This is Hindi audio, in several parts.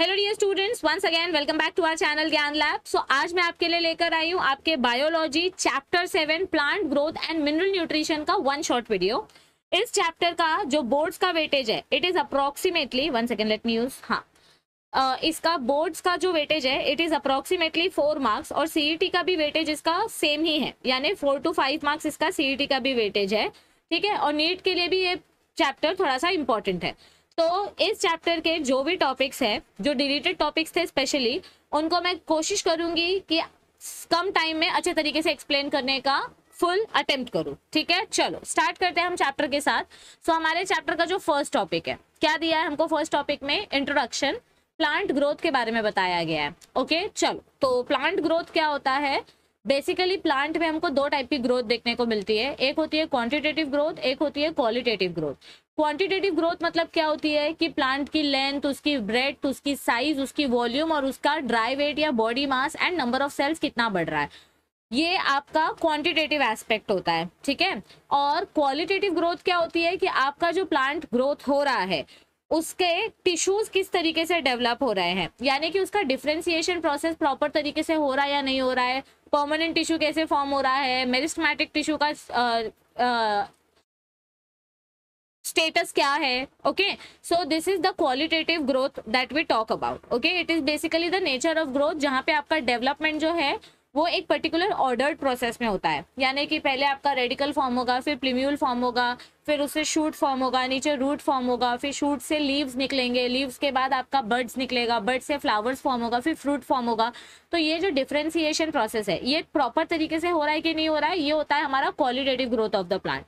Hello dear students once again welcome back to our channel Gyan Lab so आज मैं आपके लिए लेकर आई हूँ आपके biology chapter seven plant growth and mineral nutrition का वन शॉर्ट वीडियो इस चैप्टर का जो बोर्ड्स का वेटेज है it is approximately one second let me use हाँ uh, इसका बोर्ड्स का जो वेटेज है it is approximately four marks और सीईटी e का भी वेटेज इसका सेम ही है यानी फोर टू फाइव मार्क्स इसका सीईटी e का भी वेटेज है ठीक है और नीट के लिए भी ये चैप्टर थोड़ा सा इंपॉर्टेंट है तो इस चैप्टर के जो भी टॉपिक्स हैं जो डिलीटेड टॉपिक्स थे स्पेशली उनको मैं कोशिश करूंगी कि कम टाइम में अच्छे तरीके से एक्सप्लेन करने का फुल अटेम्प्ट करूँ ठीक है चलो स्टार्ट करते हैं हम चैप्टर के साथ सो हमारे चैप्टर का जो फर्स्ट टॉपिक है क्या दिया है हमको फर्स्ट टॉपिक में इंट्रोडक्शन प्लांट ग्रोथ के बारे में बताया गया है ओके चलो तो प्लांट ग्रोथ क्या होता है बेसिकली प्लांट में हमको दो टाइप की ग्रोथ देखने को मिलती है एक होती है क्वांटिटेटिव ग्रोथ एक होती है क्वालिटेटिव ग्रोथ क्वांटिटेटिव ग्रोथ मतलब क्या होती है कि प्लांट की लेंथ उसकी ब्रेथ उसकी साइज उसकी वॉल्यूम और उसका ड्राई वेट या body mass and number of cells कितना बढ़ रहा है ये आपका क्वांटिटेटिव एस्पेक्ट होता है ठीक है और क्वालिटेटिव ग्रोथ क्या होती है कि आपका जो प्लांट ग्रोथ हो रहा है उसके टिश्यूज किस तरीके से डेवलप हो रहे हैं यानी कि उसका डिफ्रेंसिएशन प्रोसेस प्रॉपर तरीके से हो रहा है या नहीं हो रहा है परमानेंट टिश्यू कैसे फॉर्म हो रहा है मेरिस्टमैटिक टिश्यू का स्टेटस क्या है okay so this is the qualitative growth that we talk about okay it is basically the nature of growth जहाँ पे आपका डेवलपमेंट जो है वो एक पर्टिकुलर ऑर्डर्ड प्रोसेस में होता है यानी कि पहले आपका रेडिकल फॉर्म होगा फिर प्लीम्यूल फॉर्म होगा फिर उससे शूट फॉर्म होगा नीचे रूट फॉर्म होगा फिर शूट से लीव्स निकलेंगे लीव्स के बाद आपका बर्ड्स निकलेगा बर्ड से फ्लावर्स फॉर्म होगा फिर फ्रूट फॉर्म होगा तो ये जो डिफ्रेंसिएशन प्रोसेस है ये प्रॉपर तरीके से हो रहा है कि नहीं हो रहा है ये होता है हमारा qualitative growth of the plant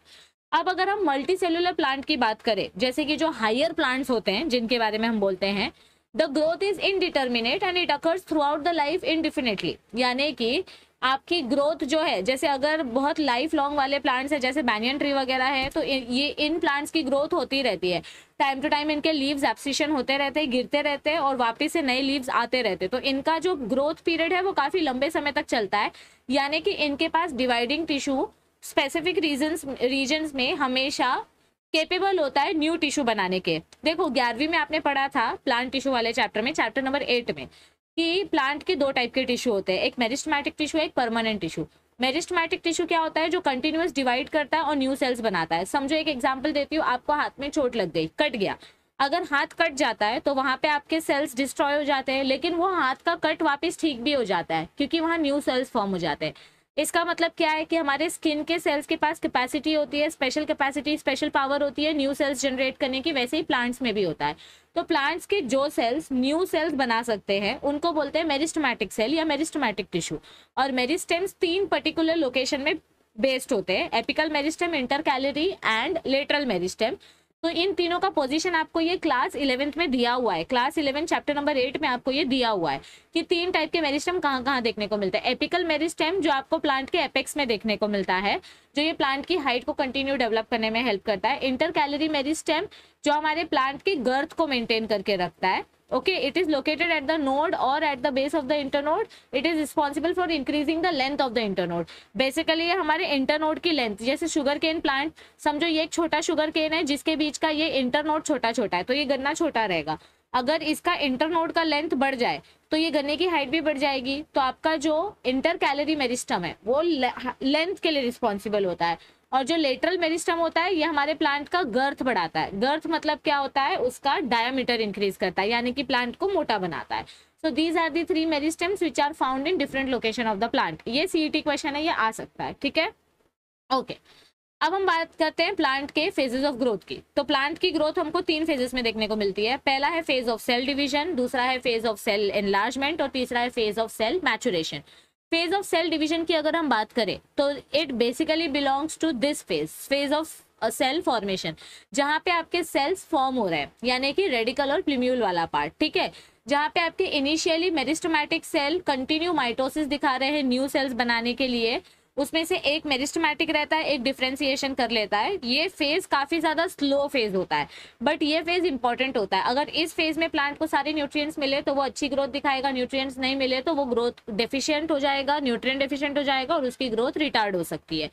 अब अगर हम मल्टी सेलुलर प्लांट की बात करें जैसे कि जो हायर प्लांट्स होते हैं जिनके बारे में हम बोलते हैं the growth is indeterminate and it occurs throughout the life indefinitely यानी कि आपकी ग्रोथ जो है जैसे अगर बहुत लाइफ लॉन्ग वाले प्लांट्स हैं जैसे बैनियन ट्री वगैरह है तो ये इन प्लांट्स की ग्रोथ होती रहती है टाइम टू टाइम इनके लीव्स एप्सिशन होते रहते हैं गिरते रहते हैं और वापस से नए लीव्स आते रहते हैं तो इनका जो ग्रोथ पीरियड है वो काफ़ी लंबे समय तक चलता है यानी कि इनके पास dividing tissue specific regions regions में हमेशा केपेबल होता है न्यू टिश्यू बनाने के देखो ग्यारहवीं में आपने पढ़ा था प्लांट टिश्यू वाले चैप्टर में चैप्टर नंबर एट में कि प्लांट के दो टाइप के टिश्यू होते हैं एक मेरिस्टमैटिक टिश्यू एक परमानेंट टिश्यू मेरिस्टमैटिक टिश्यू क्या होता है जो कंटिन्यूस डिवाइड करता है और न्यू सेल्स बनाता है समझो एक एग्जाम्पल देती हूँ आपको हाथ में चोट लग गई कट गया अगर हाथ कट जाता है तो वहाँ पे आपके सेल्स डिस्ट्रॉय हो जाते हैं लेकिन वो हाथ का कट वापस ठीक भी हो जाता है क्योंकि वहाँ न्यू सेल्स फॉर्म हो जाते हैं इसका मतलब क्या है कि हमारे स्किन के सेल्स के पास कैपेसिटी होती है स्पेशल कैपेसिटी स्पेशल पावर होती है न्यू सेल्स जनरेट करने की वैसे ही प्लांट्स में भी होता है तो प्लांट्स के जो सेल्स न्यू सेल्स बना सकते हैं उनको बोलते हैं मेरिस्टमैटिक सेल या मेरिस्टमैटिक टिश्यू और मेरिस्टेम्स तीन पर्टिकुलर लोकेशन में बेस्ड होते हैं apical meristem intercalary and lateral meristem तो इन तीनों का पोजीशन आपको ये क्लास इलेवेंथ में दिया हुआ है class eleven chapter number eight में आपको ये दिया हुआ है कि तीन टाइप के मेरिस्टम कहाँ कहाँ देखने को मिलता है एपिकल मेरिस्टम जो आपको प्लांट के एपेक्स में देखने को मिलता है जो ये प्लांट की हाइट को कंटिन्यू डेवलप करने में हेल्प करता है इंटर कैलरी जो हमारे प्लांट की गर्थ को मेनटेन करके रखता है okay it is located at the node or at the base of the internode it is responsible for increasing the length of the internode basically ये हमारे internode की length जैसे sugar cane plant समझो ये एक छोटा sugar cane है जिसके बीच का ये internode छोटा छोटा है तो ये गन्ना छोटा रहेगा अगर इसका इंटरनोड का लेंथ बढ़ जाए तो ये गन्ने की हाइट भी बढ़ जाएगी तो आपका जो इंटर कैलरी मेरिस्टम है वो लेंथ के लिए रिस्पॉन्सिबल होता है और जो लेटरल मेरिस्टम होता है ये हमारे प्लांट का गर्थ बढ़ाता है गर्थ मतलब क्या होता है उसका डायामीटर इंक्रीज करता है यानी कि प्लांट को मोटा बनाता है so these are the three meristems which are found in different location of the plant ये सीईटी क्वेश्चन e है ये आ सकता है ठीक है ओके अब हम बात करते हैं प्लांट के फेजेस ऑफ ग्रोथ की तो प्लांट की ग्रोथ हमको तीन फेजेस में देखने को मिलती है पहला है फेज ऑफ सेल डिवीजन दूसरा है फेज ऑफ सेल एनलार्जमेंट और तीसरा है phase of cell maturation phase of cell division की अगर हम बात करें तो it basically belongs to this phase phase of cell formation जहाँ पे आपके सेल्स फॉर्म हो रहे हैं यानी कि रेडिकल और प्लिम्यूल वाला पार्ट ठीक है जहाँ पे आपके initially meristematic cell continue mitosis दिखा रहे हैं न्यू सेल्स बनाने के लिए उसमें से एक मेरिस्टमैटिक रहता है एक डिफ्रेंसिएशन कर लेता है ये फेज काफ़ी ज़्यादा स्लो फेज होता है बट ये फेज इंपॉर्टेंट होता है अगर इस फेज में प्लांट को सारे न्यूट्रिएंट्स मिले तो वो अच्छी ग्रोथ दिखाएगा न्यूट्रिएंट्स नहीं मिले तो वो ग्रोथ डेफिशिएंट हो जाएगा न्यूट्रिएंट डेफिशियंट हो जाएगा और उसकी ग्रोथ रिटार्ड हो सकती है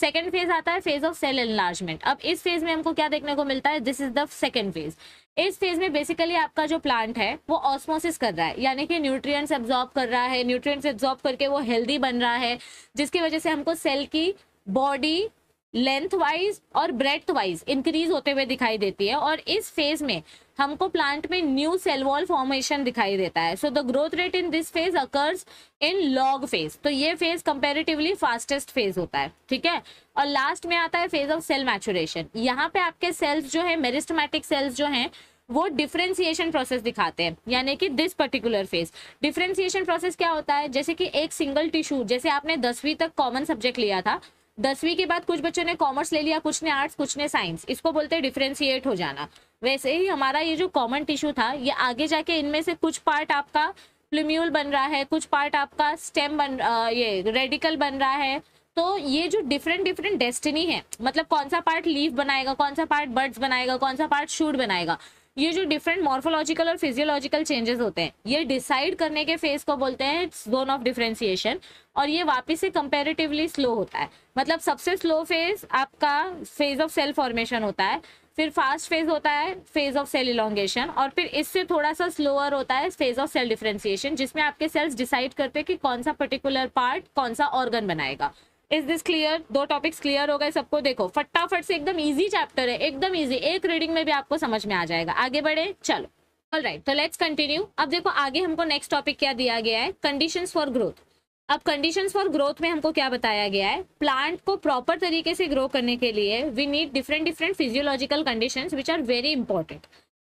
सेकेंड फेज आता है फेज ऑफ सेल एनलार्जमेंट अब इस फेज में हमको क्या देखने को मिलता है this is the second phase इस फेज में बेसिकली आपका जो प्लांट है वो ऑस्मोसिस कर रहा है यानी कि न्यूट्रिएंट्स एब्जॉर्ब कर रहा है न्यूट्रिएंट्स एब्जॉर्ब करके वो हेल्दी बन रहा है जिसकी वजह से हमको सेल की बॉडी लेंथ वाइज और ब्रेथ वाइज इंक्रीज होते हुए दिखाई देती है और इस फेज में हमको प्लांट में न्यू सेलवॉल फॉर्मेशन दिखाई देता है so the growth rate in this phase occurs in log phase तो ये फेज कंपेरेटिवली फास्टेस्ट फेज होता है ठीक है और लास्ट में आता है फेज ऑफ सेल मैचुरेशन यहाँ पे आपके सेल्स जो है मेरिस्टमैटिक सेल्स जो है वो डिफ्रेंसिएशन प्रोसेस दिखाते हैं यानी कि this particular phase differentiation process क्या होता है जैसे कि एक सिंगल टिश्यू जैसे आपने दसवीं तक कॉमन सब्जेक्ट लिया था दसवीं के बाद कुछ बच्चों ने कॉमर्स ले लिया कुछ ने आर्ट्स कुछ ने साइंस इसको बोलते हैं डिफ्रेंशिएट हो जाना वैसे ही हमारा ये जो कॉमन टिश्यू था ये आगे जाके इनमें से कुछ पार्ट आपका प्लम्यूल बन रहा है कुछ पार्ट आपका स्टेम बन आ, ये रेडिकल बन रहा है तो ये जो डिफरेंट डिफरेंट डेस्टिनी है मतलब कौन सा पार्ट लीफ बनाएगा कौन सा पार्ट बर्ड्स बनाएगा कौन सा पार्ट शूट बनाएगा ये जो डिफरेंट मॉर्फोलॉजिकल और फिजियोलॉजिकल चेंजेस होते हैं ये डिसाइड करने के फेज को बोलते हैं जोन ऑफ डिफ्रेंसिएशन और ये वापिस से कंपेरेटिवली स्लो होता है मतलब सबसे स्लो फेज आपका फेज ऑफ सेल फॉर्मेशन होता है फिर फास्ट फेज होता है फेज ऑफ सेल इलोंगेशन और फिर इससे थोड़ा सा स्लोअर होता है फेज ऑफ सेल डिफ्रेंसिएशन जिसमें आपके सेल्स डिसाइड करते हैं कि कौन सा पर्टिकुलर पार्ट कौन सा ऑर्गन बनाएगा इज दिस क्लियर दो टॉपिक्स क्लियर हो गए सबको देखो फटाफट से एकदम इजी चैप्टर है एकदम इजी एक रीडिंग में भी आपको समझ में आ जाएगा आगे बढ़े चलो ऑल राइट तो लेट्स कंटिन्यू अब देखो आगे हमको नेक्स्ट टॉपिक क्या दिया गया है कंडीशन फॉर ग्रोथ अब कंडीशन फॉर ग्रोथ में हमको क्या बताया गया है प्लांट को प्रॉपर तरीके से ग्रो करने के लिए we need different different physiological condition which are very important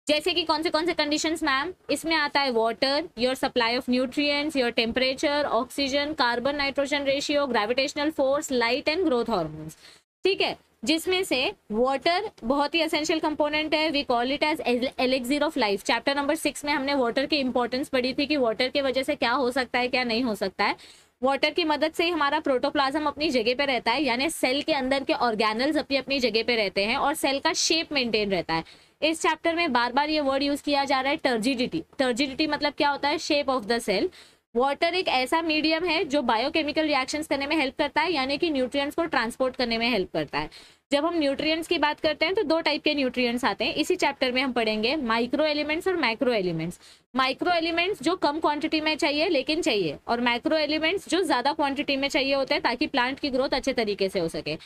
जैसे कि कौन से कौन से कंडीशंस मैम इसमें आता है water your supply of nutrients your temperature oxygen carbon nitrogen ratio gravitational force light and growth hormones ठीक है जिसमें से वाटर बहुत ही असेंशियल कंपोनेंट है we call it as elixir of life chapter number six में हमने वाटर की इंपॉर्टेंस पढ़ी थी कि वाटर के वजह से क्या हो सकता है क्या नहीं हो सकता है वाटर की मदद से ही हमारा प्रोटोप्लाज्म अपनी जगह पे रहता है यानी सेल के अंदर के ऑर्गेनल्स अपनी अपनी जगह पे रहते हैं और सेल का शेप मेंटेन रहता है इस चैप्टर में बार बार ये वर्ड यूज किया जा रहा है टर्जिडिटी टर्जिडिटी मतलब क्या होता है shape of the cell water एक ऐसा मीडियम है जो बायोकेमिकल रिएक्शंस करने में हेल्प करता है यानी कि न्यूट्रिएंट्स को ट्रांसपोर्ट करने में हेल्प करता है जब हम न्यूट्रिएंट्स की बात करते हैं तो दो टाइप के न्यूट्रिएंट्स आते हैं इसी चैप्टर में हम पढ़ेंगे माइक्रो एलिमेंट्स और माइक्रो एलिमेंट्स माइक्रो एलिमेंट्स जो कम क्वांटिटी में चाहिए लेकिन चाहिए और माइक्रो एलिमेंट्स जो ज़्यादा क्वांटिटी में चाहिए होते हैं ताकि प्लांट की ग्रोथ अच्छे तरीके से हो सके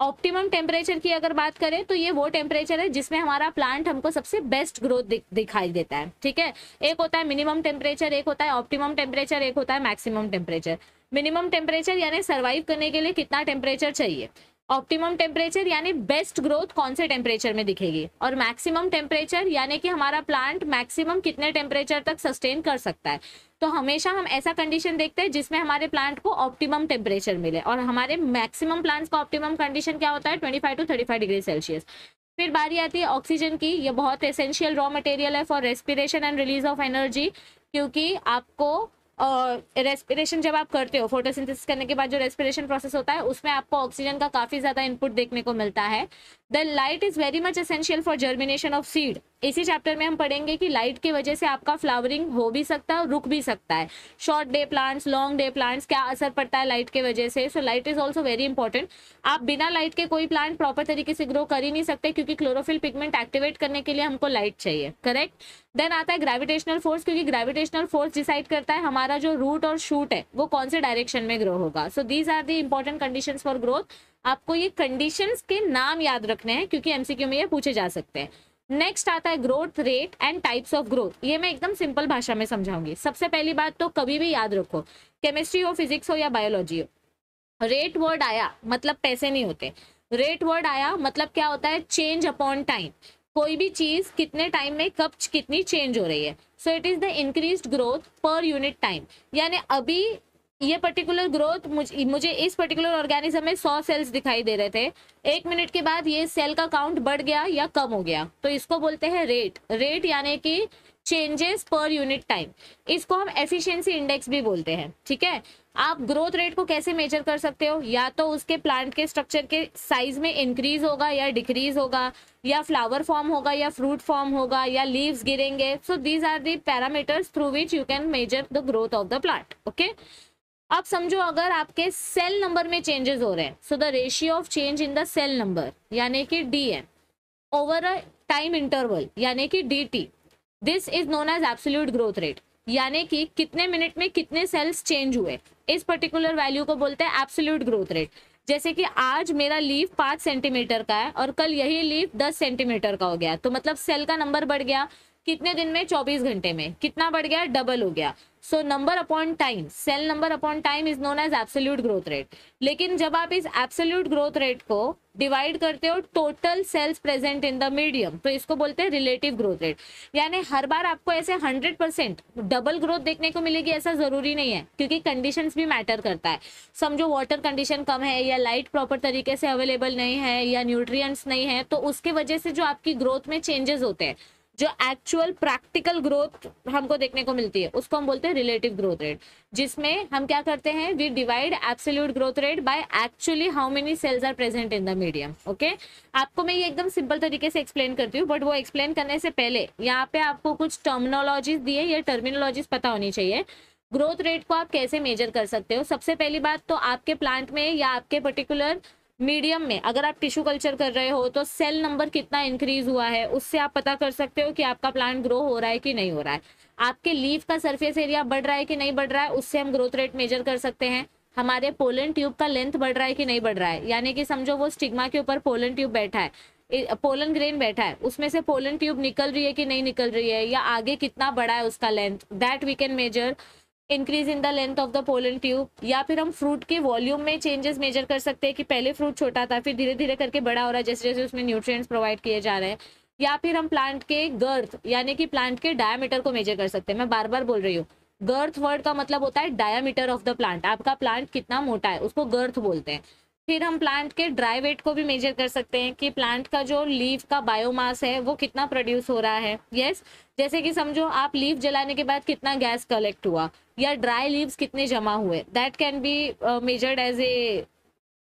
ऑप्टिमम टेम्परेचर की अगर बात करें तो ये वो टेम्परेचर है जिसमें हमारा प्लांट हमको सबसे बेस्ट ग्रोथ दिखाई देता है ठीक है एक होता है मिनिमम टेम्परेचर एक होता है ऑप्टिमम टेम्परेचर एक होता है मैक्सिमम टेम्परेचर मिनिमम टेम्परेचर यानी सर्वाइव करने के लिए कितना टेम्परेचर चाहिए ऑप्टिमम टेम्परेचर यानी बेस्ट ग्रोथ कौन से टेम्परेचर में दिखेगी और मैक्सिमम टेम्परेचर यानी कि हमारा प्लांट मैक्सिमम कितने टेम्परेचर तक सस्टेन कर सकता है तो हमेशा हम ऐसा कंडीशन देखते हैं जिसमें हमारे प्लांट को ऑप्टिमम टेम्परेचर मिले और हमारे मैक्सिमम प्लांट्स का ऑप्टिमम कंडीशन क्या होता है twenty five to thirty five degree Celsius फिर बारी आती है ऑक्सीजन की ये बहुत एसेंशियल रॉ मटेरियल है for respiration and release of energy क्योंकि आपको रेस्पिरेशन uh, जब आप करते हो फोटोसिंथेसिस करने के बाद जो रेस्पिरेशन प्रोसेस होता है उसमें आपको ऑक्सीजन का काफ़ी ज़्यादा इनपुट देखने को मिलता है the light is very much essential for germination of seed इसी चैप्टर में हम पढ़ेंगे कि लाइट की वजह से आपका फ्लावरिंग हो भी सकता है रुक भी सकता है short day plants long day plants क्या असर पड़ता है लाइट के वजह से so light is also very important आप बिना लाइट के कोई प्लांट प्रॉपर तरीके से ग्रो कर ही नहीं सकते क्योंकि क्लोरोफिल पिगमेंट एक्टिवेट करने के लिए हमको लाइट चाहिए करेक्ट देन आता है ग्रेविटेशनल फोर्स क्योंकि ग्रेविटेशनल फोर्स डिसाइड करता है हमारा जो रूट और शूट है वो कौन से डायरेक्शन में ग्रो होगा so these are the important condition for growth आपको ये कंडीशन के नाम याद रखने हैं क्योंकि एमसीक्यू में ये पूछे जा सकते हैं नेक्स्ट आता है growth rate and types of growth ये मैं एकदम सिंपल भाषा में समझाऊंगी सबसे पहली बात तो कभी भी याद रखो केमिस्ट्री हो फिजिक्स हो या बायोलॉजी हो रेट वर्ड आया मतलब पैसे नहीं होते रेट वर्ड आया मतलब क्या होता है चेंज अपॉन टाइम कोई भी चीज कितने टाइम में कब कितनी चेंज हो रही है so it is the increase growth per unit time यानी अभी ये पर्टिकुलर ग्रोथ मुझे मुझे इस पर्टिकुलर ऑर्गेनिज्म में सौ सेल्स दिखाई दे रहे थे एक मिनट के बाद ये सेल का काउंट बढ़ गया या कम हो गया तो इसको बोलते हैं रेट रेट यानी कि चेंजेस पर यूनिट टाइम इसको हम एफिशिएंसी इंडेक्स भी बोलते हैं ठीक है आप ग्रोथ रेट को कैसे मेजर कर सकते हो या तो उसके प्लांट के स्ट्रक्चर के साइज में इंक्रीज होगा या डिक्रीज होगा या फ्लावर फॉर्म होगा या फ्रूट फॉर्म होगा या लीव्स गिरेंगे so these are the parameters through which you can measure the growth of the plant okay अब समझो अगर आपके सेल नंबर में चेंजेस हो रहे हैं so the ratio of change in the cell number यानी कि D M over a time interval यानी कि D T this is known as absolute growth rate यानी कि कितने मिनट में कितने सेल्स चेंज हुए इस पर्टिकुलर वैल्यू को बोलते हैं एब्सोल्यूट ग्रोथ रेट जैसे कि आज मेरा लीव पाँच सेंटीमीटर का है और कल यही लीव दस सेंटीमीटर का हो गया तो मतलब सेल का नंबर बढ़ गया कितने दिन में 24 घंटे में कितना बढ़ गया डबल हो गया so number upon time cell number upon time is known as absolute growth rate लेकिन जब आप इस एब्सोल्यूट ग्रोथ रेट को डिवाइड करते हो total cells present in the medium तो इसको बोलते हैं रिलेटिव ग्रोथ रेट यानी हर बार आपको ऐसे 100 परसेंट डबल ग्रोथ देखने को मिलेगी ऐसा जरूरी नहीं है क्योंकि कंडीशंस भी मैटर करता है समझो वाटर कंडीशन कम है या लाइट प्रॉपर तरीके से अवेलेबल नहीं है या न्यूट्रिय नहीं है तो उसके वजह से जो आपकी ग्रोथ में चेंजेस होते हैं जो एक्चुअल प्रैक्टिकल ग्रोथ हमको देखने को मिलती है उसको हम बोलते हैं रिलेटिव ग्रोथ रेट जिसमें हम क्या करते हैं we divide absolute growth rate by actually how many cells are present in the medium okay आपको मैं ये एकदम सिंपल तरीके से एक्सप्लेन करती हूँ बट वो एक्सप्लेन करने से पहले यहाँ पे आपको कुछ टर्मिनोलॉजीज दिए या टर्मिनोलॉजीज पता होनी चाहिए ग्रोथ रेट को आप कैसे मेजर कर सकते हो सबसे पहली बात तो आपके प्लांट में या आपके पर्टिकुलर मीडियम में अगर आप टिश्यू कल्चर कर रहे हो तो सेल नंबर कितना इंक्रीज हुआ है उससे आप पता कर सकते हो कि आपका प्लांट ग्रो हो रहा है कि नहीं हो रहा है आपके लीफ का सरफेस एरिया बढ़ रहा है कि नहीं बढ़ रहा है उससे हम ग्रोथ रेट मेजर कर सकते हैं हमारे पोलन ट्यूब का लेंथ बढ़ रहा है कि नहीं बढ़ रहा है यानी कि समझो वो स्टिग्मा के ऊपर पोलन ट्यूब बैठा है पोलन ग्रेन बैठा है उसमें से पोलन ट्यूब निकल रही है कि नहीं निकल रही है या आगे कितना बड़ा है उसका length that we can measure increase in the length of the pollen tube या फिर हम फ्रूट के वॉल्यूम में चेंजेस मेजर कर सकते हैं कि पहले फ्रूट छोटा था फिर धीरे धीरे करके बड़ा हो रहा है जैसे जैसे उसमें न्यूट्रिएंट्स प्रोवाइड किए जा रहे हैं या फिर हम प्लांट के गर्थ यानी कि प्लांट के डायामीटर को मेजर कर सकते हैं मैं बार बार बोल रही हूँ गर्थ वर्ड का मतलब होता है डायामीटर ऑफ द प्लांट आपका प्लांट कितना मोटा है उसको गर्थ बोलते हैं फिर हम प्लांट के ड्राई वेट को भी मेजर कर सकते हैं कि प्लांट का जो लीव का बायोमास है वो कितना प्रोड्यूस हो रहा है यस yes? जैसे कि समझो आप लीव जलाने के बाद कितना गैस कलेक्ट हुआ या ड्राई लीव्स कितने जमा हुए that can be measured as a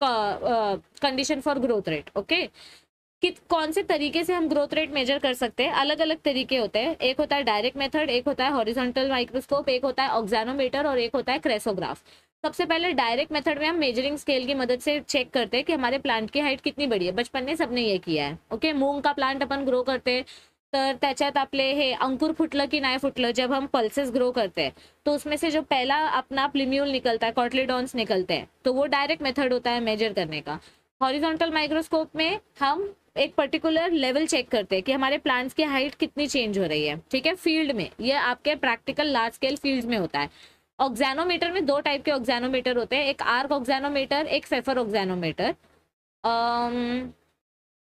condition for growth rate okay कि कौन से तरीके से हम ग्रोथ रेट मेजर कर सकते हैं अलग अलग तरीके होते हैं एक होता है डायरेक्ट मेथड एक होता है हॉरिजॉन्टल माइक्रोस्कोप एक होता है ऑक्जानोमीटर और एक होता है क्रेसोग्राफ सबसे पहले डायरेक्ट मेथड में हम मेजरिंग स्केल की मदद से चेक करते हैं कि हमारे प्लांट की हाइट कितनी बड़ी है बचपन में सबने ये किया है ओके मूंग का प्लांट अपन ग्रो करते हैं तर त्याच्यात आपले हे अंकुर फुटलं कि नहीं फुटलं जब हम पल्सेस ग्रो करते हैं तो उसमें से जो पहला अपना प्लिम्यूल निकलता है कॉटलीडॉन्स निकलते हैं तो वो डायरेक्ट मेथड होता है मेजर करने का हॉरिजॉन्टल माइक्रोस्कोप में हम एक पर्टिकुलर लेवल चेक करते हैं कि हमारे प्लांट्स की हाइट कितनी चेंज हो रही है ठीक है फील्ड में यह आपके प्रैक्टिकल लार्ज स्केल फील्ड में होता है ऑक्जैनोमीटर में दो टाइप के ऑक्जैनोमीटर होते हैं एक आर्क ऑक्जैनोमीटर एक फेफर ऑक्जैनोमीटर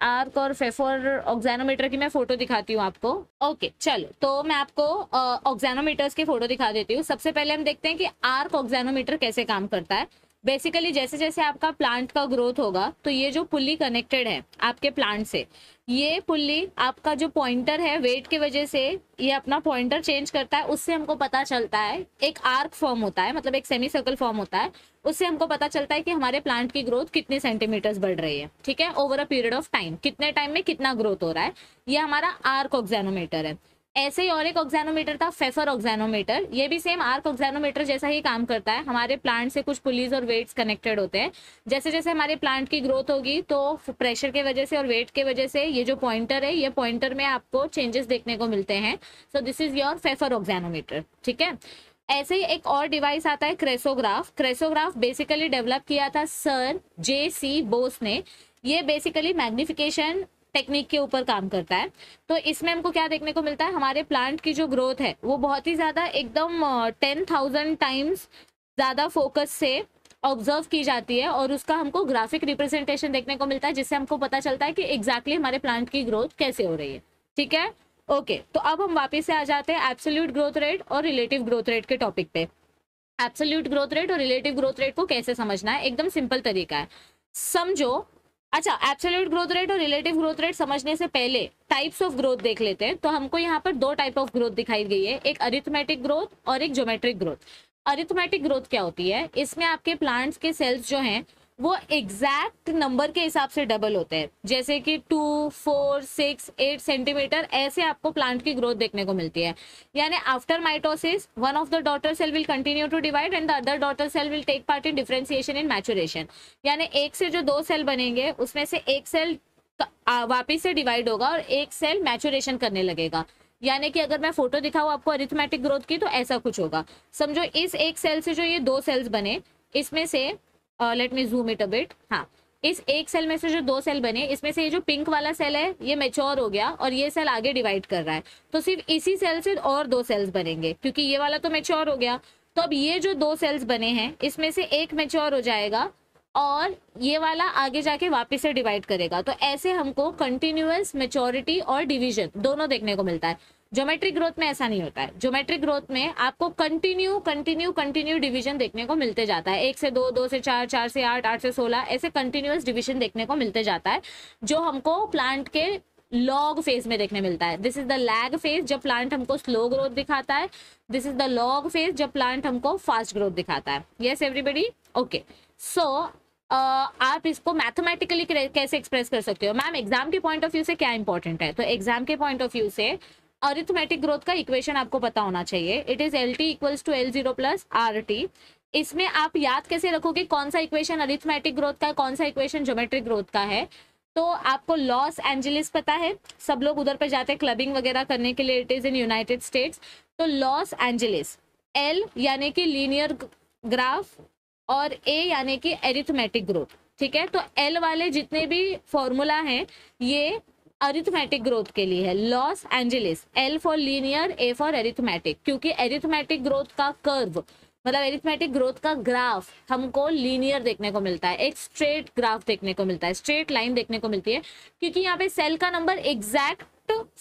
आर्क और फेफोर ऑक्जेनोमीटर की मैं फोटो दिखाती हूँ आपको ओके चलो तो मैं आपको ऑक्जेनोमीटर्स की फोटो दिखा देती हूँ सबसे पहले हम देखते हैं कि आर्क ऑक्जेनोमीटर कैसे काम करता है बेसिकली जैसे जैसे आपका प्लांट का ग्रोथ होगा तो ये जो पुल्ली कनेक्टेड है आपके प्लांट से ये पुल्ली आपका जो पॉइंटर है वेट की वजह से ये अपना पॉइंटर चेंज करता है उससे हमको पता चलता है एक आर्क फॉर्म होता है मतलब एक सेमी सर्कल फॉर्म होता है उससे हमको पता चलता है कि हमारे प्लांट की ग्रोथ कितने सेंटीमीटर्स बढ़ रही है ठीक है over a period of time कितने टाइम में कितना ग्रोथ हो रहा है ये हमारा आर्क ऑक्जेनोमीटर है ऐसे ही और एक ऑक्जेनोमीटर था फेफर ऑक्जेनोमीटर ये भी सेम आर्क ऑक्जेनोमीटर जैसा ही काम करता है हमारे प्लांट से कुछ पुलिस और वेट्स कनेक्टेड होते हैं जैसे जैसे हमारे प्लांट की ग्रोथ होगी तो प्रेशर के वजह से और वेट के वजह से ये जो पॉइंटर है ये पॉइंटर में आपको चेंजेस देखने को मिलते हैं so this is your Pfeffer auxanometer ठीक है ऐसे ही एक और डिवाइस आता है क्रेसोग्राफ क्रेसोग्राफ बेसिकली डेवलप किया था सर जे सी बोस ने ये बेसिकली मैग्निफिकेशन टेक्निक के ऊपर काम करता है तो इसमें हमको क्या देखने को मिलता है हमारे प्लांट की जो ग्रोथ है वो बहुत ही ज़्यादा एकदम टेन थाउजेंड टाइम्स ज़्यादा फोकस से ऑब्जर्व की जाती है और उसका हमको ग्राफिक रिप्रेजेंटेशन देखने को मिलता है जिससे हमको पता चलता है कि एग्जैक्टली exactly हमारे प्लांट की ग्रोथ कैसे हो रही है ठीक है ओके okay, तो अब हम वापस से आ जाते हैं एब्सोल्यूट ग्रोथ रेट और रिलेटिव ग्रोथ रेट के टॉपिक पे एब्सोल्यूट ग्रोथ रेट और रिलेटिव ग्रोथ रेट को कैसे समझना है एकदम सिंपल तरीका है समझो अच्छा एब्सोल्यूट ग्रोथ रेट और रिलेटिव ग्रोथ रेट समझने से पहले टाइप्स ऑफ ग्रोथ देख लेते हैं तो हमको यहाँ पर दो टाइप ऑफ ग्रोथ दिखाई गई है एक अरिथमेटिक ग्रोथ और एक ज्योमेट्रिक ग्रोथ अरिथमेटिक ग्रोथ क्या होती है इसमें आपके प्लांट्स के सेल्स जो हैं वो एग्जैक्ट नंबर के हिसाब से डबल होते हैं जैसे कि two four six eight centimetre ऐसे आपको प्लांट की ग्रोथ देखने को मिलती है यानी after mitosis one of the daughter cell will continue to divide and the other daughter cell will take part in differentiation in maturation यानी एक से जो दो सेल बनेंगे उसमें से एक सेल वापिस से डिवाइड होगा और एक सेल मैचुरेशन करने लगेगा यानी कि अगर मैं फोटो दिखाऊँ आपको अरिथमेटिक ग्रोथ की तो ऐसा कुछ होगा समझो इस एक सेल से जो ये दो सेल्स बने इसमें से let me zoom it a bit हाँ इस एक सेल में से जो दो सेल बने इसमें से ये जो पिंक वाला सेल है ये मेच्योर हो गया और ये सेल आगे डिवाइड कर रहा है तो सिर्फ इसी सेल से और दो सेल्स बनेंगे क्योंकि ये वाला तो मेच्योर हो गया तो अब ये जो दो सेल्स बने हैं इसमें से एक मेच्योर हो जाएगा और ये वाला आगे जाके वापस से डिवाइड करेगा तो ऐसे हमको कंटिन्यूस मेच्योरिटी और डिविजन दोनों देखने को मिलता है ज्योमेट्रिक ग्रोथ में ऐसा नहीं होता है ज्योमेट्रिक ग्रोथ में आपको कंटिन्यू कंटिन्यू कंटिन्यू डिवीजन देखने को मिलते जाता है एक से दो दो से चार चार से आठ आठ से सोलह ऐसे कंटिन्यूस डिवीजन देखने को मिलते जाता है जो हमको प्लांट के लॉग फेज में देखने मिलता है this is the lag phase जब प्लांट हमको स्लो ग्रोथ दिखाता है this is the log phase जब प्लांट हमको फास्ट ग्रोथ दिखाता है येस एवरीबडी ओके सो आप इसको मैथमेटिकली कैसे एक्सप्रेस कर सकते हो मैम एग्जाम के पॉइंट ऑफ व्यू से क्या इंपॉर्टेंट है तो एग्जाम के पॉइंट ऑफ व्यू से अरिथमेटिक ग्रोथ का इक्वेशन आपको पता होना चाहिए it is L T equals to L zero plus R T इसमें आप याद कैसे रखोगे कौन सा इक्वेशन अरिथमेटिक ग्रोथ का कौन सा इक्वेशन ज्योमेट्रिक ग्रोथ का है तो आपको लॉस एंजलिस पता है सब लोग उधर पे जाते हैं क्लबिंग वगैरह करने के लिए it is in United States तो लॉस एंजलिस एल यानी कि लीनियर ग्राफ और ए यानी कि एरिथमेटिक ग्रोथ ठीक है तो एल वाले जितने भी फॉर्मूला हैं ये अरिथमेटिक ग्रोथ के लिए है Los Angeles L for linear A for arithmetic क्योंकि एरिथमेटिक ग्रोथ का कर्व मतलब एरिथमेटिक ग्रोथ का ग्राफ हमको लीनियर देखने को मिलता है एक स्ट्रेट ग्राफ देखने को मिलता है स्ट्रेट लाइन देखने को मिलती है क्योंकि यहाँ पे सेल का नंबर एग्जैक्ट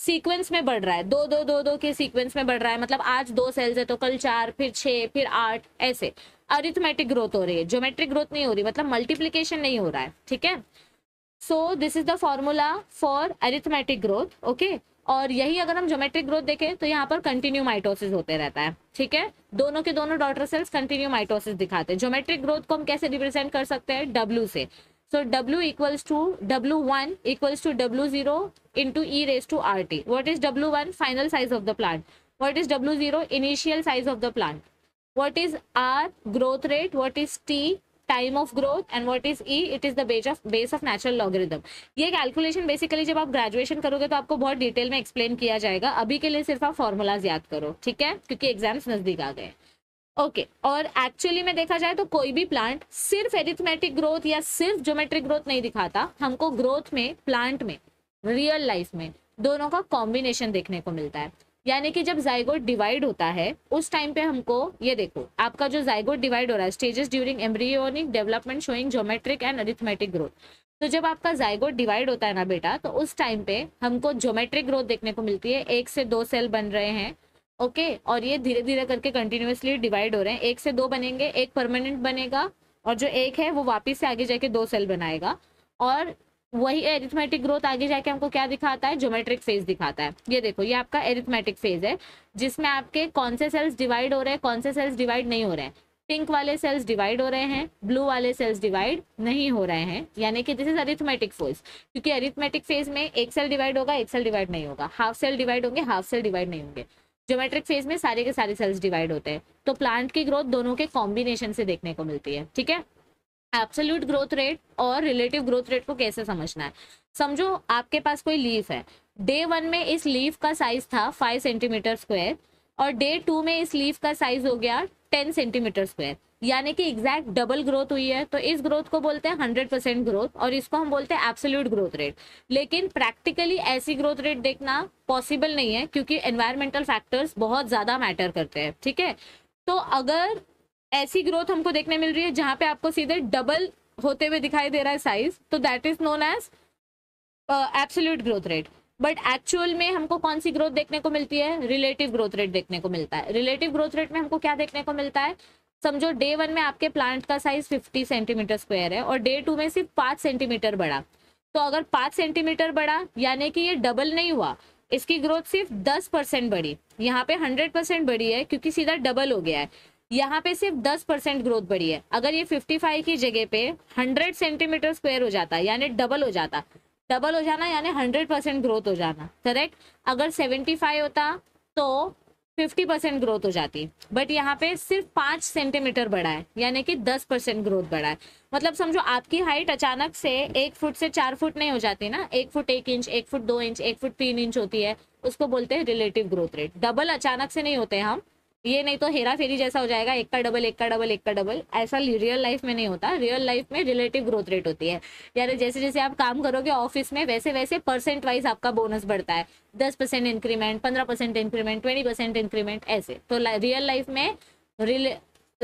सीक्वेंस में बढ़ रहा है दो दो दो दो के सीक्वेंस में बढ़ रहा है मतलब आज दो सेल्स है तो कल चार फिर छह फिर आठ ऐसे अरिथमेटिक ग्रोथ हो रही है ज्योमेट्रिक ग्रोथ नहीं हो रही मतलब मल्टीप्लीकेशन नहीं हो रहा है ठीक है so this is the formula for arithmetic growth okay और यही अगर हम ज्योमेट्रिक ग्रोथ देखें तो यहाँ पर कंटिन्यू माइटोसिस होते रहता है ठीक है दोनों के दोनों डॉटर सेल्स कंटिन्यू माइटोसिस दिखाते हैं ज्योमेट्रिक ग्रोथ को हम कैसे रिप्रेजेंट कर सकते हैं डब्ल्यू से so to W one equals to W zero into E raise to R T what is W one final size of the plant what is W zero initial size of the plant what is R growth rate what is T time of growth and what is E it is the of base of natural logarithm ये कैलकुलेशन बेसिकली जब आप ग्रेजुएशन करोगे तो आपको बहुत डिटेल में एक्सप्लेन किया जाएगा अभी के लिए सिर्फ आप फॉर्मूलाज याद करो ठीक है क्योंकि एग्जाम्स नजदीक आ गए ओके okay. और एक्चुअली में देखा जाए तो कोई भी प्लांट सिर्फ एरिथमेटिक ग्रोथ या सिर्फ ज्योमेट्रिक ग्रोथ नहीं दिखाता हमको ग्रोथ में प्लांट में रियल लाइफ में दोनों का कॉम्बिनेशन देखने को मिलता है यानी कि जब जाइगोट डिवाइड होता है उस टाइम पे हमको ये देखो आपका जो जाइगोट डिवाइड हो रहा है stages during embryonic development showing geometric and arithmetic growth तो जब आपका जाइगोट डिवाइड होता है ना बेटा तो उस टाइम पे हमको जोमेट्रिक ग्रोथ देखने को मिलती है एक से दो सेल बन रहे हैं ओके और ये धीरे धीरे करके कंटिन्यूसली डिवाइड हो रहे हैं एक से दो बनेंगे एक परमानेंट बनेगा और जो एक है वो वापिस से आगे जाके दो सेल बनाएगा और वही एरिथमेटिक ग्रोथ आगे जाके हमको क्या दिखाता है ज्योमेट्रिक फेज दिखाता है ये देखो ये आपका एरिथमेटिक फेज है जिसमें आपके कौन से सेल्स डिवाइड हो रहे हैं कौन से सेल्स डिवाइड नहीं हो रहे हैं पिंक वाले सेल्स डिवाइड हो रहे हैं ब्लू वाले सेल्स डिवाइड नहीं हो रहे हैं यानी कि दिस इज अरिथमेटिक फेज क्योंकि अरिथमेटिक फेज में एक सेल डिवाइड होगा एक सेल डिवाइड नहीं होगा हाफ सेल डिवाइड होंगे हाफ सेल डिवाइड नहीं होंगे ज्योमेट्रिक फेज में सारे के सारे सेल्स डिवाइड होते हैं तो प्लांट की ग्रोथ दोनों के कॉम्बिनेशन से देखने को मिलती है ठीक है एब्सोल्यूट ग्रोथ रेट और रिलेटिव ग्रोथ रेट को कैसे समझना है समझो आपके पास कोई लीफ है डे वन में इस लीफ का साइज था फाइव सेंटीमीटर स्क्वायर और डे टू में इस लीफ का साइज हो गया टेन सेंटीमीटर स्क्वायर यानी कि एग्जैक्ट डबल ग्रोथ हुई है तो इस ग्रोथ को बोलते हैं हंड्रेड परसेंट ग्रोथ और इसको हम बोलते हैं एब्सोल्यूट ग्रोथ रेट लेकिन प्रैक्टिकली ऐसी ग्रोथ रेट देखना पॉसिबल नहीं है क्योंकि एनवायरमेंटल फैक्टर्स बहुत ज़्यादा मैटर करते हैं ठीक है तो अगर ऐसी ग्रोथ हमको देखने मिल रही है जहाँ पे आपको सीधे डबल होते हुए दिखाई दे रहा है साइज तो that is known as absolute growth rate but actual में हमको कौन सी ग्रोथ देखने को मिलती है रिलेटिव ग्रोथ रेट देखने को मिलता है रिलेटिव ग्रोथ रेट में हमको क्या देखने को मिलता है समझो डे वन में आपके प्लांट का साइज 50 सेंटीमीटर स्क्वायर है और डे टू में सिर्फ पाँच सेंटीमीटर बढ़ा तो अगर पाँच सेंटीमीटर बढ़ा यानी कि ये डबल नहीं हुआ इसकी ग्रोथ सिर्फ दस परसेंट बढ़ी यहाँ पे हंड्रेड परसेंट बढ़ी है क्योंकि सीधा डबल हो गया है यहाँ पे सिर्फ 10 परसेंट ग्रोथ बढ़ी है अगर ये 55 की जगह पे 100 सेंटीमीटर स्क्वायर हो जाता यानी डबल हो जाता डबल हो जाना यानी 100 परसेंट ग्रोथ हो जाना करेक्ट अगर 75 होता तो 50 परसेंट ग्रोथ हो जाती बट यहाँ पे सिर्फ पाँच सेंटीमीटर बढ़ा है यानी कि 10 परसेंट ग्रोथ बढ़ा है मतलब समझो आपकी हाइट अचानक से एक फुट से चार फुट नहीं हो जाती ना एक फुट एक इंच एक फुट दो इंच एक फुट तीन इंच होती है उसको बोलते हैं रिलेटिव ग्रोथ रेट डबल अचानक से नहीं होते हम ये नहीं तो हेरा फेरी जैसा हो जाएगा एक का डबल एक का डबल एक का डबल ऐसा रियल लाइफ में नहीं होता रियल लाइफ में रिलेटिव ग्रोथ रेट होती है यानी जैसे जैसे आप काम करोगे ऑफिस में वैसे वैसे परसेंट वाइज आपका बोनस बढ़ता है दस परसेंट इंक्रीमेंट पंद्रह percent increment twenty percent increment ऐसे तो रियल लाइफ में रिले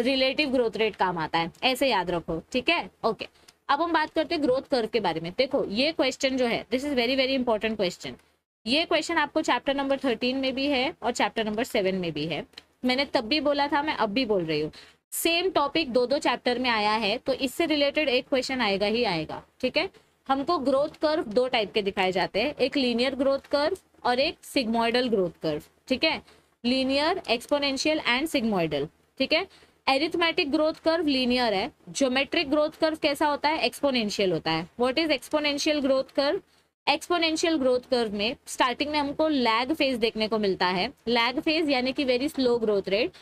रिलेटिव ग्रोथ रेट काम आता है ऐसे याद रखो ठीक है ओके अब हम बात करते हैं ग्रोथ कर्व के बारे में देखो ये क्वेश्चन जो है this is very very important question ये क्वेश्चन आपको चैप्टर नंबर थर्टीन में भी है और चैप्टर नंबर सेवन में भी है मैंने तब भी बोला था मैं अब भी बोल रही हूँ सेम टॉपिक दो दो चैप्टर में आया है तो इससे रिलेटेड एक क्वेश्चन आएगा ही आएगा ठीक है हमको ग्रोथ कर्व दो टाइप के दिखाए जाते हैं एक लीनियर ग्रोथ कर्व और एक सिग्मोइडल ग्रोथ कर्व ठीक है लीनियर एक्सपोनेंशियल एंड सिग्मोइडल ठीक है एरिथमेटिक ग्रोथ कर्व लीनियर है ज्योमेट्रिक ग्रोथ कर्व कैसा होता है एक्सपोनेंशियल होता है what is exponential growth curve exponential growth curve में स्टार्टिंग में हमको लैग फेज देखने को मिलता है लैग फेज यानी कि वेरी स्लो ग्रोथ रेट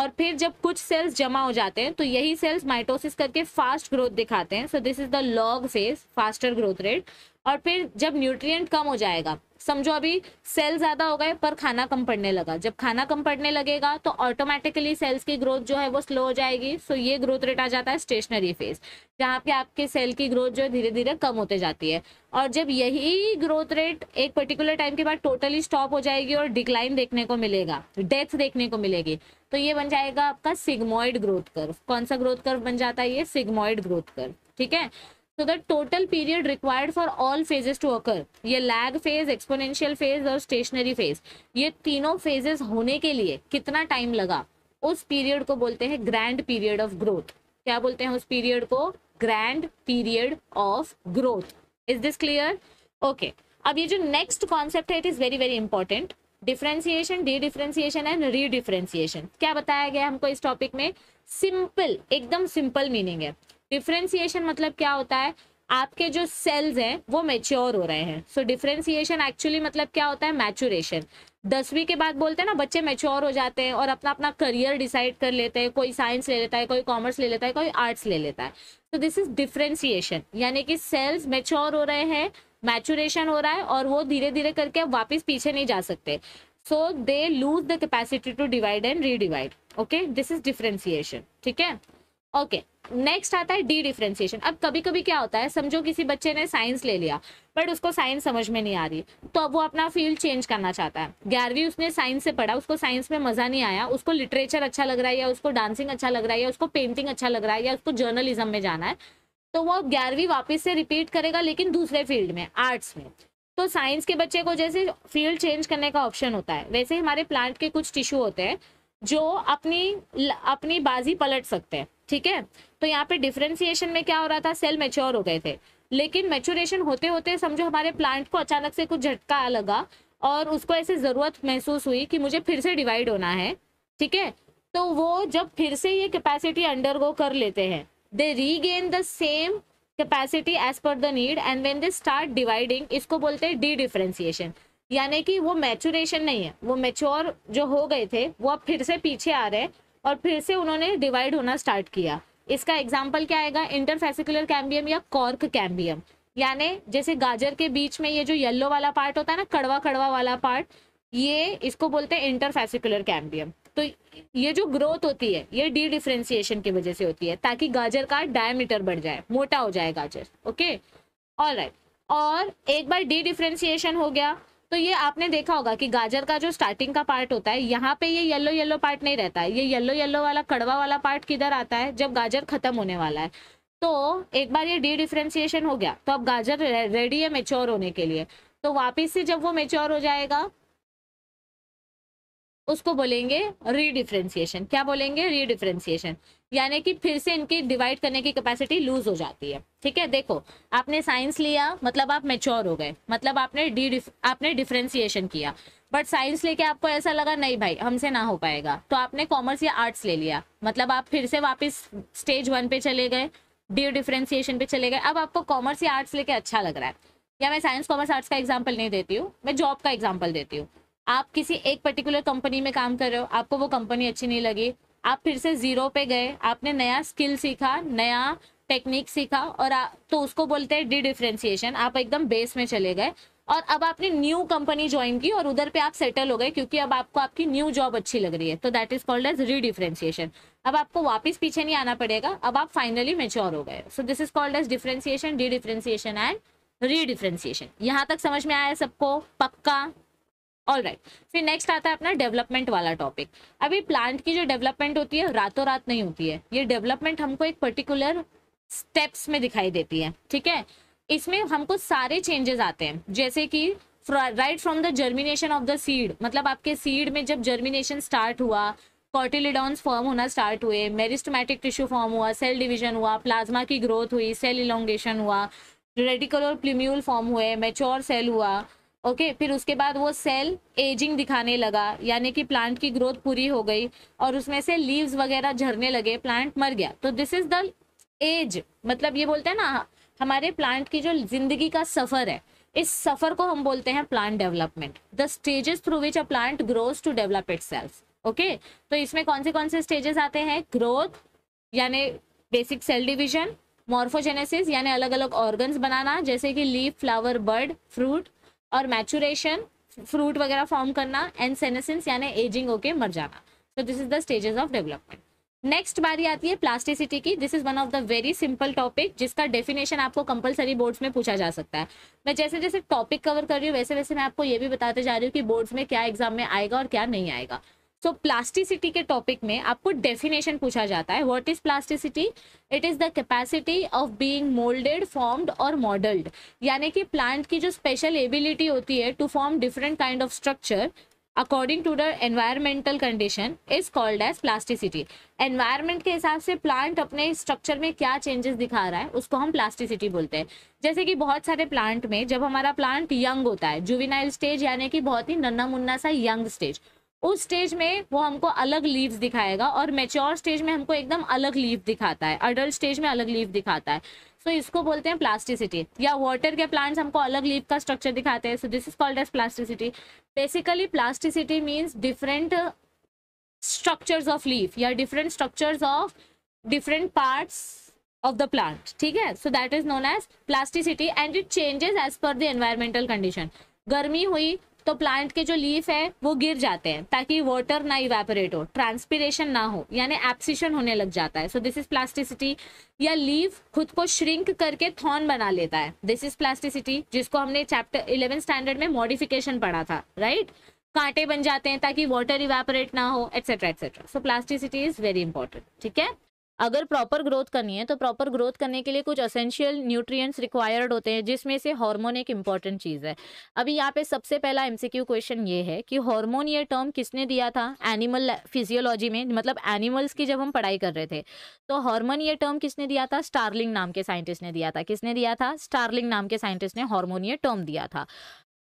और फिर जब कुछ सेल्स जमा हो जाते हैं तो यही सेल्स माइटोसिस करके फास्ट ग्रोथ दिखाते हैं so this is the log phase faster growth rate और फिर जब न्यूट्रिएंट कम हो जाएगा समझो अभी सेल ज़्यादा हो गए पर खाना कम पड़ने लगा जब खाना कम पड़ने लगेगा तो ऑटोमेटिकली सेल्स की ग्रोथ जो है वो स्लो हो जाएगी सो ये ग्रोथ रेट आ जाता है स्टेशनरी फेज जहाँ पे आपके सेल की ग्रोथ जो है धीरे धीरे कम होते जाती है और जब यही ग्रोथ रेट एक पर्टिकुलर टाइम के बाद टोटली स्टॉप हो जाएगी और डिक्लाइन देखने को मिलेगा डेथ देखने को मिलेगी तो ये बन जाएगा आपका सिग्मोइड ग्रोथ कर्व कौन सा ग्रोथ कर्व बन जाता है ये सिग्मोइड ग्रोथ कर्व ठीक है so the total period required for all phases to occur ये लैग फेज एक्सपोनेंशियल फेज और स्टेशनरी फेज ये तीनों फेजेस होने के लिए कितना टाइम लगा उस पीरियड को बोलते हैं ग्रैंड पीरियड ऑफ ग्रोथ क्या बोलते हैं उस पीरियड को grand period of growth is this clear okay अब ये जो नेक्स्ट कॉन्सेप्ट है it is very very important differentiation de differentiation and re क्या बताया गया हमको इस टॉपिक में सिंपल एकदम सिंपल मीनिंग है डिफ्रेंसिएशन मतलब क्या होता है आपके जो सेल्स हैं वो मेच्योर हो रहे हैं सो डिफ्रेंसिएशन एक्चुअली मतलब क्या होता है मैचुरेशन दसवीं के बाद बोलते हैं ना बच्चे मेच्योर हो जाते हैं और अपना अपना करियर डिसाइड कर लेते हैं कोई साइंस ले लेता है कोई कॉमर्स ले लेता है कोई आर्ट्स ले लेता है तो दिस इज डिफ्रेंसिएशन यानी कि सेल्स मेच्योर हो रहे हैं मैचुरेशन हो रहा है और वो धीरे धीरे करके वापस पीछे नहीं जा सकते so they lose the capacity to divide and redivide okay this is differentiation ठीक है ओके नेक्स्ट आता है डी डिफ्रेंसिएशन अब कभी कभी क्या होता है समझो किसी बच्चे ने साइंस ले लिया बट उसको साइंस समझ में नहीं आ रही तो अब वो अपना फील्ड चेंज करना चाहता है ग्यारहवीं उसने साइंस से पढ़ा उसको साइंस में मजा नहीं आया उसको लिटरेचर अच्छा लग रहा है या उसको डांसिंग अच्छा लग रहा है या उसको पेंटिंग अच्छा लग रहा है या उसको जर्नलिज्म में जाना है तो वो अब ग्यारहवीं वापस से रिपीट करेगा लेकिन दूसरे फील्ड में आर्ट्स में तो साइंस के बच्चे को जैसे फील्ड चेंज करने का ऑप्शन होता है वैसे हमारे प्लांट के कुछ टिश्यू होते हैं जो अपनी अपनी बाजी पलट सकते हैं ठीक है तो यहाँ पे डिफ्रेंसिएशन में क्या हो रहा था सेल मेच्योर हो गए थे लेकिन मेच्योरेशन होते होते समझो हमारे प्लांट को अचानक से कुछ झटका लगा और उसको ऐसे ज़रूरत महसूस हुई कि मुझे फिर से डिवाइड होना है ठीक है तो वो जब फिर से ये कैपेसिटी अंडरगो कर लेते हैं they regain the same capacity as per the need and when they start dividing इसको बोलते हैं डी डिफ्रेंसिएशन यानी कि वो मैचुरेशन नहीं है वो मेच्योर जो हो गए थे वो अब फिर से पीछे आ रहे हैं और फिर से उन्होंने डिवाइड होना स्टार्ट किया इसका एग्जाम्पल क्या आएगा इंटरफेसिकुलर कैम्बियम या कॉर्क कैम्बियम यानी जैसे गाजर के बीच में ये जो येल्लो वाला पार्ट होता है ना कड़वा कड़वा वाला पार्ट ये इसको बोलते हैं इंटरफेसिकुलर कैम्बियम तो ये जो ग्रोथ होती है ये डी डिफ्रेंसिएशन की वजह से होती है ताकि गाजर का डायमीटर बढ़ जाए मोटा हो जाए गाजर ओके ऑल राइट और एक बार डी डिफ्रेंसिएशन हो गया तो ये आपने देखा होगा कि गाजर का जो स्टार्टिंग का पार्ट होता है यहाँ पे ये येलो येलो पार्ट नहीं रहता है ये येलो येलो वाला कड़वा वाला पार्ट किधर आता है जब गाजर खत्म होने वाला है तो एक बार ये डी डिफ्रेंसिएशन हो गया तो अब गाजर रेडी है मेच्योर होने के लिए तो वापिस से जब वो मेच्योर हो जाएगा उसको बोलेंगे रीडिफ्रेंसिएशन क्या बोलेंगे रीडिफ्रेंसिएशन यानी कि फिर से इनकी डिवाइड करने की कैपेसिटी लूज हो जाती है ठीक है देखो आपने साइंस लिया मतलब आप मेच्योर हो गए मतलब आपने डी आपने डिफ्रेंसिएशन किया बट साइंस लेके आपको ऐसा लगा नहीं भाई हमसे ना हो पाएगा तो आपने कॉमर्स या आर्ट्स ले लिया मतलब आप फिर से वापस स्टेज वन पे चले गए डी डिफ्रेंसिएशन पे चले गए अब आपको कॉमर्स या आर्ट्स लेके अच्छा लग रहा है या मैं साइंस कॉमर्स आर्ट्स का एग्जाम्पल नहीं देती हूँ मैं जॉब का एग्जाम्पल देती हूँ आप किसी एक पर्टिकुलर कंपनी में काम कर रहे हो आपको वो कंपनी अच्छी नहीं लगी आप फिर से जीरो पे गए आपने नया स्किल सीखा नया टेक्निक सीखा और आ, तो उसको बोलते हैं डी डिफ्रेंसिएशन आप एकदम बेस में चले गए और अब आपने न्यू कंपनी ज्वाइन की और उधर पे आप सेटल हो गए क्योंकि अब आपको आपकी न्यू जॉब अच्छी लग रही है तो that is called as redifferentiation अब आपको वापस पीछे नहीं आना पड़ेगा अब आप फाइनली मेच्योर हो गए so this is called as differentiation de differentiation and redifferentiation यहाँ तक समझ में आया सबको पक्का ऑल राइट right. फिर नेक्स्ट आता है अपना डेवलपमेंट वाला टॉपिक अभी प्लांट की जो डेवलपमेंट होती है रातों रात नहीं होती है ये डेवलपमेंट हमको एक पर्टिकुलर स्टेप्स में दिखाई देती है ठीक है इसमें हमको सारे चेंजेस आते हैं जैसे कि right from the germination of the seed मतलब आपके सीड में जब जर्मिनेशन स्टार्ट हुआ कॉर्टिलिडॉन्स फॉर्म होना स्टार्ट हुए मेरिस्टमैटिक टिश्यू फॉर्म हुआ सेल डिविजन हुआ प्लाज्मा की ग्रोथ हुई सेल इलोंगेशन हुआ रेडिकल और प्लिम्यूल फॉर्म हुए मेच्योर सेल हुआ ओके फिर उसके बाद वो सेल एजिंग दिखाने लगा यानी कि प्लांट की ग्रोथ पूरी हो गई और उसमें से लीव्स वगैरह झरने लगे प्लांट मर गया तो दिस इज द एज मतलब ये बोलते हैं ना हमारे प्लांट की जो जिंदगी का सफर है इस सफर को हम बोलते हैं plant development the stages through which a plant grows to develop it okay तो इसमें कौन से कौन से स्टेजेस आते हैं ग्रोथ यानी बेसिक सेल डिविजन मॉर्फोजेनेसिस यानी अलग अलग ऑर्गन्स बनाना जैसे कि लीफ फ्लावर बर्ड फ्रूट और मैचुरेशन फ्रूट वगैरह फॉर्म करना एंड सेनेसेंस यानी एजिंग होके मर जाना so this is the stages of development next बारी आती है प्लास्टिसिटी की this is one of the very simple topic जिसका डेफिनेशन आपको कंपलसरी बोर्ड्स में पूछा जा सकता है मैं जैसे जैसे टॉपिक कवर कर रही हूँ वैसे वैसे मैं आपको ये भी बताते जा रही हूँ कि बोर्ड्स में क्या एग्जाम में आएगा और क्या नहीं आएगा सो प्लास्टिसिटी के टॉपिक में आपको डेफिनेशन पूछा जाता है what is plasticity it is the capacity of being moulded formed और मॉडल्ड यानी कि प्लांट की जो स्पेशल एबिलिटी होती है to form different kind of structure according to the environmental condition is called as plasticity environment के हिसाब से प्लांट अपने स्ट्रक्चर में क्या चेंजेस दिखा रहा है उसको हम प्लास्टिसिटी बोलते हैं जैसे कि बहुत सारे प्लांट में जब हमारा प्लांट यंग होता है जुविनाइल स्टेज यानी कि बहुत ही नन्ना मुन्ना सा यंग स्टेज उस स्टेज में वो हमको अलग लीव्स दिखाएगा और मेच्योर स्टेज में हमको एकदम अलग लीव दिखाता है अडल्ट स्टेज में अलग लीव दिखाता है सो so, इसको बोलते हैं प्लास्टिसिटी या वाटर के प्लांट्स हमको अलग लीव का स्ट्रक्चर दिखाते हैं so this is called as plasticity basically plasticity means different structures of leaf या different structures of different parts of the plant ठीक है so that is known as plasticity and it changes as per the environmental condition गर्मी हुई तो प्लांट के जो लीफ है वो गिर जाते हैं ताकि वाटर ना इवेपोरेट हो ट्रांसपीरेशन ना हो यानी एप्सिशन होने लग जाता है सो दिस इज प्लास्टिसिटी या लीफ खुद को श्रिंक करके थॉर्न बना लेता है दिस इज प्लास्टिसिटी जिसको हमने चैप्टर इलेवन स्टैंडर्ड में मॉडिफिकेशन पढ़ा था राइट कांटे बन जाते हैं ताकि वाटर इवेपोरेट ना हो etcetera etcetera so plasticity is very important ठीक है अगर प्रॉपर ग्रोथ करनी है तो प्रॉपर ग्रोथ करने के लिए कुछ असेंशियल न्यूट्रिएंट्स रिक्वायर्ड होते हैं जिसमें से हार्मोन एक इम्पॉर्टेंट चीज़ है अभी यहाँ पे सबसे पहला एमसीक्यू क्वेश्चन ये है कि हार्मोन ये टर्म किसने दिया था एनिमल फिजियोलॉजी में मतलब एनिमल्स की जब हम पढ़ाई कर रहे थे तो हॉर्मोन ये टर्म किसने दिया था स्टारलिंग नाम के साइंटिस्ट ने दिया था किसने दिया था स्टारलिंग नाम के साइंटिस्ट ने हॉर्मोन ये टर्म दिया था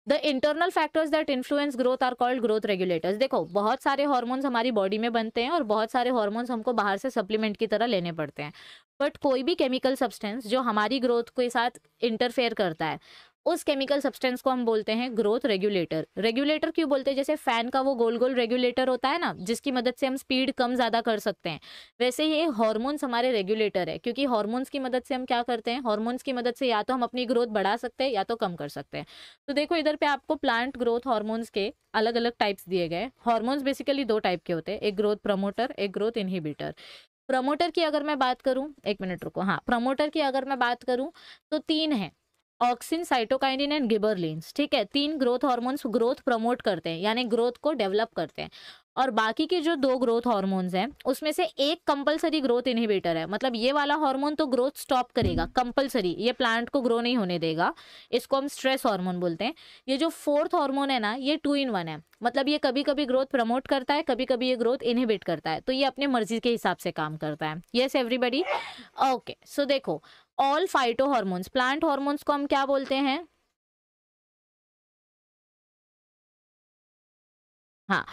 the internal factors that influence growth are called growth regulators देखो बहुत सारे हार्मोन्स हमारी बॉडी में बनते हैं और बहुत सारे हार्मोन्स हमको बाहर से सप्लीमेंट की तरह लेने पड़ते हैं बट कोई भी केमिकल सब्सटेंस जो हमारी ग्रोथ के साथ इंटरफेयर करता है उस केमिकल सब्सटेंस को हम बोलते हैं ग्रोथ रेगुलेटर रेगुलेटर क्यों बोलते हैं जैसे फैन का वो गोल गोल रेगुलेटर होता है ना जिसकी मदद से हम स्पीड कम ज़्यादा कर सकते हैं वैसे ये हार्मोन्स हमारे रेगुलेटर है क्योंकि हार्मोन्स की मदद से हम क्या करते हैं हॉर्मोन्स की मदद से या तो हम अपनी ग्रोथ बढ़ा सकते हैं या तो कम कर सकते हैं तो देखो इधर पे आपको प्लांट ग्रोथ हॉर्मोन्स के अलग अलग टाइप्स दिए गए हार्मोन्स बेसिकली दो टाइप के होते हैं एक ग्रोथ प्रमोटर एक ग्रोथ इनहिबिटर प्रमोटर की अगर मैं बात करूं एक मिनट रुको हाँ प्रमोटर की अगर मैं बात करूं तो तीन है ऑक्सिन साइटोकाइनिन एंड गिबरलिन्स ठीक है तीन ग्रोथ हॉर्मोन्स ग्रोथ प्रमोट करते हैं यानी ग्रोथ को डेवलप करते हैं और बाकी के जो दो ग्रोथ हॉर्मोन्स हैं उसमें से एक कंपलसरी ग्रोथ इनहिबिटर है मतलब ये वाला हार्मोन तो ग्रोथ स्टॉप करेगा कंपलसरी ये प्लांट को ग्रो नहीं होने देगा इसको हम स्ट्रेस हार्मोन बोलते हैं ये जो फोर्थ हार्मोन है ना ये टू इन वन है मतलब ये कभी कभी ग्रोथ प्रमोट करता है कभी कभी ये ग्रोथ इनहिबिट करता है तो ये अपने मर्जी के हिसाब से काम करता है येस एवरीबडी ओके सो देखो all phytohormones plant hormones को हम क्या बोलते हैं हाँ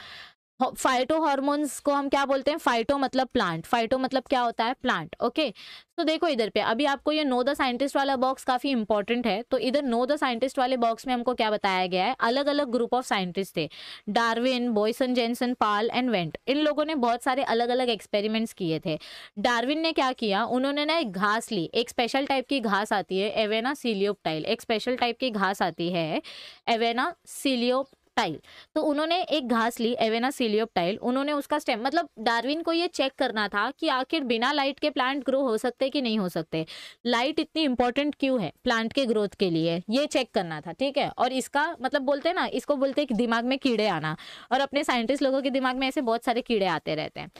फाइटो हार्मोन्स को हम क्या बोलते हैं फाइटो मतलब प्लांट फाइटो मतलब क्या होता है प्लांट ओके तो देखो इधर पे अभी आपको ये नो द साइंटिस्ट वाला बॉक्स काफ़ी इंपॉर्टेंट है तो इधर नो द साइंटिस्ट वाले बॉक्स में हमको क्या बताया गया है अलग अलग ग्रुप ऑफ साइंटिस्ट थे Darwin Boysen Jensen Paal and Went इन लोगों ने बहुत सारे अलग अलग एक्सपेरिमेंट्स किए थे डार्विन ने क्या किया उन्होंने ना एक घास ली एक स्पेशल टाइप की घास आती है एवेना सीलियोपटाइल एक स्पेशल टाइप की घास आती है एवेना सीलियोप टाइल तो उन्होंने एक घास ली एवेना सीलियोप टाइल उन्होंने उसका स्टेम मतलब डार्विन को ये चेक करना था कि आखिर बिना लाइट के प्लांट ग्रो हो सकते कि नहीं हो सकते लाइट इतनी इंपॉर्टेंट क्यों है प्लांट के ग्रोथ के लिए ये चेक करना था ठीक है और इसका मतलब बोलते हैं ना इसको बोलते हैं कि दिमाग में कीड़े आना और अपने साइंटिस्ट लोगों के दिमाग में ऐसे बहुत सारे कीड़े आते रहते हैं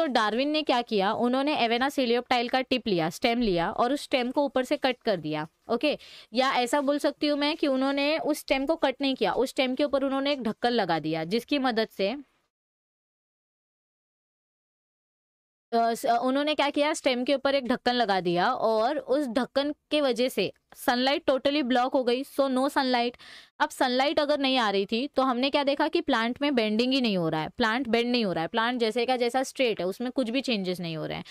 तो डार्विन ने क्या किया उन्होंने एवेना सिलियोपटाइल का टिप लिया स्टेम लिया और उस स्टेम को ऊपर से कट कर दिया ओके या ऐसा बोल सकती हूँ मैं कि उन्होंने उस स्टेम को कट नहीं किया उस स्टेम के ऊपर उन्होंने एक ढक्कन लगा दिया जिसकी मदद से उन्होंने क्या किया स्टेम के ऊपर एक ढक्कन लगा दिया और उस ढक्कन के वजह से सनलाइट टोटली ब्लॉक हो गई सो नो सनलाइट अब सनलाइट अगर नहीं आ रही थी तो हमने क्या देखा कि प्लांट में बेंडिंग ही नहीं हो रहा है प्लांट बेंड नहीं हो रहा है प्लांट जैसे का जैसा स्ट्रेट है उसमें कुछ भी चेंजेस नहीं हो रहे हैं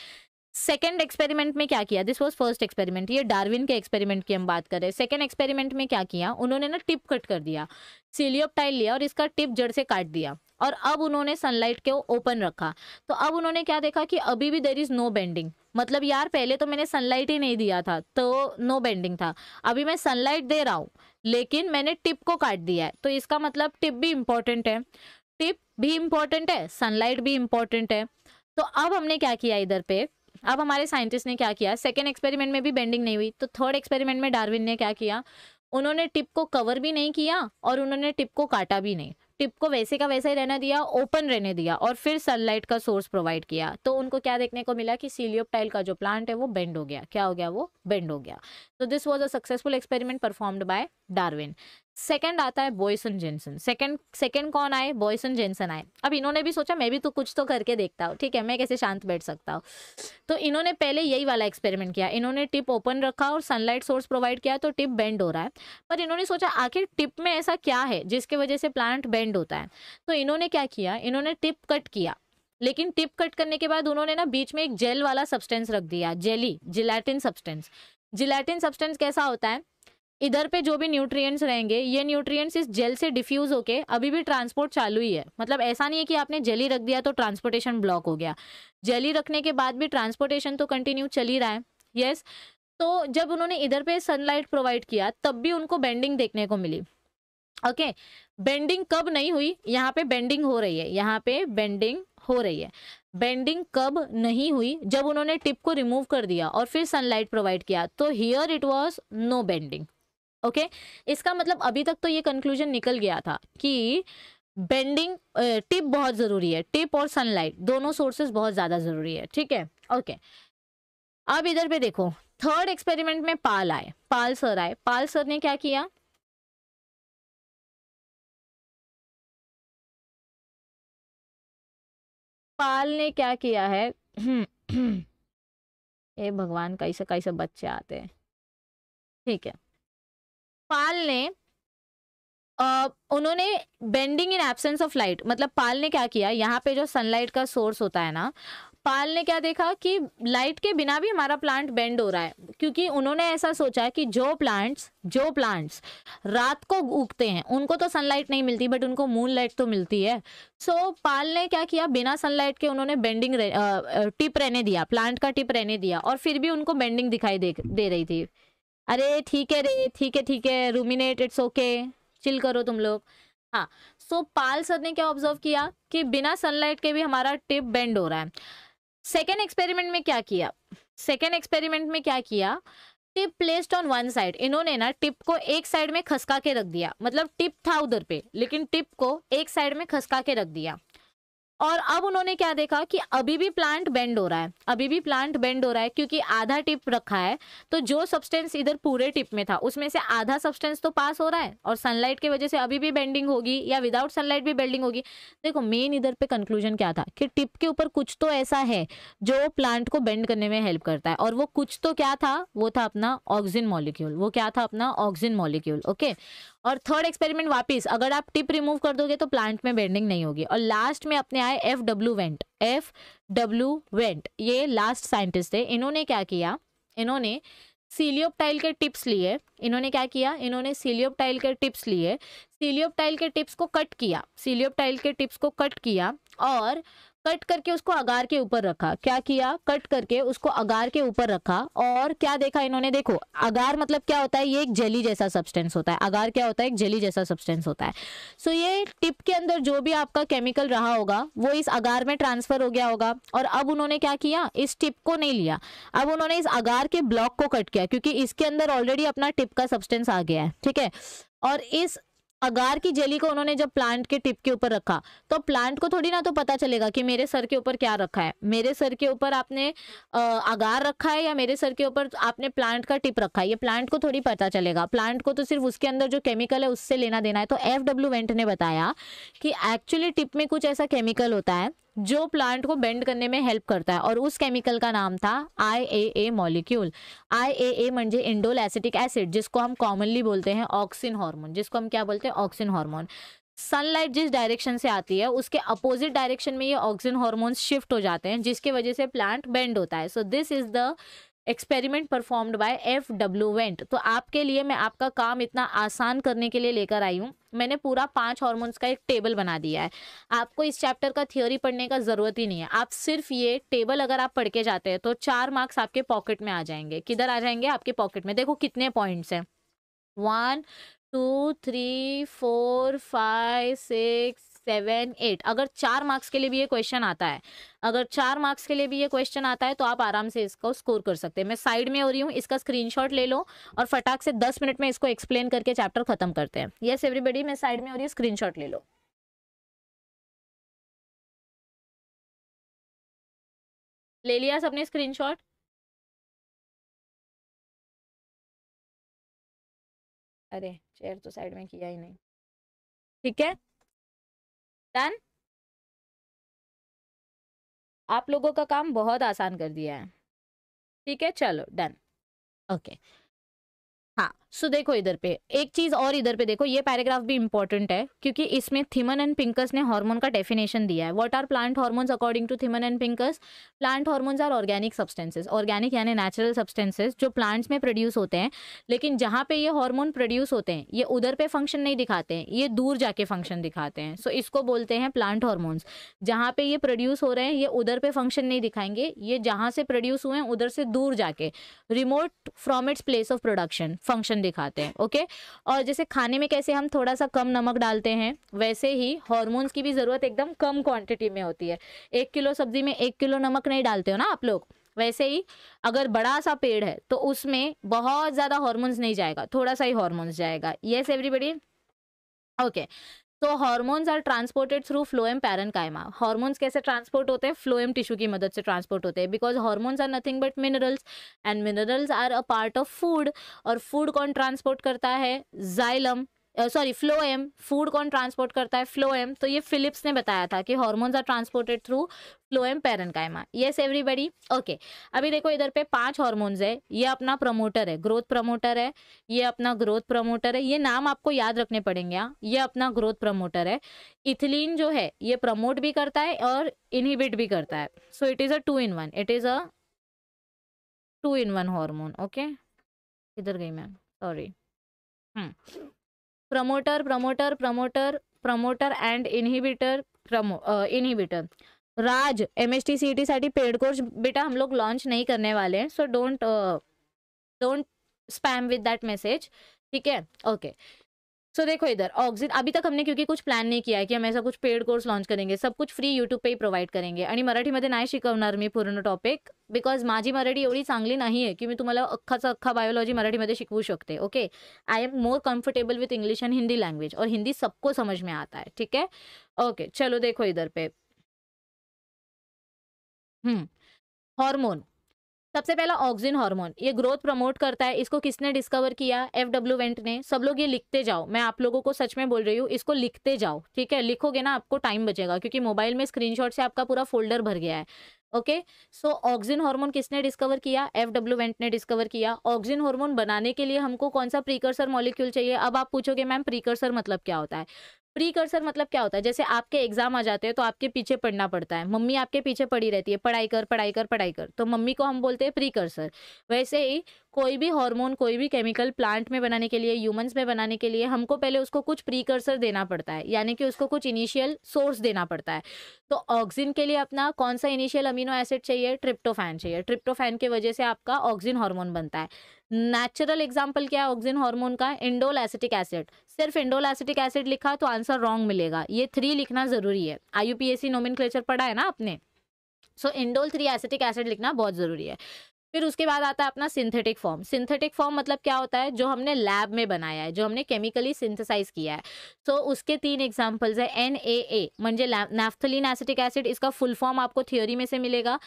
सेकेंड एक्सपेरिमेंट में क्या किया दिस वॉज फर्स्ट एक्सपेरिमेंट ये डार्विन के एक्सपेरिमेंट की हम बात कर रहे हैं सेकेंड एक्सपेरिमेंट में क्या किया उन्होंने ना टिप कट कर दिया सीलियोपटाइल लिया और इसका टिप जड़ से काट दिया और अब उन्होंने सनलाइट के ओपन रखा तो अब उन्होंने क्या देखा कि अभी भी देर इज़ नो बेंडिंग मतलब यार पहले तो मैंने सनलाइट ही नहीं दिया था तो नो बेंडिंग था अभी मैं सनलाइट दे रहा हूँ लेकिन मैंने टिप को काट दिया है तो इसका मतलब टिप भी इम्पॉर्टेंट है टिप भी इम्पॉर्टेंट है सनलाइट भी इम्पॉर्टेंट है तो अब हमने क्या किया इधर पे अब हमारे साइंटिस्ट ने क्या किया सेकेंड एक्सपेरिमेंट में भी बेंडिंग नहीं हुई तो थर्ड एक्सपेरिमेंट में डार्विन ने क्या किया उन्होंने टिप को कवर भी नहीं किया और उन्होंने टिप को काटा भी नहीं टिप को वैसे का वैसा ही रहने दिया ओपन रहने दिया और फिर सनलाइट का सोर्स प्रोवाइड किया तो उनको क्या देखने को मिला कि सीलियोपटाइल का जो प्लांट है वो बेंड हो गया क्या हो गया वो बेंड हो गया तो this was a successful experiment performed by Darwin second आता है बॉयसन जेंसन सेकंड सेकंड कौन आए बॉयसन जेंसन आए अब इन्होंने भी सोचा मैं भी तो कुछ तो करके देखता हूँ ठीक है मैं कैसे शांत बैठ सकता हूँ तो इन्होंने पहले यही वाला एक्सपेरिमेंट किया इन्होंने टिप ओपन रखा और सनलाइट सोर्स प्रोवाइड किया तो टिप बेंड हो रहा है पर इन्होंने सोचा आखिर टिप में ऐसा क्या है जिसके वजह से प्लांट बेंड होता है तो इन्होंने क्या किया इन्होंने टिप कट किया लेकिन टिप कट करने के बाद उन्होंने ना बीच में एक जेल वाला सब्सटेंस रख दिया jelly gelatin substance gelatin substance कैसा होता है इधर पे जो भी न्यूट्रिएंट्स रहेंगे ये न्यूट्रिएंट्स इस जेल से डिफ्यूज होके अभी भी ट्रांसपोर्ट चालू ही है मतलब ऐसा नहीं है कि आपने जेली रख दिया तो ट्रांसपोर्टेशन ब्लॉक हो गया जेली रखने के बाद भी ट्रांसपोर्टेशन तो कंटिन्यू चल ही रहा है यस तो जब उन्होंने इधर पे सनलाइट प्रोवाइड किया तब भी उनको बेंडिंग देखने को मिली ओके बेंडिंग कब नहीं हुई यहाँ पे बेंडिंग हो रही है यहाँ पे बेंडिंग हो रही है बेंडिंग कब नहीं हुई जब उन्होंने टिप को रिमूव कर दिया और फिर सनलाइट प्रोवाइड किया तो here it was no bending okay इसका मतलब अभी तक तो ये कंक्लूजन निकल गया था कि बेंडिंग टिप बहुत ज़रूरी है टिप और सनलाइट दोनों सोर्सेज बहुत ज़्यादा ज़रूरी है ठीक है ओके अब इधर पे देखो थर्ड एक्सपेरिमेंट में पाल आए पाल सर आए पाल सर ने क्या किया पाल ने क्या किया है ए भगवान कैसे कैसे बच्चे आते हैं ठीक है पाल ने Uh, उन्होंने bending in absence of light मतलब पाल ने क्या किया यहाँ पे जो सनलाइट का सोर्स होता है ना पाल ने क्या देखा कि लाइट के बिना भी हमारा प्लांट बेंड हो रहा है क्योंकि उन्होंने ऐसा सोचा कि जो प्लांट्स जो प्लांट्स रात को उगते हैं उनको तो सनलाइट नहीं मिलती बट उनको मून लाइट तो मिलती है सो so, पाल ने क्या किया बिना सनलाइट के उन्होंने बेंडिंग टिप रहने दिया प्लांट का टिप रहने दिया और फिर भी उनको बेंडिंग दिखाई दे, दे रही थी अरे ठीक है रे ठीक है ठीक है रूमिनेट इट्स ओके चिल करो तुम लोग हाँ सो so, पाल सर ने क्या ऑब्जर्व किया कि बिना सनलाइट के भी हमारा टिप बेंड हो रहा है सेकेंड एक्सपेरिमेंट में क्या किया सेकेंड एक्सपेरिमेंट में क्या किया tip placed on one side इन्होंने ना टिप को एक साइड में खसका के रख दिया मतलब टिप था उधर पे लेकिन टिप को एक साइड में खसका के रख दिया और अब उन्होंने क्या देखा कि अभी भी प्लांट बेंड हो रहा है अभी भी प्लांट बेंड हो रहा है क्योंकि आधा टिप रखा है तो जो सब्सटेंस इधर पूरे टिप में था उसमें से आधा सब्सटेंस तो पास हो रहा है और सनलाइट की वजह से अभी भी बेंडिंग होगी या विदाउट सनलाइट भी बेंडिंग होगी देखो मेन इधर पे कंक्लूजन क्या था कि टिप के ऊपर कुछ तो ऐसा है जो प्लांट को बेंड करने में हेल्प करता है और वो कुछ तो क्या था वो था अपना ऑक्सीजन मॉलिक्यूल वो क्या था अपना ऑक्सीजन मॉलिक्यूल ओके और थर्ड एक्सपेरिमेंट वापस अगर आप टिप रिमूव कर दोगे तो प्लांट में बेंडिंग नहीं होगी और लास्ट में अपने आए F W Went F W Went ये लास्ट साइंटिस्ट थे इन्होंने क्या किया इन्होंने सीलियोपटाइल के टिप्स लिए इन्होंने क्या किया इन्होंने सीलियोपटाइल के टिप्स लिए सीलियोपटाइल के टिप्स को कट किया सीलियोपटाइल के टिप्स को कट किया और कट करके उसको अगार के ऊपर रखा क्या किया कट करके उसको अगार के ऊपर रखा और क्या देखा इन्होंने देखो अगार मतलब क्या होता है ये एक जली जैसा सब्सटेंस होता है अगार क्या होता है एक जली जैसा सब्सटेंस होता है सो ये टिप के अंदर जो भी आपका केमिकल रहा होगा वो इस अगार में ट्रांसफर हो गया होगा और अब उन्होंने क्या किया इस टिप को नहीं लिया अब उन्होंने इस अगार के ब्लॉक को कट किया क्योंकि इसके अंदर ऑलरेडी अपना टिप का सब्सटेंस आ गया है ठीक है और इस अगार की जेली को उन्होंने जब प्लांट के टिप के ऊपर रखा तो प्लांट को थोड़ी ना तो पता चलेगा कि मेरे सर के ऊपर क्या रखा है मेरे सर के ऊपर आपने अगार रखा है या मेरे सर के ऊपर आपने प्लांट का टिप रखा है ये प्लांट को थोड़ी पता चलेगा प्लांट को तो सिर्फ उसके अंदर जो केमिकल है उससे लेना देना है तो एफ डब्ल्यू वेंट ने बताया कि एक्चुअली टिप में कुछ ऐसा केमिकल होता है जो प्लांट को बेंड करने में हेल्प करता है और उस केमिकल का नाम था आई ए ए मॉलिक्यूल आई ए ए म्हणजे इंडोल एसिटिक एसिड जिसको हम कॉमनली बोलते हैं ऑक्सिन हार्मोन जिसको हम क्या बोलते हैं ऑक्सिन हार्मोन सनलाइट जिस डायरेक्शन से आती है उसके अपोजिट डायरेक्शन में ये ऑक्सीजन हार्मोन्स शिफ्ट हो जाते हैं जिसके वजह से प्लांट बेंड होता है so this is the experiment performed by F W Went तो आपके लिए मैं आपका काम इतना आसान करने के लिए लेकर आई हूँ मैंने पूरा पांच हॉर्मोन्स का एक टेबल बना दिया है आपको इस चैप्टर का थियोरी पढ़ने का ज़रूरत ही नहीं है आप सिर्फ ये टेबल अगर आप पढ़ के जाते हैं तो चार मार्क्स आपके पॉकेट में आ जाएंगे किधर आ जाएंगे आपके पॉकेट में देखो कितने पॉइंट्स हैं one two three four five six seven eight अगर चार मार्क्स के लिए भी ये क्वेश्चन आता है अगर चार मार्क्स के लिए भी ये क्वेश्चन आता है तो आप आराम से इसको स्कोर कर सकते हैं मैं साइड में हो रही हूँ इसका स्क्रीनशॉट ले लो और फटाक से दस मिनट में इसको एक्सप्लेन करके चैप्टर खत्म करते हैं येस एवरीबडी मैं साइड में हो रही हूँ स्क्रीन ले लो ले लिया सबने स्क्रीनशॉट अरे चेयर तो साइड में किया ही नहीं ठीक है डन आप लोगों का काम बहुत आसान कर दिया है ठीक है चलो डन ओके हाँ सो so, देखो इधर पे एक चीज और इधर पे देखो ये पैराग्राफ भी इंपॉर्टेंट है क्योंकि इसमें थिमन एंड पिंकस ने हार्मोन का डेफिनेशन दिया है what are plant hormones according to Thimann and Pincus plant hormones are organic substances organic यानी नेचुरल सब्सटेंसेस जो प्लांट्स में प्रोड्यूस होते हैं लेकिन जहाँ पे ये हार्मोन प्रोड्यूस होते हैं ये उधर पे फंक्शन नहीं दिखाते हैं ये दूर जाके फंक्शन दिखाते हैं सो so, इसको बोलते हैं प्लांट हॉर्मोन्स जहाँ पे ये प्रोड्यूस हो रहे हैं ये उधर पे फंक्शन नहीं दिखाएंगे ये जहाँ से प्रोड्यूस हुए हैं उधर से दूर जाके remote from its place of production function reaction दिखाते हैं ओके और जैसे खाने में कैसे हम थोड़ा सा कम नमक डालते हैं वैसे ही हॉर्मोन्स की भी ज़रूरत एकदम कम क्वांटिटी में होती है एक किलो सब्जी में एक किलो नमक नहीं डालते हो ना आप लोग वैसे ही अगर बड़ा सा पेड़ है तो उसमें बहुत ज़्यादा हॉर्मोन्स नहीं जाएगा थोड़ा सा ही हॉर्मोन्स जाएगा येस एवरीबडी ओके तो hormones are transported through phloem कायमा हार्मोन्स कैसे ट्रांसपोर्ट होते हैं फ्लोएम टिश्यू की मदद से ट्रांसपोर्ट होते हैं because hormones are nothing but minerals and minerals are a part of food और फूड कौन ट्रांसपोर्ट करता है जाइलम सॉरी फ्लोएम फूड कौन ट्रांसपोर्ट करता है फ्लोएम तो ये फिलिप्स ने बताया था कि hormones are transported through phloem parenchyma yes everybody okay अभी देखो इधर पे पांच हॉर्मोन्स है ये अपना प्रमोटर है ग्रोथ प्रमोटर है ये अपना ग्रोथ प्रमोटर है ये नाम आपको याद रखने पड़ेंगे हाँ। ये अपना ग्रोथ प्रमोटर है इथिलीन जो है ये प्रमोट भी करता है और इनहिबिट भी करता है so it is a two in one it is a two in one hormone okay इधर गई ma'am sorry hmm promoter promoter promoter promoter and inhibitor promo inhibitor Raj M S T C T साठी पेड कोर्स बेटा हम लोग लॉन्च नहीं करने वाले हैं so don't don't spam with that message ठीक है ओके सो देखो इधर ऑक्सीजन अभी तक हमने क्योंकि कुछ प्लान नहीं किया है कि हम ऐसा कुछ पेड कोर्स लॉन्च करेंगे सब कुछ फ्री यूट्यूब पे प्रोवाइड करेंगे आणि मराठीमध्ये नाही शिकवणार मी पूर्ण टॉपिक बिकॉज माझी मराठी एवढी चांगली नाही आहे की मी तुम्हाला अख्खाचा अख्खा बायोलॉजी मराठीमध्ये शिकवू शकते okay I am more comfortable with English and Hindi language और हिंदी सबको समझ में आता है ठीक है ओके चलो देखो इधर पे हम्म हॉर्मोन सबसे पहला ऑक्सीजन हार्मोन ये ग्रोथ प्रमोट करता है इसको किसने डिस्कवर किया एफ डब्ल्यू वेंट ने सब लोग ये लिखते जाओ मैं आप लोगों को सच में बोल रही हूँ इसको लिखते जाओ ठीक है लिखोगे ना आपको टाइम बचेगा क्योंकि मोबाइल में स्क्रीनशॉट से आपका पूरा फोल्डर भर गया है ओके सो ऑक्सीजन हार्मोन किसने डिस्कवर किया एफ डब्ल्यू वेंट ने डिस्कवर किया ऑक्सिन हार्मोन बनाने के लिए हमको कौन सा प्रीकर्सर मॉलिक्यूल चाहिए अब आप पूछोगे मैम प्रीकर्सर मतलब क्या होता है प्रीकर्सर मतलब क्या होता है जैसे आपके एग्जाम आ जाते हैं तो आपके पीछे पढ़ना पड़ता है मम्मी आपके पीछे पड़ी रहती है पढ़ाई कर पढ़ाई कर पढ़ाई कर तो मम्मी को हम बोलते हैं प्रीकर्सर वैसे ही कोई भी हार्मोन कोई भी केमिकल प्लांट में बनाने के लिए ह्यूमंस में बनाने के लिए हमको पहले उसको कुछ प्रीकर्सर देना पड़ता है यानी कि उसको कुछ इनिशियल सोर्स देना पड़ता है तो ऑक्सीजन के लिए अपना कौन सा इनिशियल अमीनो एसिड चाहिए ट्रिप्टोफैन चाहिए ट्रिप्टोफैन की वजह से आपका ऑक्सीजन हार्मोन बनता है नेचुरल एग्जाम्पल क्या है ऑक्सीजन हार्मोन का इंडोल एसिटिक एसिड सिर्फ इंडोल एसिटिक एसिड लिखा तो आंसर रॉन्ग मिलेगा ये थ्री लिखना जरूरी है नोमिन क्लेचर पढ़ा है ना आपने so indole three acetic acid लिखना बहुत जरूरी है फिर उसके बाद आता है अपना सिंथेटिक फॉर्म सिंथेटिक फॉर्म मतलब क्या होता है जो हमने लैब में बनाया है जो हमने केमिकली सिंथेसाइज किया है सो so, उसके तीन एग्जांपल्स है एन ए ए म्हणजे नॅफ्थलीन एसिटिक एसिड इसका फुल फॉर्म आपको थियोरी में से मिलेगा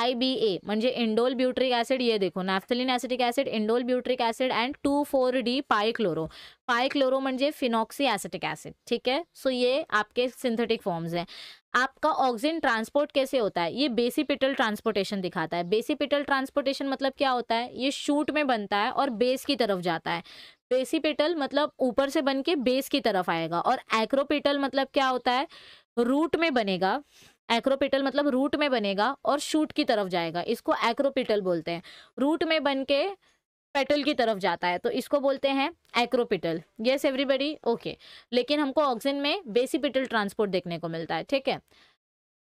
आई बी ए म्हणजे इंडोल ब्यूट्रिक एसिड ये देखो naphthalene acetic acid indole butyric acid and two four D पायक्लोरो पायक्लोरो म्हणजे फिनॉक्सी एसिटिक एसिड ठीक है सो so, ये आपके सिंथेटिक फॉर्म्स हैं आपका ऑक्सीजन ट्रांसपोर्ट कैसे होता है ये बेसिपिटल ट्रांसपोर्टेशन दिखाता है बेसिपिटल ट्रांसपोर्टेशन मतलब क्या होता है ये शूट में बनता है और बेस की तरफ जाता है बेसिपिटल मतलब ऊपर से बन के बेस की तरफ आएगा और एक्रोपिटल मतलब क्या होता है रूट में बनेगा एक्रोपिटल मतलब रूट में बनेगा और शूट की तरफ जाएगा इसको एक्रोपिटल बोलते हैं रूट में बन के पेटल की तरफ जाता है तो इसको बोलते हैं एक्रोपिटल येस एवरीबडी ओके लेकिन हमको ऑक्सीजन में बेसिपिटल ट्रांसपोर्ट देखने को मिलता है ठीक है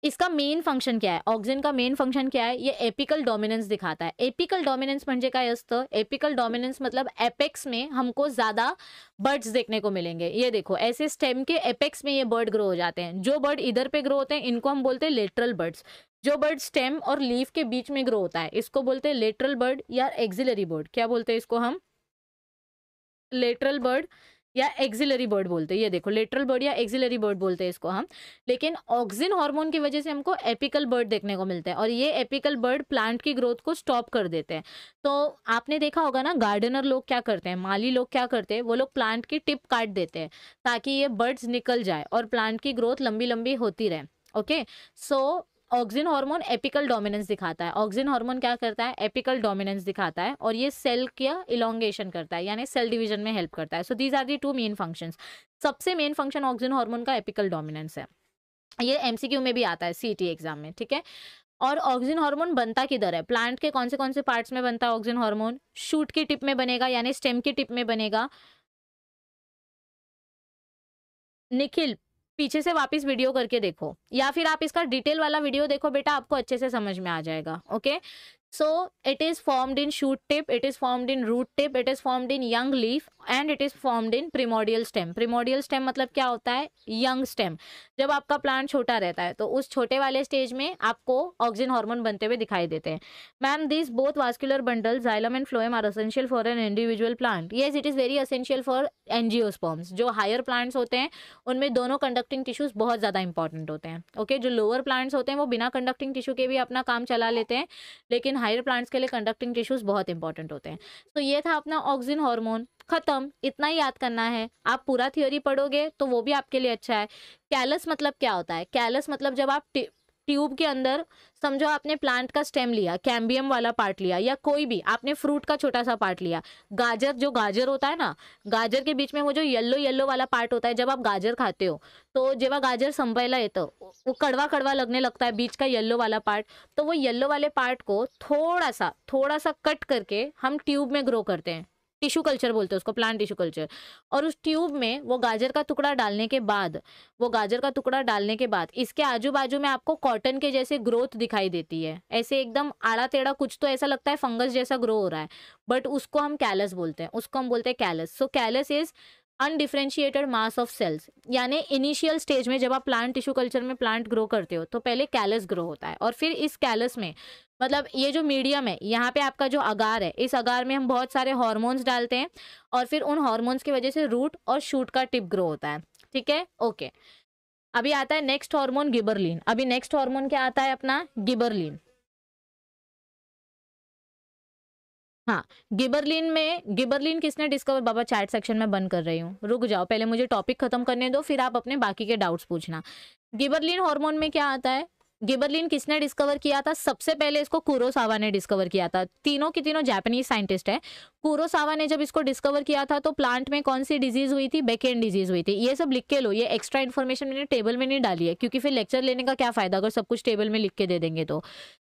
इसका मेन फंक्शन क्या है ऑक्सीजन का मेन फंक्शन क्या है ये एपिकल डोमिनेंस दिखाता है एपिकल डोमिनेंस का काय असतं एपिकल डोमिनेंस मतलब एपेक्स में हमको ज़्यादा बर्ड्स देखने को मिलेंगे ये देखो ऐसे स्टेम के एपेक्स में ये बर्ड ग्रो हो जाते हैं जो बर्ड इधर पे ग्रो होते हैं इनको हम बोलते हैं लेटरल बर्ड्स जो बर्ड स्टेम और लीफ के बीच में ग्रो होता है इसको बोलते हैं लेटरल बर्ड या एक्सिलरी बर्ड क्या बोलते हैं इसको हम लेटरल बर्ड या एक्सिलरी बर्ड बोलते हैं ये देखो लेटरल बर्ड या एक्सिलरी बर्ड बोलते हैं इसको हम लेकिन ऑक्सिन हार्मोन की वजह से हमको एपिकल बर्ड देखने को मिलता है और ये एपिकल बर्ड प्लांट की ग्रोथ को स्टॉप कर देते हैं तो आपने देखा होगा ना गार्डनर लोग क्या करते हैं माली लोग क्या करते हैं वो लोग प्लांट की टिप काट देते हैं ताकि ये बर्ड्स निकल जाए और प्लांट की ग्रोथ लंबी लंबी होती रहे okay so auxin hormone apical dominance दिखाता है ऑक्सिन हार्मोन क्या करता है एपिकल डोमिनेंस दिखाता है और ये सेल क्या इलोंगेशन करता है यानी सेल डिवीजन में हेल्प करता है so these are the two main function सबसे मेन फंक्शन ऑक्सिन हार्मोन का एपिकल डोमिनेंस है ये एमसीक्यू में भी आता है सीटी एग्जाम e में ठीक है और ऑक्सिन हार्मोन बनता किधर है प्लांट के कौन से कौन से पार्ट्स में बनता है ऑक्सिन हार्मोन शूट की टिप में बनेगा यानी स्टेम की टिप में बनेगा निखिल पीछे से वापस वीडियो करके देखो या फिर आप इसका डिटेल वाला वीडियो देखो बेटा आपको अच्छे से समझ में आ जाएगा okay so it is formed in shoot tip it is formed in root tip it is formed in young leaf and it is formed in primordial stem primordial stem मतलब क्या होता है young stem जब आपका प्लांट छोटा रहता है तो उस छोटे वाले स्टेज में आपको ऑक्सीजन हार्मोन बनते हुए दिखाई देते हैं ma'am this both vascular bundle xylem and phloem are essential for an individual plant yes it is very essential for angiosperms जो हायर प्लांट्स होते हैं उनमें दोनों कंडक्टिंग टिश्यूज बहुत ज़्यादा इंपॉर्टेंट होते हैं ओके okay? जो लोअर प्लांट्स होते हैं वो बिना कंडक्टिंग टिश्यू के भी अपना काम चला लेते हैं लेकिन हायर प्लांट्स के लिए कंडक्टिंग टिश्यूज बहुत इंपॉर्टेंट होते हैं तो ये था अपना ऑक्सीजन हार्मोन खत्म इतना ही याद करना है आप पूरा थ्योरी पढ़ोगे तो वो भी आपके लिए अच्छा है कैलस मतलब क्या होता है कैलस मतलब जब आप ट्यूब के अंदर समझो आपने प्लांट का स्टेम लिया कैम्बियम वाला पार्ट लिया या कोई भी आपने फ्रूट का छोटा सा पार्ट लिया गाजर जो गाजर होता है ना गाजर के बीच में वो जो येल्लो येल्लो वाला पार्ट होता है जब आप गाजर खाते हो तो जब गाजर है तो वो कड़वा कड़वा लगने लगता है बीच का येल्लो वाला पार्ट तो वो येल्लो वाले पार्ट को थोड़ा सा थोड़ा सा कट करके हम ट्यूब में ग्रो करते हैं टिश्यू कल्चर बोलते हैं उसको प्लांट टिश्यू कल्चर और उस ट्यूब में वो गाजर का टुकड़ा डालने के बाद वो गाजर का टुकड़ा डालने के बाद इसके आजू बाजू में आपको कॉटन के जैसे ग्रोथ दिखाई देती है ऐसे एकदम आड़ा टेढ़ा कुछ तो ऐसा लगता है फंगस जैसा ग्रो हो रहा है बट उसको हम कैलस बोलते हैं उसको हम बोलते हैं callus so callus is undifferentiated mass of cells यानी इनिशियल स्टेज में जब आप प्लांट टिश्यू कल्चर में प्लांट ग्रो करते हो तो पहले कैलस ग्रो होता है और फिर इस कैलस में मतलब ये जो मीडियम है यहाँ पे आपका जो अगार है इस अगार में हम बहुत सारे हॉर्मोन्स डालते हैं और फिर उन हॉर्मोन्स की वजह से रूट और शूट का टिप ग्रो होता है ठीक है ओके अभी आता है नेक्स्ट हार्मोन गिबरलिन अभी नेक्स्ट हार्मोन क्या आता है अपना गिबरलिन हाँ गिबरलिन में गिबरलिन किसने डिस्कवर बाबा चैट सेक्शन में बंद कर रही हूँ रुक जाओ पहले मुझे टॉपिक खत्म करने दो फिर आप अपने बाकी के डाउट्स पूछना गिबरलिन हार्मोन में क्या आता है गिबरलिन किसने डिस्कवर किया था सबसे पहले इसको कुरोसावा ने डिस्कवर किया था तीनों की तीनों जापानीज साइंटिस्ट है कुरोसावा ने जब इसको डिस्कवर किया था तो प्लांट में कौन सी डिजीज हुई थी बेकेन डिजीज हुई थी ये सब लिख के लो ये एक्स्ट्रा इन्फॉर्मेशन मैंने टेबल में नहीं डाली है क्योंकि फिर लेक्चर लेने का क्या फायदा अगर सब कुछ टेबल में लिख के दे देंगे तो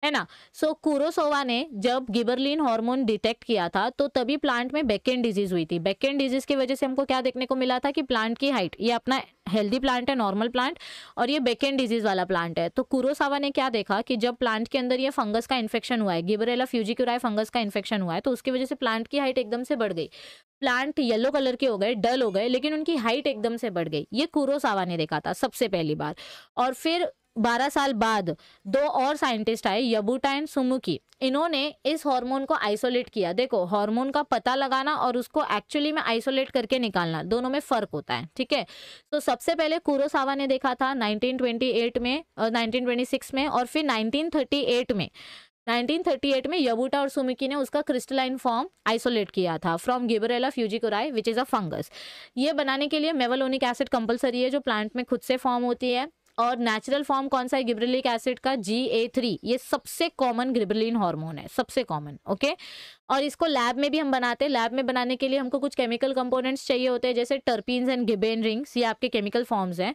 है ना सो so, कुरोसोवा ने जब गिबरलिन हार्मोन डिटेक्ट किया था तो तभी प्लांट में बैकेंड डिजीज हुई थी बैकेंड डिजीज की वजह से हमको क्या देखने को मिला था कि प्लांट की हाइट ये अपना हेल्दी प्लांट है नॉर्मल प्लांट और ये बैकेंड डिजीज वाला प्लांट है तो कुरोसावा ने क्या देखा कि जब प्लांट के अंदर ये फंगस का इन्फेक्शन हुआ है गिबरेला फ्यूजिक्यूराई फंगस का इन्फेक्शन हुआ है तो उसकी वजह से प्लांट की हाइट एकदम से बढ़ गई प्लांट येलो कलर के हो गए डल हो गए लेकिन उनकी हाइट एकदम से बढ़ गई ये कुरोसावा ने देखा था सबसे पहली बार और फिर 12 साल बाद दो और साइंटिस्ट आए यबूटा एंड सुमुकी इन्होंने इस हार्मोन को आइसोलेट किया देखो हार्मोन का पता लगाना और उसको एक्चुअली में आइसोलेट करके निकालना दोनों में फर्क होता है ठीक है तो सबसे पहले कुरोसावा ने देखा था 1928 में और 1926 में और फिर 1938 में 1938 में यबूटा और सुमिकी ने उसका क्रिस्टलाइन फॉर्म आइसोलेट किया था from Gibberella fujikuroi which is a fungus ये बनाने के लिए मेवलोनिक एसिड कंपलसरी है जो प्लांट में खुद से फॉर्म होती है और नेचुरल फॉर्म कौन सा है गिब्रेलिक एसिड का जी ए थ्री ये सबसे कॉमन ग्रिब्रिलिन हार्मोन है सबसे कॉमन ओके और इसको लैब में भी हम बनाते हैं लैब में बनाने के लिए हमको कुछ केमिकल कंपोनेंट्स चाहिए होते हैं जैसे टर्पीन्स एंड गिबेन रिंग्स ये आपके केमिकल फॉर्म्स हैं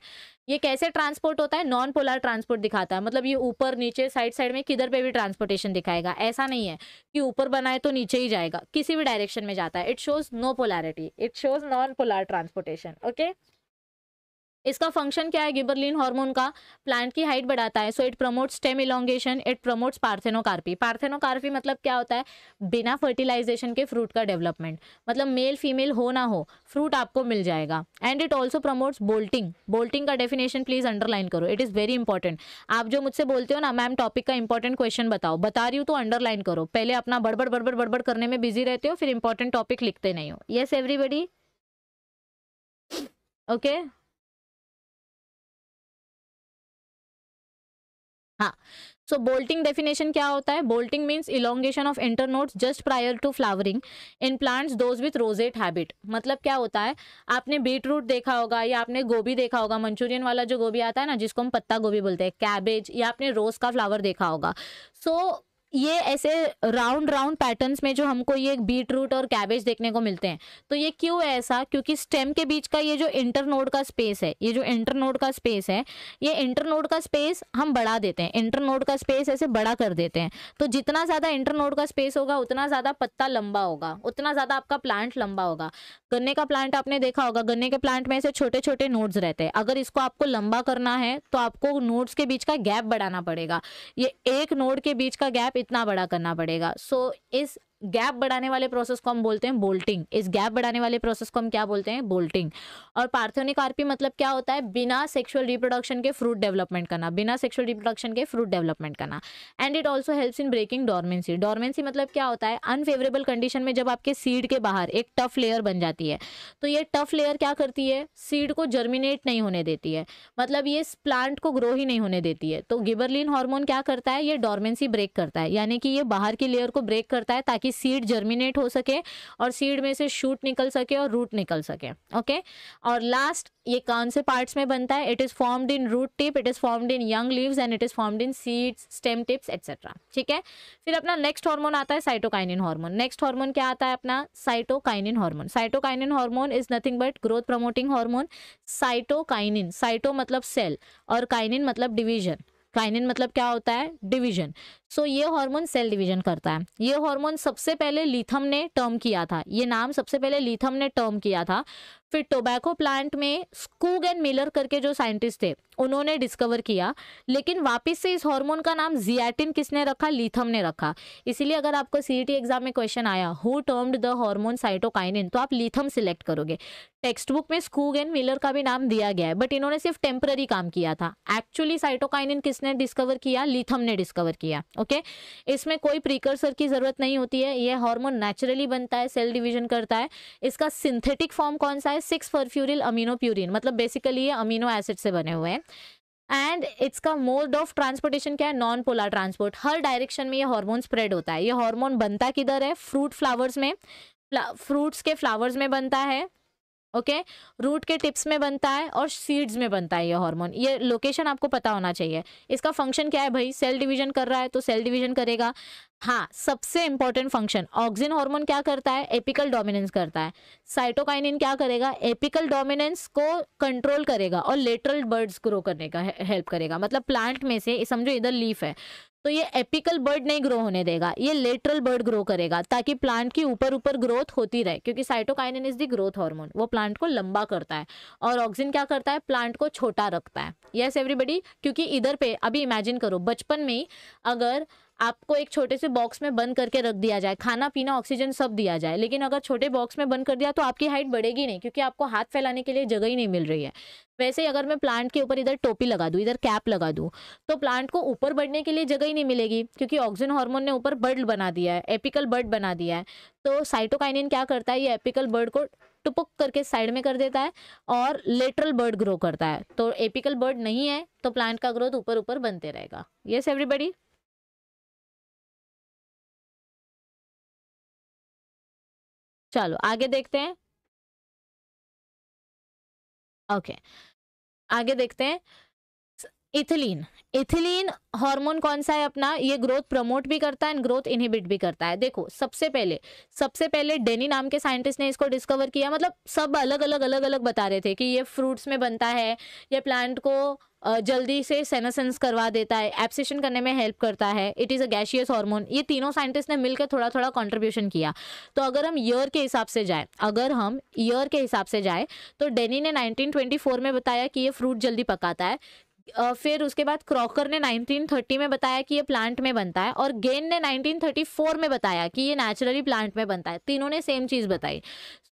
ये कैसे ट्रांसपोर्ट होता है नॉन पोलर ट्रांसपोर्ट दिखाता है मतलब ये ऊपर नीचे साइड साइड में किधर पे भी ट्रांसपोर्टेशन दिखाएगा ऐसा नहीं है कि ऊपर बनाए तो नीचे ही जाएगा किसी भी डायरेक्शन में जाता है it shows no polarity it shows non polar transportation okay इसका फंक्शन क्या है गिबरलिन हार्मोन का प्लांट की हाइट बढ़ाता है so it promote stem elongation it promotes parthenocarpy parthenocarpy मतलब क्या होता है बिना फर्टिलाइजेशन के फ्रूट का डेवलपमेंट मतलब मेल फीमेल हो ना हो फ्रूट आपको मिल जाएगा and it also promotes bolting bolting का डेफिनेशन प्लीज अंडरलाइन करो इट इज़ वेरी इंपॉर्टेंट आप जो मुझसे बोलते हो ना मैम टॉपिक का इंपॉर्टेंट क्वेश्चन बताओ बता रही हूँ तो अंडरलाइन करो पहले अपना बड़बड़ बड़बड़ बड़बड़ करने में बिजी रहते हो फिर इंपॉर्टेंट टॉपिक लिखते नहीं हो येस एवरीबडी ओके हाँ सो बोल्टिंग डेफिनेशन क्या होता है bolting means elongation of internodes just prior to flowering in plants those with rosette habit मतलब क्या होता है आपने बीट रूट देखा होगा या आपने गोभी देखा होगा मंचूरियन वाला जो गोभी आता है ना जिसको हम पत्ता गोभी बोलते हैं कैबेज या आपने रोज का फ्लावर देखा होगा सो so, ये ऐसे राउंड राउंड पैटर्न्स में जो हमको ये बीट रूट और कैबेज देखने को मिलते हैं तो ये क्यों है ऐसा क्योंकि स्टेम के बीच का ये जो इंटरनोड का स्पेस है ये जो इंटरनोड का स्पेस है ये इंटरनोड का स्पेस हम बढ़ा देते हैं इंटरनोड का स्पेस ऐसे बड़ा कर देते हैं तो जितना ज़्यादा इंटरनोड का स्पेस होगा उतना ज़्यादा पत्ता लंबा होगा उतना ज़्यादा आपका प्लांट लंबा होगा गन्ने का प्लांट आपने देखा होगा गन्ने के प्लांट में ऐसे छोटे छोटे नोड्स रहते हैं अगर इसको आपको लंबा करना है तो आपको नोड्स के बीच का गैप बढ़ाना पड़ेगा ये एक नोड के बीच का गैप इतना बड़ा करना पड़ेगा सो so, इस गैप बढ़ाने वाले प्रोसेस को हम बोलते हैं बोल्टिंग इस गैप बढ़ाने वाले प्रोसेस को हम क्या बोलते हैं बोल्टिंग और पार्थोनिक आरपी मतलब क्या होता है बिना सेक्सुअल रिप्रोडक्शन के फ्रूट डेवलपमेंट करना बिना सेक्सुअल रिप्रोडक्शन के फ्रूट डेवलपमेंट करना and it also helps in breaking dormancy dormancy मतलब क्या होता है अनफेवरेबल कंडीशन में जब आपके सीड के बाहर एक टफ लेयर बन जाती है तो ये टफ लेयर क्या करती है सीड को जर्मिनेट नहीं होने देती है मतलब ये प्लांट को ग्रो ही नहीं होने देती है तो गिबरलिन हार्मोन क्या करता है ये डॉर्मेंसी ब्रेक करता है यानी कि ये बाहर की लेयर को ब्रेक करता है ताकि सीड जर्मिनेट हो सके और सीड में से शूट निकल सके और रूट निकल सके ओके और लास्ट ये कौन से पार्ट्स में बनता है it is formed in root tip it is formed in young leaves and it is formed in seeds stem tips etcetera ठीक है फिर अपना नेक्स्ट हार्मोन आता है साइटोकाइनिन हार्मोन नेक्स्ट हार्मोन क्या आता है अपना cytokinin hormone cytokinin hormone is nothing but growth promoting hormone cytokinin cyto मतलब सेल और काइनिन मतलब डिवीजन काइनिन मतलब क्या होता है डिवीजन सो so, ये हार्मोन सेल डिवीजन करता है ये हार्मोन सबसे पहले लिथम ने टर्म किया था ये नाम सबसे पहले लीथम ने टर्म किया था फिर टोबैको प्लांट में स्कूग एंड मिलर करके जो साइंटिस्ट थे उन्होंने डिस्कवर किया लेकिन वापस से इस हार्मोन का नाम जियाटिन किसने रखा लीथम ने रखा इसीलिए अगर आपको सीईटी एग्जाम e में क्वेश्चन आया who termed the hormone cytokinin तो आप लिथम सिलेक्ट करोगे टेक्स्ट बुक में स्कूग एंड मिलर का भी नाम दिया गया है बट इन्होंने सिर्फ टेम्पररी काम किया था एक्चुअली साइटोकाइनिन किसने डिस्कवर किया लिथम ने डिस्कवर किया ओके इसमें कोई प्रीकर्सर की ज़रूरत नहीं होती है ये हार्मोन नेचुरली बनता है सेल डिवीजन करता है इसका सिंथेटिक फॉर्म कौन सा है सिक्स परफ्यूरिल अमीनो प्यूरिन मतलब बेसिकली ये अमीनो एसिड से बने हुए हैं एंड इट्स का मोड ऑफ ट्रांसपोर्टेशन क्या है नॉन पोलर ट्रांसपोर्ट हर डायरेक्शन में ये हार्मोन स्प्रेड होता है ये हार्मोन बनता किधर है फ्रूट फ्लावर्स में फ्रूट्स के फ्लावर्स में बनता है ओके रूट के टिप्स में बनता है और सीड्स में बनता है ये हार्मोन ये लोकेशन आपको पता होना चाहिए इसका फंक्शन क्या है भाई सेल डिवीजन कर रहा है तो सेल डिवीजन करेगा हाँ सबसे इंपॉर्टेंट फंक्शन ऑक्सिन हार्मोन क्या करता है एपिकल डोमिनेंस करता है साइटोकाइनिन क्या करेगा एपिकल डोमिनेंस को कंट्रोल करेगा और लेटरल बर्ड्स ग्रो करने का हेल्प करेगा मतलब प्लांट में से समझो इधर लीफ है तो ये एपिकल बर्ड नहीं ग्रो होने देगा ये लेटरल बर्ड ग्रो करेगा ताकि प्लांट की ऊपर ऊपर ग्रोथ होती रहे क्योंकि cytokinin is the growth hormone वो प्लांट को लंबा करता है और ऑक्सीजन क्या करता है प्लांट को छोटा रखता है यस yes, एवरीबडी क्योंकि इधर पे अभी इमेजिन करो बचपन में ही अगर आपको एक छोटे से बॉक्स में बंद करके रख दिया जाए खाना पीना ऑक्सीजन सब दिया जाए लेकिन अगर छोटे बॉक्स में बंद कर दिया तो आपकी हाइट बढ़ेगी नहीं क्योंकि आपको हाथ फैलाने के लिए जगह ही नहीं मिल रही है वैसे ही अगर मैं प्लांट के ऊपर इधर टोपी लगा दूँ इधर कैप लगा दूँ तो प्लांट को ऊपर बढ़ने के लिए जगह ही नहीं मिलेगी क्योंकि ऑक्सीजन हार्मोन ने ऊपर बर्ड बना दिया है एपिकल बर्ड बना दिया है तो साइटोकाइनिन क्या करता है ये एपिकल बर्ड को टुपक करके साइड में कर देता है और लेटरल बर्ड ग्रो करता है तो एपिकल बर्ड नहीं है तो प्लांट का ग्रोथ ऊपर ऊपर बनते रहेगा येस एवरीबडी चलो आगे देखते हैं ओके okay. आगे देखते हैं इथिलीन इथिलीन हार्मोन कौन सा है अपना ये ग्रोथ प्रमोट भी करता है एंड ग्रोथ इनहिबिट भी करता है देखो सबसे पहले सबसे पहले डेनी नाम के साइंटिस्ट ने इसको डिस्कवर किया मतलब सब अलग अलग अलग अलग बता रहे थे कि ये फ्रूट्स में बनता है ये प्लांट को जल्दी से सेनासेंस करवा देता है एप्सेशन करने में हेल्प करता है it is a gaseous hormone ये तीनों साइंटिस्ट ने मिलकर थोड़ा थोड़ा कॉन्ट्रीब्यूशन किया तो अगर हम ईयर के हिसाब से जाए अगर हम ईयर के हिसाब से जाए तो डेनी ने 1924 में बताया कि ये फ्रूट जल्दी पकाता है फिर उसके बाद क्रॉकर ने 1930 में बताया कि ये प्लांट में बनता है और गेन ने 1934 में बताया कि ये नेचुरली प्लांट में बनता है तीनों ने सेम चीज़ बताई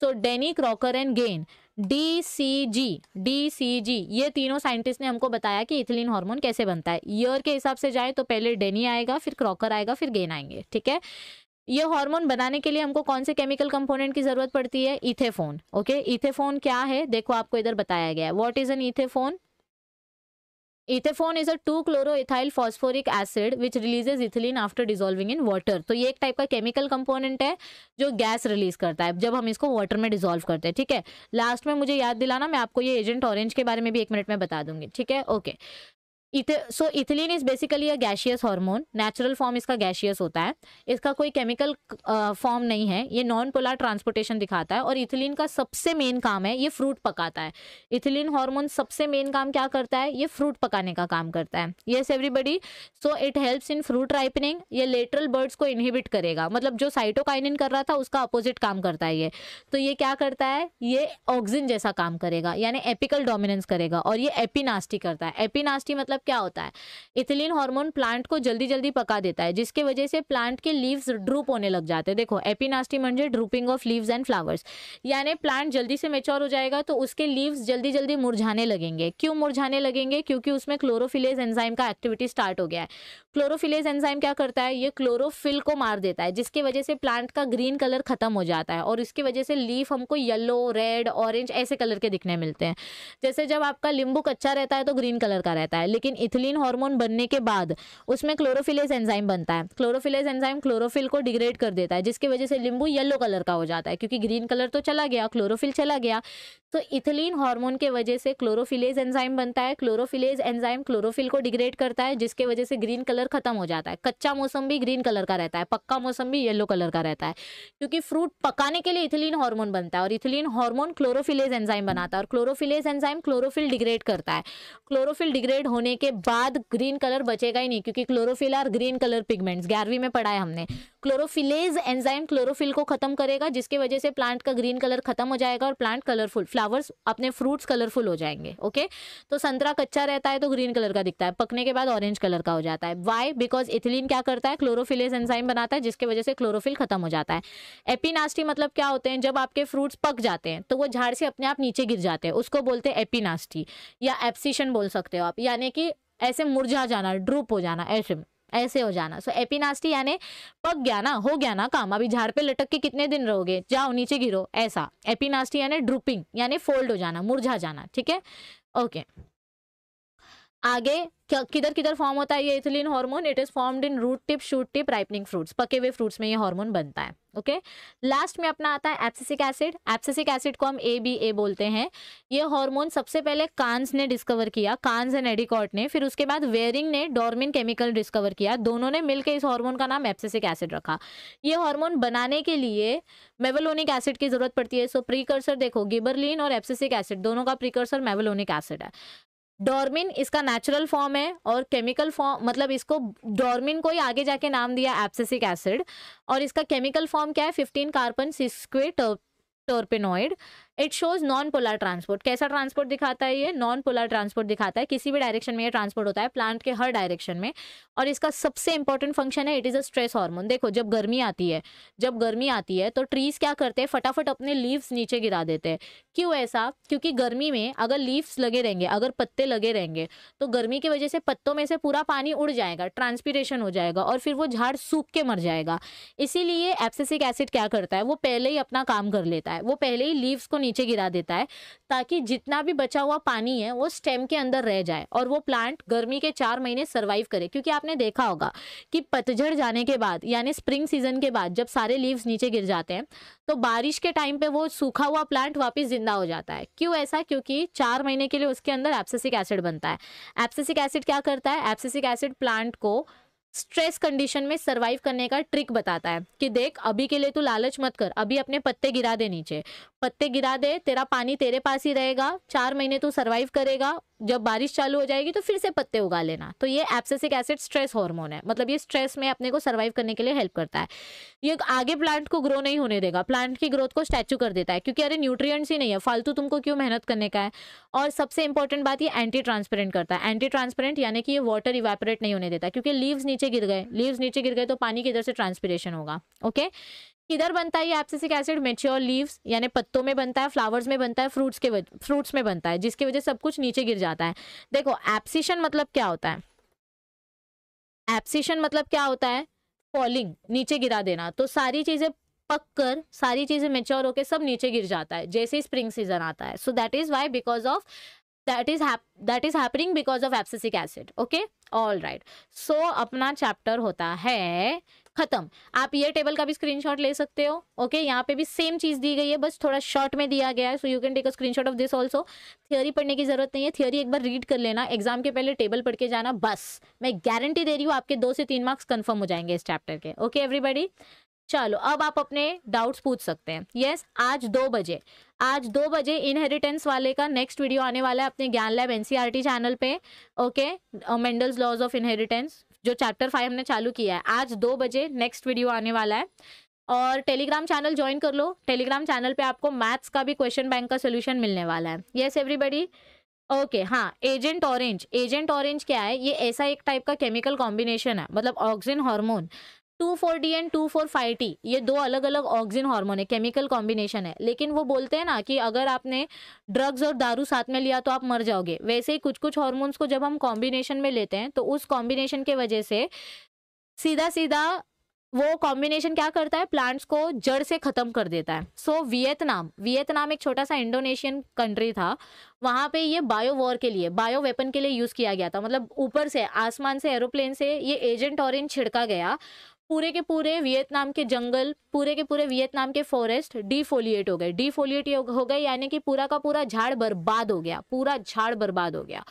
so Denny Crocker and Gane D C G D C G ये तीनों साइंटिस्ट ने हमको बताया कि इथिलीन हार्मोन कैसे बनता है ईयर के हिसाब से जाए तो पहले डेनी आएगा फिर क्रॉकर आएगा फिर गेन आएंगे ठीक है ये हार्मोन बनाने के लिए हमको कौन से केमिकल कंपोनेंट की जरूरत पड़ती है इथेफोन ओके इथेफोन क्या है देखो आपको इधर बताया गया है what is an ethephon ethephon is a two chloro ethyl phosphoric acid which releases ethylene after dissolving in water तो ये एक टाइप का केमिकल कंपोनेंट है जो गैस रिलीज करता है जब हम इसको वाटर में डिजोल्व करते हैं ठीक है लास्ट में मुझे याद दिलाना मैं आपको ये एजेंट ऑरेंज के बारे में भी एक मिनट में बता दूंगी ठीक है okay so ethylene is basically a gaseous hormone natural form इसका गैशियस होता है इसका कोई केमिकल फॉर्म uh, नहीं है ये नॉन पोलर ट्रांसपोर्टेशन दिखाता है और इथिलीन का सबसे मेन काम है ये फ्रूट पकाता है इथिलीन हार्मोन सबसे मेन काम क्या करता है ये फ्रूट पकाने का काम करता है yes everybody so it helps in fruit ripening ये लेटरल बर्ड्स को इनहिबिट करेगा मतलब जो साइटोकाइनिन कर रहा था उसका अपोजिट काम करता है ये तो ये क्या करता है ये ऑक्सिन जैसा काम करेगा यानी एपिकल डोमिनेंस करेगा और ये एपिनास्टी करता है एपिनास्टी मतलब मतलब क्या होता है इथिलीन हार्मोन प्लांट को जल्दी जल्दी पका देता है जिसके वजह से प्लांट के लीव्स ड्रूप होने लग जाते हैं देखो एपिनास्टी मंजे drooping of leaves and flowers यानी प्लांट जल्दी से मेच्योर हो जाएगा तो उसके लीव्स जल्दी जल्दी मुरझाने लगेंगे क्यों मुरझाने लगेंगे क्योंकि उसमें क्लोरोफिलेज एंजाइम का एक्टिविटी स्टार्ट हो गया है क्लोरोफिलेज एंजाइम क्या करता है ये क्लोरोफिल को मार देता है जिसकी वजह से प्लांट का ग्रीन कलर खत्म हो जाता है और इसकी वजह से लीफ हमको येलो रेड ऑरेंज ऐसे कलर के दिखने मिलते हैं जैसे जब आपका लींबू कच्चा रहता है तो ग्रीन कलर का रहता है लेकिन लेकिन इथिलीन हार्मोन बनने के बाद उसमें क्लोरोफिलेस एंजाइम बनता है क्लोरोफिलेस एंजाइम क्लोरोफिल को डिग्रेड कर देता है जिसकी वजह से लींबू येलो कलर का हो जाता है क्योंकि ग्रीन कलर तो चला गया क्लोरोफिल चला गया तो इथिलीन हार्मोन के वजह से क्लोरोफिलेज एंजाइम बनता है क्लोरोफिलेज एंजाइम क्लोरोफिल को डिग्रेड करता है जिसके वजह से ग्रीन कलर खत्म हो जाता है कच्चा मौसम भी ग्रीन कलर का रहता है पक्का मौसम भी येलो कलर का रहता है क्योंकि फ्रूट पकाने के लिए इथिलीन हार्मोन बनता है और इथिलीन हार्मोन क्लोरोफिलेज एंजाइम बनाता है और क्लोरोफिलेज एंजाइम क्लोरोफिल डिग्रेड करता है क्लोरोफिल डिग्रेड होने के बाद ग्रीन कलर बचेगा ही नहीं क्योंकि chlorophyll are green colour pigments ग्यारहवीं में पढ़ा है हमने क्लोरोफिलेज एंजाइम क्लोरोफिल को खत्म करेगा जिसके वजह से प्लांट का ग्रीन कलर खत्म हो जाएगा और प्लांट कलरफुल फ्लावर्स अपने फ्रूट्स कलरफुल हो जाएंगे ओके तो संतरा कच्चा रहता है तो ग्रीन कलर का दिखता है पकने के बाद ऑरेंज कलर का हो जाता है वाई बिकॉज इथिलीन क्या करता है क्लोरोफिलेज एंजाइम बनाता है जिसके वजह से क्लोरोफिल खत्म हो जाता है एपीनास्टी मतलब क्या होते हैं जब आपके फ्रूट्स पक जाते हैं तो वो झाड़ से अपने आप नीचे गिर जाते हैं उसको बोलते हैं एपीनास्टी या एप्सिशन बोल सकते हो आप यानी कि ऐसे मुरझा जाना ड्रूप हो जाना ऐसे ऐसे हो जाना सो so, एपिनास्टी यानी पक गया ना हो गया ना काम अभी झाड़ पे लटक के कितने दिन रहोगे जाओ नीचे गिरो ऐसा एपिनास्टी यानी ड्रूपिंग यानी फोल्ड हो जाना मुरझा जाना ठीक है ओके आगे किधर किधर फॉर्म होता है ये ethylene hormone it is formed in root tip shoot tip ripening fruits पके हुए फ्रूट्स में ये हार्मोन बनता है ओके लास्ट में अपना आता है एप्सिसिक एसिड एप्सिसिक एसिड को हम ए बी ए बोलते हैं ये हार्मोन सबसे पहले कांस ने डिस्कवर किया कांस एंड एडिकॉट ने फिर उसके बाद वेरिंग ने डॉर्मिन केमिकल डिस्कवर किया दोनों ने मिलकर इस हॉर्मोन का नाम एप्सिसिक एसिड रखा ये हॉर्मोन बनाने के लिए मेवलोनिक एसिड की जरूरत पड़ती है सो प्रीकर्सर देखो गिबरलिन और एप्सिसिक एसिड दोनों का प्रीकर्सर मेवलोनिक एसिड है डॉर्मिन इसका नेचुरल फॉर्म है और केमिकल फॉर्म मतलब इसको डॉर्मिन को ही आगे जाके नाम दिया एप्सिसिक एसिड और इसका केमिकल फॉर्म क्या है fifteen carbon sesquiterpenoid it shows non polar transport कैसा ट्रांसपोर्ट दिखाता है ये नॉन पोलर ट्रांसपोर्ट दिखाता है किसी भी डायरेक्शन में ये ट्रांसपोर्ट होता है प्लांट के हर डायरेक्शन में और इसका सबसे इंपॉर्टेंट फंक्शन है it is a stress hormone देखो जब गर्मी आती है जब गर्मी आती है तो ट्रीज क्या करते हैं फटाफट अपने लीव्स नीचे गिरा देते हैं क्यों ऐसा क्योंकि गर्मी में अगर लीव्स लगे रहेंगे अगर पत्ते लगे रहेंगे तो गर्मी की वजह से पत्तों में से पूरा पानी उड़ जाएगा ट्रांसपीरेशन हो जाएगा और फिर वो झाड़ सूख के मर जाएगा इसीलिए एप्सिसिक एसिड क्या करता है वो पहले ही अपना काम कर लेता है वो पहले ही लीव्स को नीचे गिरा देता है ताकि जितना भी बचा हुआ पानी है वो स्टेम के अंदर रह जाए और वो प्लांट गर्मी के चार महीने सर्वाइव करे क्योंकि आपने देखा होगा कि पतझड़ जाने के बाद यानी स्प्रिंग सीजन के बाद जब सारे लीव्स नीचे गिर जाते हैं तो बारिश के टाइम पे वो सूखा हुआ प्लांट वापस जिंदा हो जाता है क्यों ऐसा क्योंकि चार महीने के लिए उसके अंदर एप्सेसिक एसिड बनता है एप्सेसिक एसिड क्या करता है एप्सेसिक एसिड प्लांट को स्ट्रेस कंडीशन में सरवाइव करने का ट्रिक बताता है कि देख अभी के लिए तू लालच मत कर अभी अपने पत्ते गिरा दे नीचे पत्ते गिरा दे तेरा पानी तेरे पास ही रहेगा चार महीने तू सरवाइव करेगा जब बारिश चालू हो जाएगी तो फिर से पत्ते उगा लेना तो ये एप्सेसिक एसिड स्ट्रेस हार्मोन है मतलब ये स्ट्रेस में अपने को सर्वाइव करने के लिए हेल्प करता है ये आगे प्लांट को ग्रो नहीं होने देगा प्लांट की ग्रोथ को स्टैचू कर देता है क्योंकि अरे न्यूट्रिएंट्स ही नहीं है फालतू तुमको क्यों मेहनत करने का है और सबसे इंपॉर्टेंट बात ये एंटी ट्रांसपेरेंट करता है एंटी ट्रांसपेरेंट यानी कि ये वाटर इवेपोरेट नहीं होने देता क्योंकि लीव्स नीचे गिर गए लीव्स नीचे गिर गए तो पानी की इधर से ट्रांसपेरेशन होगा ओके किधर बनता है ये एप्सिसिक एसिड मेच्योर लीव्स यानी पत्तों में बनता है फ्लावर्स में बनता है फ्रूट्स के फ्रूट्स में बनता है जिसकी वजह सब कुछ नीचे गिर जाता है देखो एप्सिशन मतलब क्या होता है एप्सिशन मतलब क्या होता है फॉलिंग नीचे गिरा देना तो सारी चीज़ें पक कर सारी चीज़ें मेच्योर होकर सब नीचे गिर जाता है जैसे ही स्प्रिंग सीजन आता है so that is why because of that is that is happening because of abscisic acid okay all right so अपना चैप्टर होता है खत्म आप ये टेबल का भी स्क्रीनशॉट ले सकते हो ओके यहाँ पे भी सेम चीज़ दी गई है बस थोड़ा शॉर्ट में दिया गया है so you can take a screenshot of this also theory पढ़ने की जरूरत नहीं है थ्योरी एक बार रीड कर लेना एग्जाम के पहले टेबल पढ़ के जाना बस मैं गारंटी दे रही हूँ आपके दो से तीन मार्क्स कन्फर्म हो जाएंगे इस चैप्टर के ओके एवरीबडी चलो अब आप अपने डाउट्स पूछ सकते हैं यस yes, आज दो बजे आज दो बजे इनहेरिटेंस वाले का नेक्स्ट वीडियो आने वाला है अपने ज्ञान लैब एनसीईआरटी चैनल पे okay Mendel's laws of inheritance जो चैप्टर फाइव हमने चालू किया है आज दो बजे नेक्स्ट वीडियो आने वाला है और टेलीग्राम चैनल ज्वाइन कर लो टेलीग्राम चैनल पे आपको मैथ्स का भी क्वेश्चन बैंक का सोल्यूशन मिलने वाला है येस एवरीबडी ओके हाँ एजेंट ऑरेंज एजेंट ऑरेंज क्या है ये ऐसा एक टाइप का केमिकल कॉम्बिनेशन है मतलब auxin hormone two four D and two four five T ये दो अलग अलग ऑक्सीजन हार्मोन है केमिकल कॉम्बिनेशन है लेकिन वो बोलते हैं ना कि अगर आपने ड्रग्स और दारू साथ में लिया तो आप मर जाओगे वैसे ही कुछ कुछ हॉर्मोन्स को जब हम कॉम्बिनेशन में लेते हैं तो उस कॉम्बिनेशन के वजह से सीधा सीधा वो कॉम्बिनेशन क्या करता है प्लांट्स को जड़ से ख़त्म कर देता है सो so, वियतनाम वियतनाम एक छोटा सा इंडोनेशियन कंट्री था वहाँ पे ये बायो वॉर के लिए बायो वेपन के लिए यूज़ किया गया था मतलब ऊपर से आसमान से एरोप्लेन से ये एजेंट ऑरेंज छिड़का गया पूरे के पूरे वियतनाम के जंगल पूरे के पूरे वियतनाम के फॉरेस्ट डिफोलिएट हो गए डिफोलिएट हो गए यानी कि पूरा का पूरा झाड़ बर्बाद हो गया पूरा झाड़ बर्बाद हो गया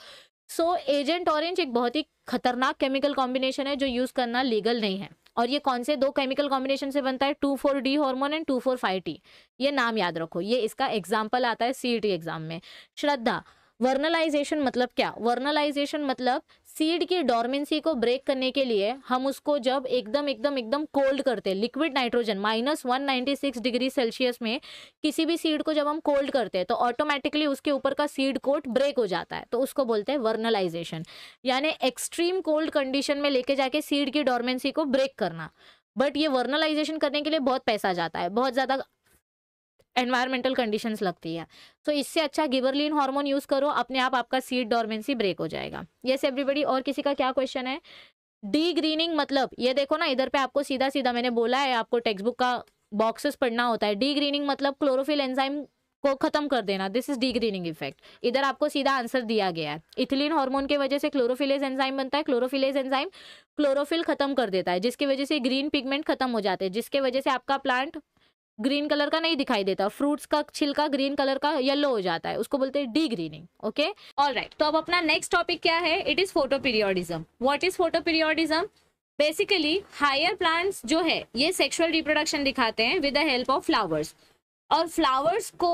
सो एजेंट ऑरेंज एक बहुत ही खतरनाक केमिकल कॉम्बिनेशन है जो यूज करना लीगल नहीं है और ये कौन से दो केमिकल कॉम्बिनेशन से बनता है two four D hormone and two four five T ये नाम याद रखो ये इसका एग्जाम्पल आता है सी एग्जाम में श्रद्धा वर्नलाइजेशन मतलब क्या वर्नलाइजेशन मतलब सीड की डॉर्मेंसी को ब्रेक करने के लिए हम उसको जब एकदम एकदम एकदम कोल्ड करते हैं liquid nitrogen minus one degree Celsius में किसी भी सीड को जब हम कोल्ड करते हैं तो ऑटोमेटिकली उसके ऊपर का सीड कोट ब्रेक हो जाता है तो उसको बोलते हैं वर्नलाइजेशन यानी एक्सट्रीम कोल्ड कंडीशन में लेके जाके सीड की डॉर्मेंसी को ब्रेक करना बट ये वर्नलाइजेशन करने के लिए बहुत पैसा जाता है बहुत ज़्यादा एनवायरमेंटल कंडीशन लगती है सो तो so, इससे अच्छा गिबरलिन हार्मोन यूज़ करो अपने आप आपका सीड डॉर्मेंसी ब्रेक हो जाएगा yes, एवरीबडी और किसी का क्या क्वेश्चन है डी ग्रीनिंग मतलब ये देखो ना इधर पे आपको सीधा सीधा मैंने बोला है आपको टेक्स्ट बुक का बॉक्सेस पढ़ना होता है डी ग्रीनिंग मतलब क्लोरोफिल एंजाइम को खत्म कर देना this is degreening effect इधर आपको सीधा आंसर दिया गया है इथिलीन हार्मोन की वजह से क्लोरोफिलेज एंजाइम बनता है क्लोरोफिलेज एंजाइम क्लोरोफिल खत्म कर देता है जिसकी वजह से ग्रीन पिगमेंट खत्म हो जाते हैं जिसके वजह से आपका प्लांट ग्रीन कलर का नहीं दिखाई देता फ्रूट्स का छिलका ग्रीन कलर का येलो हो जाता है उसको बोलते हैं degreening okay all right तो अब अपना नेक्स्ट टॉपिक क्या है it is photoperiodism what is photoperiodism basically higher plants जो है ये सेक्सुअल रिप्रोडक्शन दिखाते हैं with the help of flowers और फ्लावर्स को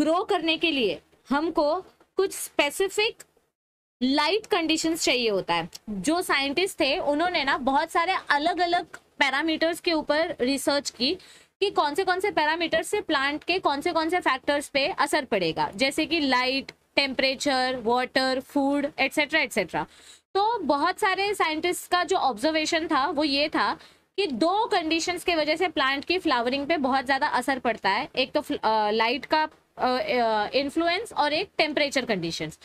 ग्रो करने के लिए हमको कुछ स्पेसिफिक लाइट कंडीशंस चाहिए होता है जो साइंटिस्ट थे उन्होंने ना बहुत सारे अलग अलग पैरामीटर्स के ऊपर रिसर्च की कि कौन से कौन से पैरामीटर से प्लांट के कौन से कौन से फैक्टर्स पे असर पड़ेगा जैसे कि light temperature water food etcetera etcetera तो बहुत सारे साइंटिस्ट का जो ऑब्जर्वेशन था वो ये था कि दो कंडीशंस के वजह से प्लांट की फ्लावरिंग पे बहुत ज़्यादा असर पड़ता है एक तो लाइट का इन्फ्लुएंस और एक टेम्परेचर कंडीशंस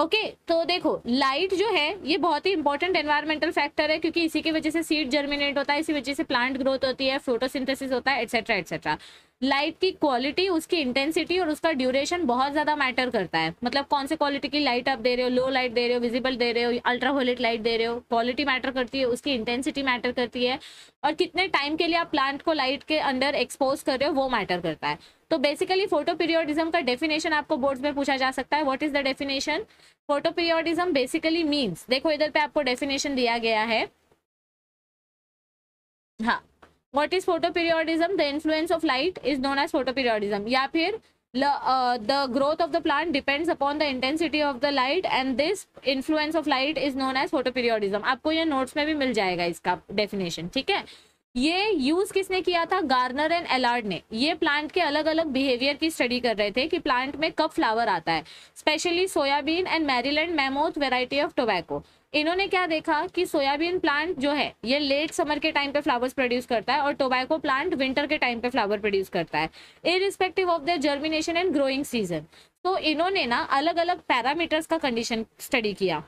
ओके okay, तो देखो लाइट जो है ये बहुत ही इंपॉर्टेंट एनवायरमेंटल फैक्टर है क्योंकि इसी की वजह से सीड जर्मिनेट होता है इसी वजह से प्लांट ग्रोथ होती है फोटोसिंथेसिस होता है एटसेट्रा एटसेट्रा लाइट की क्वालिटी उसकी इंटेंसिटी और उसका ड्यूरेशन बहुत ज़्यादा मैटर करता है मतलब कौन से क्वालिटी की लाइट आप दे रहे हो लो लाइट दे रहे हो विजिबल दे रहे हो वोलेट लाइट दे रहे हो क्वालिटी मैटर करती है उसकी इंटेंसिटी मैटर करती है और कितने टाइम के लिए आप प्लांट को लाइट के अंडर एक्सपोज कर रहे हो वो मैटर करता है तो बेसिकली फोटो पीरियोडिज्म का डेफिनेशन आपको बोर्ड्स में पूछा जा सकता है what is the definition photoperiodism basically means देखो इधर पे आपको डेफिनेशन दिया गया है हाँ what is photoperiodism the influence of light is known as photoperiodism या फिर the growth of the plant depends upon the intensity of the light and this influence of light is known as photo periodism आपको यह नोट्स में भी मिल जाएगा इसका डेफिनेशन ठीक है ये यूज किसने किया था गार्नर एंड एलार्ड ने ये प्लांट के अलग अलग बिहेवियर की स्टडी कर रहे थे कि प्लांट में कब फ्लावर आता है specially soybean and Maryland mammoth variety of tobacco इन्होंने क्या देखा कि सोयाबीन प्लांट जो है ये लेट समर के टाइम पे फ्लावर्स प्रोड्यूस करता है और टोबैको प्लांट विंटर के टाइम पे फ्लावर प्रोड्यूस करता है irrespective of the germination and growing season तो इन्होंने ना अलग अलग पैरामीटर्स का कंडीशन स्टडी किया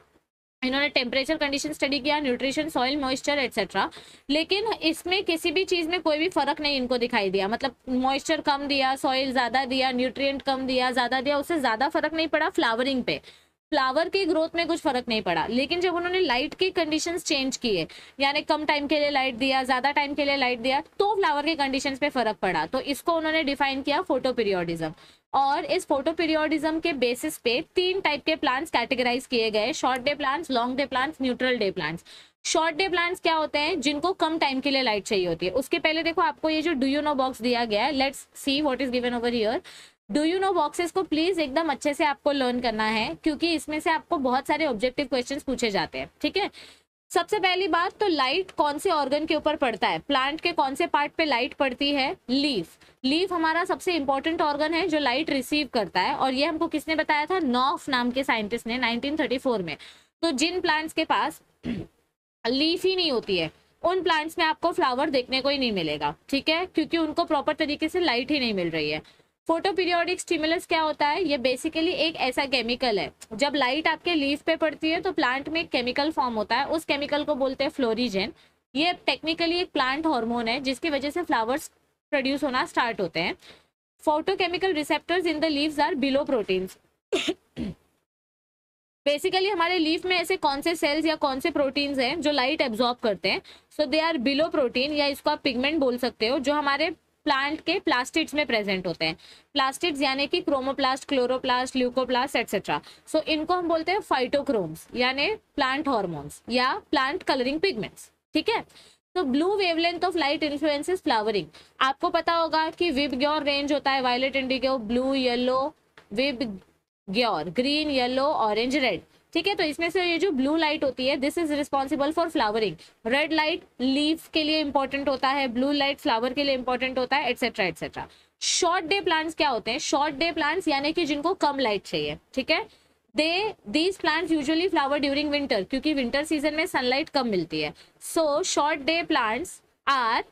इन्होंने टेम्परेचर कंडीशन स्टडी किया न्यूट्रिशन सॉइल मॉइस्चर एक्सेट्रा लेकिन इसमें किसी भी चीज़ में कोई भी फर्क नहीं इनको दिखाई दिया मतलब मॉइस्चर कम दिया सॉइल ज़्यादा दिया न्यूट्रिएंट कम दिया ज़्यादा दिया उससे ज़्यादा फर्क नहीं पड़ा फ्लावरिंग पे फ्लावर की ग्रोथ में कुछ फर्क नहीं पड़ा लेकिन जब उन्होंने लाइट के कंडीशन चेंज किए यानी कम टाइम के लिए लाइट दिया ज्यादा टाइम के लिए लाइट दिया तो फ्लावर के कंडीशन पे फर्क पड़ा तो इसको उन्होंने डिफाइन किया फोटो पीरियोडिज्म और इस फोटो पीरियोडिज्म के बेसिस पे तीन टाइप के प्लांट्स कैटेगराइज किए गए short day plants long day plants neutral day plants short day plants क्या होते हैं जिनको कम टाइम के लिए लाइट चाहिए होती है उसके पहले देखो आपको ये जो डू यू नो बॉक्स दिया गया है let's see what is given over here do you know boxes को प्लीज एकदम अच्छे से आपको लर्न करना है क्योंकि इसमें से आपको बहुत सारे ऑब्जेक्टिव क्वेश्चन पूछे जाते हैं ठीक है सबसे पहली बात तो लाइट कौन से ऑर्गन के ऊपर पड़ता है प्लांट के कौन से पार्ट पे लाइट पड़ती है लीफ लीफ हमारा सबसे इंपॉर्टेंट ऑर्गन है जो लाइट रिसीव करता है और ये हमको किसने बताया था नॉफ नाम के साइंटिस्ट ने 1934 में तो जिन प्लांट्स के पास लीफ ही नहीं होती है उन प्लांट्स में आपको फ्लावर देखने को ही नहीं मिलेगा ठीक है क्योंकि उनको प्रॉपर तरीके से लाइट ही नहीं मिल रही है फोटो पीरियोडिक स्टिमुलस क्या होता है ये बेसिकली एक ऐसा केमिकल है जब लाइट आपके लीफ पे पड़ती है तो प्लांट में केमिकल फॉर्म होता है उस केमिकल को बोलते हैं फ्लोरिजन ये टेक्निकली एक प्लांट हार्मोन है जिसकी वजह से फ्लावर्स प्रोड्यूस होना स्टार्ट होते हैं photochemical receptors in the leaves are biliproteins basically हमारे लीफ में ऐसे कौन से सेल्स या कौन से प्रोटीन्स हैं जो लाइट एब्जॉर्ब करते हैं so they are biliprotein या इसको आप पिगमेंट बोल सकते हो जो हमारे प्लांट के प्लास्टिड्स में प्रेजेंट होते हैं प्लास्टिड्स यानी कि chromoplast chloroplast leucoplast etcetera so so, इनको हम बोलते हैं फाइटोक्रोम्स यानी प्लांट हॉर्मोन्स या प्लांट कलरिंग पिगमेंट्स ठीक है तो blue wavelength of light influences flowering आपको पता होगा कि विब ग्योर रेंज होता है violet indigo blue yellow VIBGYOR green yellow orange red ठीक है तो इसमें से ये जो ब्लू लाइट होती है this is responsible for flowering red light leave के लिए इंपॉर्टेंट होता है ब्लू लाइट फ्लावर के लिए इंपॉर्टेंट होता है etcetera etcetera short day plants क्या होते हैं शॉर्ट डे प्लांट्स यानी कि जिनको कम लाइट चाहिए ठीक है they these plants usually flower during winter क्योंकि विंटर सीजन में सनलाइट कम मिलती है so short day plants are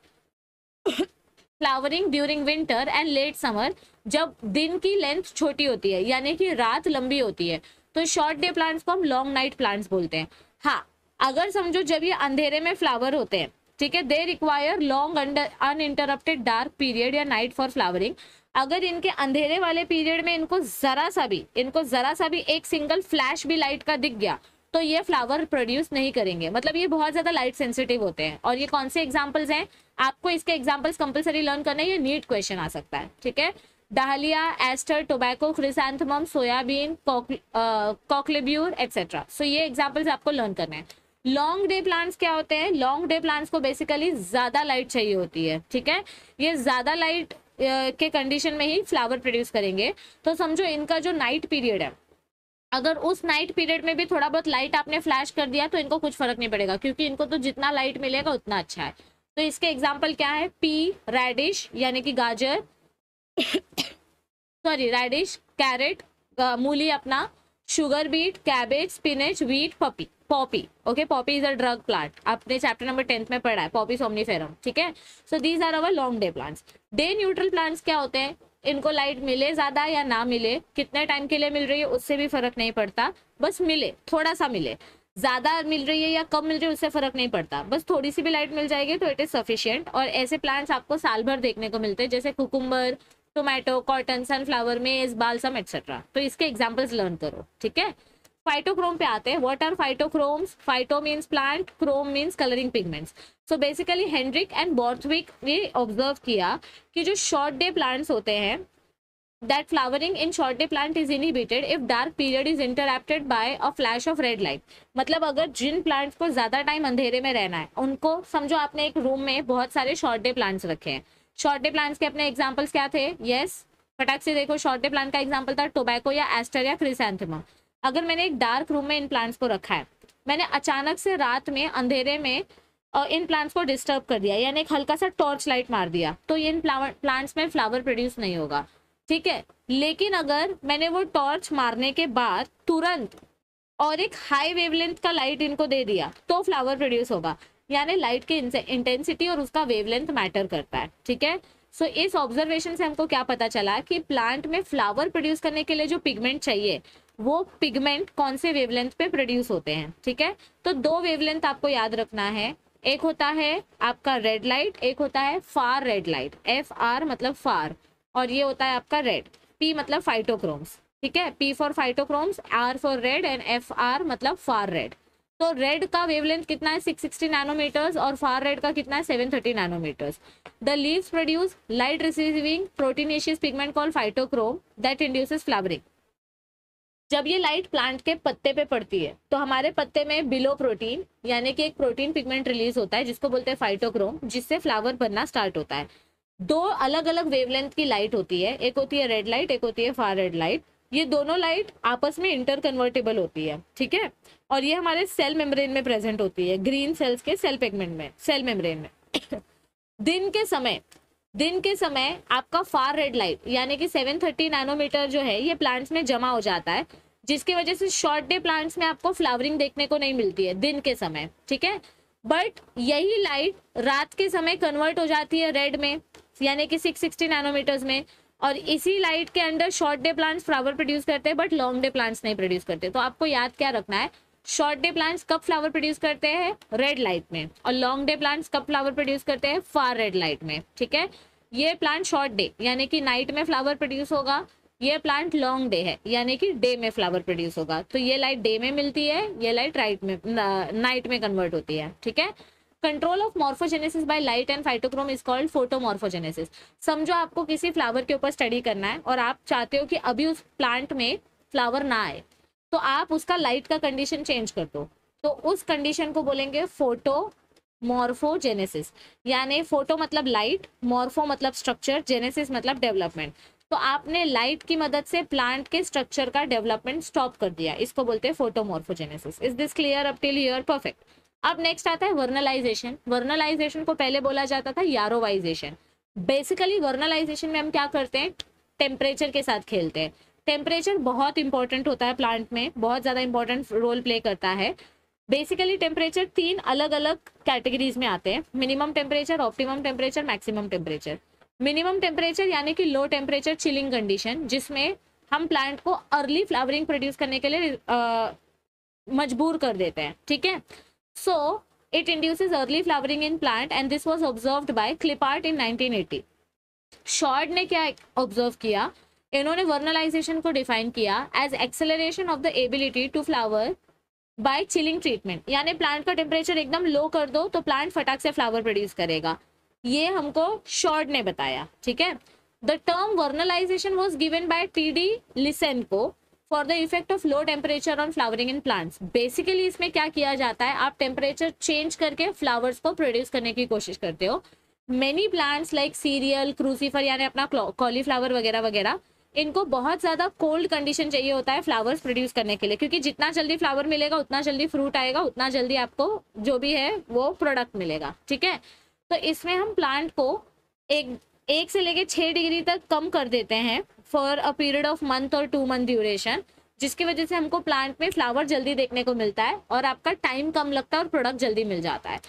flowering during winter and late summer जब दिन की लेंथ छोटी होती है यानी कि रात लंबी होती है तो शॉर्ट डे प्लांट्स को हम लॉन्ग नाइट प्लांट्स बोलते हैं हाँ अगर समझो जब ये अंधेरे में फ्लावर होते हैं ठीक है they require long interrupted dark period या नाइट फॉर फ्लावरिंग अगर इनके अंधेरे वाले पीरियड में इनको जरा सा भी इनको जरा सा भी एक सिंगल फ्लैश भी लाइट का दिख गया तो ये फ्लावर प्रोड्यूस नहीं करेंगे मतलब ये बहुत ज्यादा लाइट सेंसिटिव होते हैं और ये कौन से एग्जाम्पल्स हैं आपको इसके एग्जाम्पल्स कंपलसरी लर्न है ये नीट क्वेश्चन आ सकता है ठीक है dahlia aster tobacco chrysanthemum soybean cocklebur etcetera so ये एग्जाम्पल्स आपको लर्न करना है लॉन्ग डे प्लांट्स क्या होते हैं लॉन्ग डे प्लांट्स को बेसिकली ज़्यादा लाइट चाहिए होती है ठीक है ये ज़्यादा लाइट के कंडीशन में ही फ्लावर प्रोड्यूस करेंगे तो समझो इनका जो नाइट पीरियड है अगर उस नाइट पीरियड में भी थोड़ा बहुत लाइट आपने फ्लैश कर दिया तो इनको कुछ फर्क नहीं पड़ेगा क्योंकि इनको तो जितना लाइट मिलेगा उतना अच्छा है तो इसके एग्जाम्पल क्या है पी रेडिश यानी कि गाजर सॉरी रेडिश कैरेट मूली अपना sugar beet cabbage spinach wheat poppy poppy okay poppy is a drug plant आपने चैप्टर नंबर टेंथ में पढ़ा है पॉपी सोमनीफेरम ठीक है so these are our long day plants day neutral plants क्या होते हैं इनको लाइट मिले ज़्यादा या ना मिले कितने टाइम के लिए मिल रही है उससे भी फर्क नहीं पड़ता बस मिले थोड़ा सा मिले ज़्यादा मिल रही है या कम मिल रही है उससे फ़र्क नहीं पड़ता बस थोड़ी सी भी लाइट मिल जाएगी तो इट इज़ सफिशियंट और ऐसे प्लांट्स आपको साल भर देखने को मिलते हैं जैसे cucumber tomato cotton sunflower maize balsam etcetera तो इसके एग्जाम्पल्स लर्न करो ठीक है फाइटोक्रोम पे आते हैं what are phytochromes phyto means plant chrome means colouring pigments so basically Hendrick and Borthwick ने ऑब्जर्व किया कि जो शॉर्ट डे प्लांट्स होते हैं that flowering in short day plant is inhibited if dark period is interrupted by a flash of red light मतलब अगर जिन प्लांट्स को ज़्यादा टाइम अंधेरे में रहना है उनको समझो आपने एक रूम में बहुत सारे शॉर्ट डे प्लांट्स रखे हैं शॉर्ट डे प्लांट्स के अपने एग्जाम्पल्स क्या थे यस yes. फटाक से देखो शॉर्ट डे प्लांट का एग्जाम्पल था टोबैको या एस्टर या क्रिसेंथेमा अगर मैंने एक डार्क रूम में इन प्लांट्स को रखा है मैंने अचानक से रात में अंधेरे में इन प्लांट्स को डिस्टर्ब कर दिया यानी एक हल्का सा टॉर्च लाइट मार दिया तो इन प्लांट्स में फ्लावर प्रोड्यूस नहीं होगा ठीक है लेकिन अगर मैंने वो टॉर्च मारने के बाद तुरंत और एक हाई वेवलेंथ का लाइट इनको दे दिया तो फ्लावर प्रोड्यूस होगा यानी लाइट की इंटेंसिटी और उसका वेवलेंथ मैटर करता है ठीक है सो so, इस ऑब्जर्वेशन से हमको क्या पता चला कि प्लांट में फ्लावर प्रोड्यूस करने के लिए जो पिगमेंट चाहिए वो पिगमेंट कौन से वेवलेंथ पे प्रोड्यूस होते हैं ठीक है तो दो वेवलेंथ आपको याद रखना है एक होता है आपका रेड लाइट एक होता है far red light F R मतलब फार और ये होता है आपका रेड पी मतलब फाइटोक्रोम्स ठीक है P for phytochromes R for red and F R मतलब फार रेड तो रेड का वेवलेंथ कितना है 660 नैनोमीटर्स और फार रेड का कितना है 730 nanometers the leaves produce light receiving proteinaceous pigment call phytochrome that induces flowering जब ये लाइट प्लांट के पत्ते पे पड़ती है तो हमारे पत्ते में बिलो प्रोटीन यानी कि एक प्रोटीन पिगमेंट रिलीज होता है जिसको बोलते हैं फाइटोक्रोम जिससे फ्लावर बनना स्टार्ट होता है दो अलग अलग वेवलेंथ की लाइट होती है एक होती है रेड लाइट एक होती है फार रेड लाइट ये दोनों लाइट आपस में इंटर कन्वर्टेबल होती है ठीक है और ये हमारे सेल मेम्ब्रेन में प्रेजेंट होती है ग्रीन सेल्स के सेल पेगमेंट में सेल मेम्ब्रेन में दिन के समय दिन के समय आपका फार रेड लाइट यानी कि 730 नैनोमीटर जो है ये प्लांट्स में जमा हो जाता है जिसकी वजह से शॉर्ट डे प्लांट्स में आपको फ्लावरिंग देखने को नहीं मिलती है दिन के समय ठीक है बट यही लाइट रात के समय कन्वर्ट हो जाती है रेड में यानी कि 660 नैनोमीटर्स में और इसी लाइट के अंदर short day plants flower produce करते हैं बट लॉन्ग डे प्लांट्स नहीं प्रोड्यूस करते तो आपको याद क्या रखना है शॉर्ट डे प्लांट्स कब फ्लावर प्रोड्यूस करते हैं रेड लाइट में और लॉन्ग डे प्लांट्स कब फ्लावर प्रोड्यूस करते हैं फार रेड लाइट में ठीक है ये प्लांट शॉर्ट डे यानी कि नाइट में फ्लावर प्रोड्यूस होगा ये प्लांट लॉन्ग डे है यानी कि डे में फ्लावर प्रोड्यूस होगा तो ये लाइट डे में मिलती है ये लाइट राइट में नाइट में कन्वर्ट होती है ठीक है control of morphogenesis by light and phytochrome is called photomorphogenesis समझो आपको किसी फ्लावर के ऊपर स्टडी करना है और आप चाहते हो कि अभी उस प्लांट में फ्लावर ना आए तो आप उसका लाइट का कंडीशन चेंज कर दो तो उस कंडीशन को बोलेंगे फोटो मॉर्फोजेनेसिस यानी फोटो मतलब लाइट मॉर्फो मतलब स्ट्रक्चर जेनेसिस मतलब डेवलपमेंट तो आपने लाइट की मदद से प्लांट के स्ट्रक्चर का डेवलपमेंट स्टॉप कर दिया इसको बोलते हैं photomorphogenesis is this clear up till your perfect अब नेक्स्ट आता है वर्नलाइजेशन वर्नलाइजेशन को पहले बोला जाता था यारोवाइजेशन बेसिकली वर्नलाइजेशन में हम क्या करते हैं टेम्परेचर के साथ खेलते हैं टेम्परेचर बहुत इंपॉर्टेंट होता है प्लांट में बहुत ज़्यादा इंपॉर्टेंट रोल प्ले करता है बेसिकली टेम्परेचर तीन अलग अलग कैटेगरीज में आते हैं minimum temperature optimum temperature maximum temperature minimum temperature यानी कि लो टेम्परेचर चिलिंग कंडीशन जिसमें हम प्लांट को अर्ली फ्लावरिंग प्रोड्यूस करने के लिए आ, मजबूर कर देते हैं ठीक है So it induces early flowering in plant and this was observed by Clipart in 1980. short ne क्या ऑब्जर्व किया इन्होंने वर्नलाइजेशन को डिफाइन किया as acceleration of the ability to flower by chilling treatment यानी प्लांट का टेम्परेचर एकदम लो कर दो तो प्लांट फटाक से फ्लावर प्रोड्यूस करेगा ये हमको शॉर्ट ने बताया ठीक है the term vernalization was given by T D Lysenko को for the effect of low temperature on flowering in plants basically इसमें क्या किया जाता है आप टेम्परेचर चेंज करके फ्लावर्स को प्रोड्यूस करने की कोशिश करते हो many plants like cereal crucifer यानी अपना कॉलीफ्लावर वगैरह वगैरह इनको बहुत ज़्यादा कोल्ड कंडीशन चाहिए होता है फ्लावर्स प्रोड्यूस करने के लिए क्योंकि जितना जल्दी फ्लावर मिलेगा उतना जल्दी फ्रूट आएगा उतना जल्दी आपको जो भी है वो प्रोडक्ट मिलेगा ठीक है तो इसमें हम प्लांट को एक एक से लेके छः डिग्री तक कम कर देते हैं for a period of month और टू मंथ ड्यूरेशन जिसकी वजह से हमको प्लांट में फ्लावर जल्दी देखने को मिलता है और आपका टाइम कम लगता है और प्रोडक्ट जल्दी मिल जाता है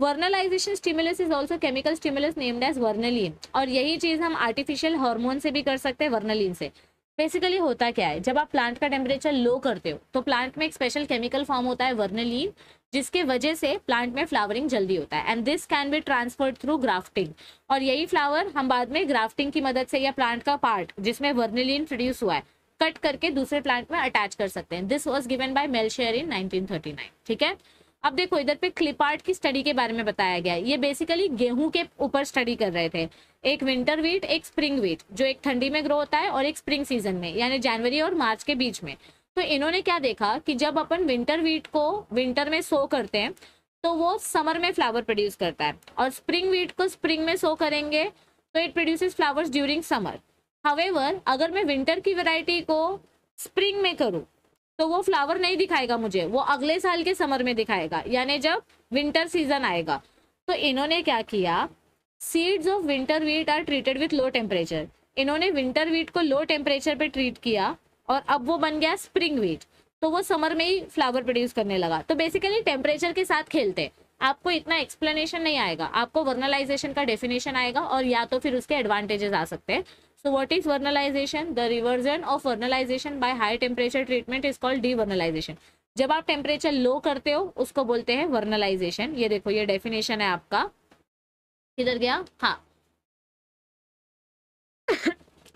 vernalization stimulus is also chemical stimulus named as vernalin और यही चीज़ हम आर्टिफिशियल हार्मोन से भी कर सकते हैं वर्नलिन से बेसिकली होता क्या है जब आप प्लांट का टेम्परेचर लो करते हो तो प्लांट में एक स्पेशल केमिकल फॉर्म होता है वर्नलिन जिसके वजह से प्लांट में फ्लावरिंग जल्दी होता है and this can be transferred through grafting और यही फ्लावर हम बाद में ग्राफ्टिंग की मदद से या प्लांट का पार्ट जिसमें वर्नलिन प्रोड्यूस हुआ है कट करके दूसरे प्लांट में अटैच कर सकते हैं this was given by Melchers in nineteen ठीक है अब देखो इधर पे क्लिप आर्ट की स्टडी के बारे में बताया गया ये बेसिकली गेहूं के ऊपर स्टडी कर रहे थे एक विंटर वीट एक स्प्रिंग वीट जो एक ठंडी में ग्रो होता है और एक स्प्रिंग सीजन में यानी जनवरी और मार्च के बीच में तो इन्होंने क्या देखा कि जब अपन विंटर वीट को विंटर में सो करते हैं तो वो समर में फ्लावर प्रोड्यूस करता है और स्प्रिंग वीट को स्प्रिंग में सो करेंगे तो it produces flowers during summer however अगर मैं विंटर की वैरायटी को स्प्रिंग में करूँ तो वो फ्लावर नहीं दिखाएगा मुझे वो अगले साल के समर में दिखाएगा यानी जब विंटर सीजन आएगा तो इन्होंने क्या किया seeds of winter wheat are treated with low temperature इन्होंने विंटर वीट को लो टेम्परेचर पे ट्रीट किया और अब वो बन गया स्प्रिंग वीट तो वो समर में ही फ्लावर प्रोड्यूस करने लगा तो बेसिकली टेम्परेचर के साथ खेलते हैं आपको इतना एक्सप्लेनेशन नहीं आएगा आपको वर्नलाइजेशन का डेफिनेशन आएगा और या तो फिर उसके एडवांटेजेस आ सकते हैं So what is vernalization? The reversion of vernalization by high temperature treatment is called devernalization. जब आप टेम्परेचर लो करते हो उसको बोलते हैं वर्नलाइजेशन ये देखो ये डेफिनेशन है आपका किधर गया हाँ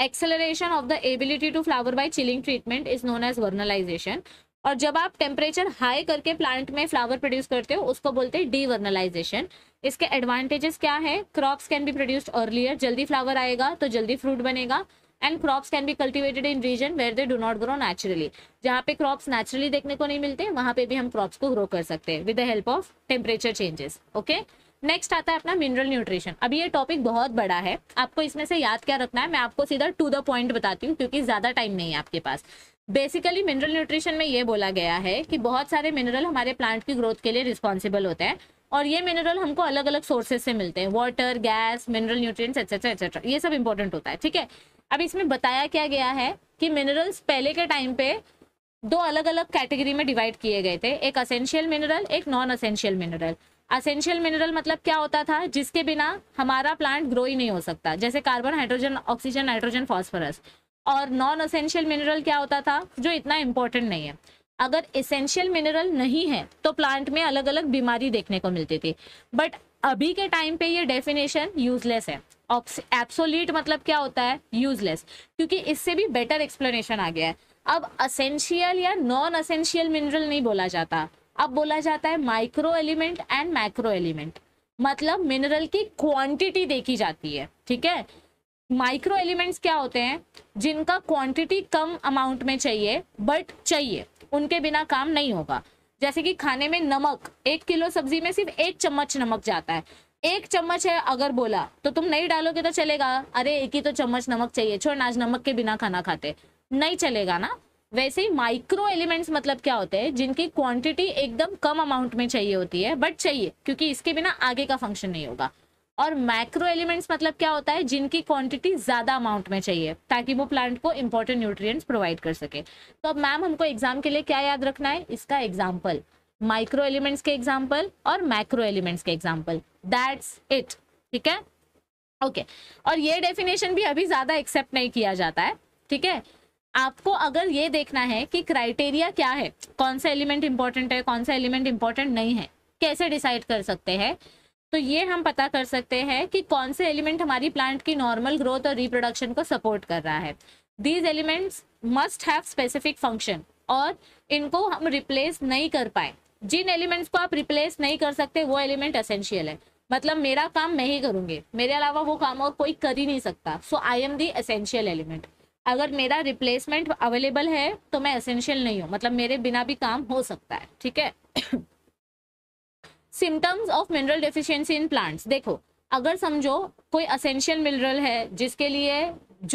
acceleration of the ability to flower by chilling treatment is known as vernalization और जब आप टेम्परेचर हाई करके प्लांट में फ्लावर प्रोड्यूस करते हो उसको बोलते हैं डीवर्नलाइजेशन इसके एडवांटेजेस क्या है crops can be produced earlier जल्दी फ्लावर आएगा तो जल्दी फ्रूट बनेगा and crops can be cultivated in region where they do not grow naturally जहाँ पे क्रॉप्स नेचुरली देखने को नहीं मिलते वहाँ पे भी हम क्रॉप्स को ग्रो कर सकते हैं with the help of temperature changes okay next आता है अपना मिनरल न्यूट्रिशन अभी ये टॉपिक बहुत बड़ा है आपको इसमें से याद क्या रखना है मैं आपको सीधा टू द पॉइंट बताती हूँ क्योंकि ज्यादा टाइम नहीं है आपके पास बेसिकली मिनरल न्यूट्रिशन में ये बोला गया है कि बहुत सारे मिनरल हमारे प्लांट की ग्रोथ के लिए रिस्पॉन्सिबल होते हैं और ये मिनरल हमको अलग अलग सोर्सेज से मिलते हैं water gas mineral nutrients etcetera etcetera ये सब इंपॉर्टेंट होता है ठीक है अब इसमें बताया क्या गया है कि मिनरल्स पहले के टाइम पे दो अलग अलग कैटेगरी में डिवाइड किए गए थे एक असेंशियल मिनरल एक non essential mineral essential mineral मतलब क्या होता था जिसके बिना हमारा प्लांट ग्रो ही नहीं हो सकता जैसे carbon hydrogen oxygen nitrogen phosphorus और नॉन असेंशियल मिनरल क्या होता था जो इतना इम्पोर्टेंट नहीं है अगर इसेंशियल मिनरल नहीं है तो प्लांट में अलग अलग बीमारी देखने को मिलती थी बट अभी के टाइम पे ये डेफिनेशन यूजलेस है एब्सोल्यूट मतलब क्या होता है यूजलेस क्योंकि इससे भी बेटर एक्सप्लेनेशन आ गया है अब असेंशियल या नॉन असेंशियल मिनरल नहीं बोला जाता अब बोला जाता है micro element and macro element मतलब मिनरल की क्वांटिटी देखी जाती है ठीक है माइक्रो एलिमेंट्स क्या होते हैं जिनका क्वांटिटी कम अमाउंट में चाहिए बट चाहिए उनके बिना काम नहीं होगा जैसे कि खाने में नमक एक किलो सब्जी में सिर्फ एक चम्मच नमक जाता है एक चम्मच है अगर बोला तो तुम नहीं डालोगे तो चलेगा अरे एक ही तो चम्मच नमक चाहिए छोड़ आज नमक के बिना खाना खाते नहीं चलेगा ना वैसे ही माइक्रो एलिमेंट्स मतलब क्या होते हैं जिनकी क्वांटिटी एकदम कम अमाउंट में चाहिए होती है बट चाहिए क्योंकि इसके बिना आगे का फंक्शन नहीं होगा और माइक्रो एलिमेंट्स मतलब क्या होता है जिनकी क्वांटिटी ज्यादा अमाउंट में चाहिए ताकि वो प्लांट को इंपॉर्टेंट न्यूट्रिएंट्स प्रोवाइड कर सके तो अब मैम हमको एग्जाम के लिए क्या याद रखना है इसका एग्जाम्पल माइक्रो एलिमेंट्स के एग्जाम्पल और माइक्रो एलिमेंट्स के एग्जाम्पल दैट्स इट ठीक है ओके okay. और ये डेफिनेशन भी अभी ज्यादा एक्सेप्ट नहीं किया जाता है ठीक है आपको अगर ये देखना है कि क्राइटेरिया क्या है कौन सा एलिमेंट इंपॉर्टेंट है कौन सा एलिमेंट इंपॉर्टेंट नहीं है कैसे डिसाइड कर सकते हैं तो ये हम पता कर सकते हैं कि कौन से एलिमेंट हमारी प्लांट की नॉर्मल ग्रोथ और रिप्रोडक्शन को सपोर्ट कर रहा है these elements must have specific function और इनको हम रिप्लेस नहीं कर पाए जिन एलिमेंट्स को आप रिप्लेस नहीं कर सकते वो एलिमेंट असेंशियल है मतलब मेरा काम मैं ही करूँगी मेरे अलावा वो काम और कोई कर ही नहीं सकता so I am the essential element अगर मेरा रिप्लेसमेंट अवेलेबल है तो मैं असेंशियल नहीं हूँ मतलब मेरे बिना भी काम हो सकता है ठीक है symptoms of mineral deficiency in plants देखो अगर समझो कोई असेंशियल मिनरल है जिसके लिए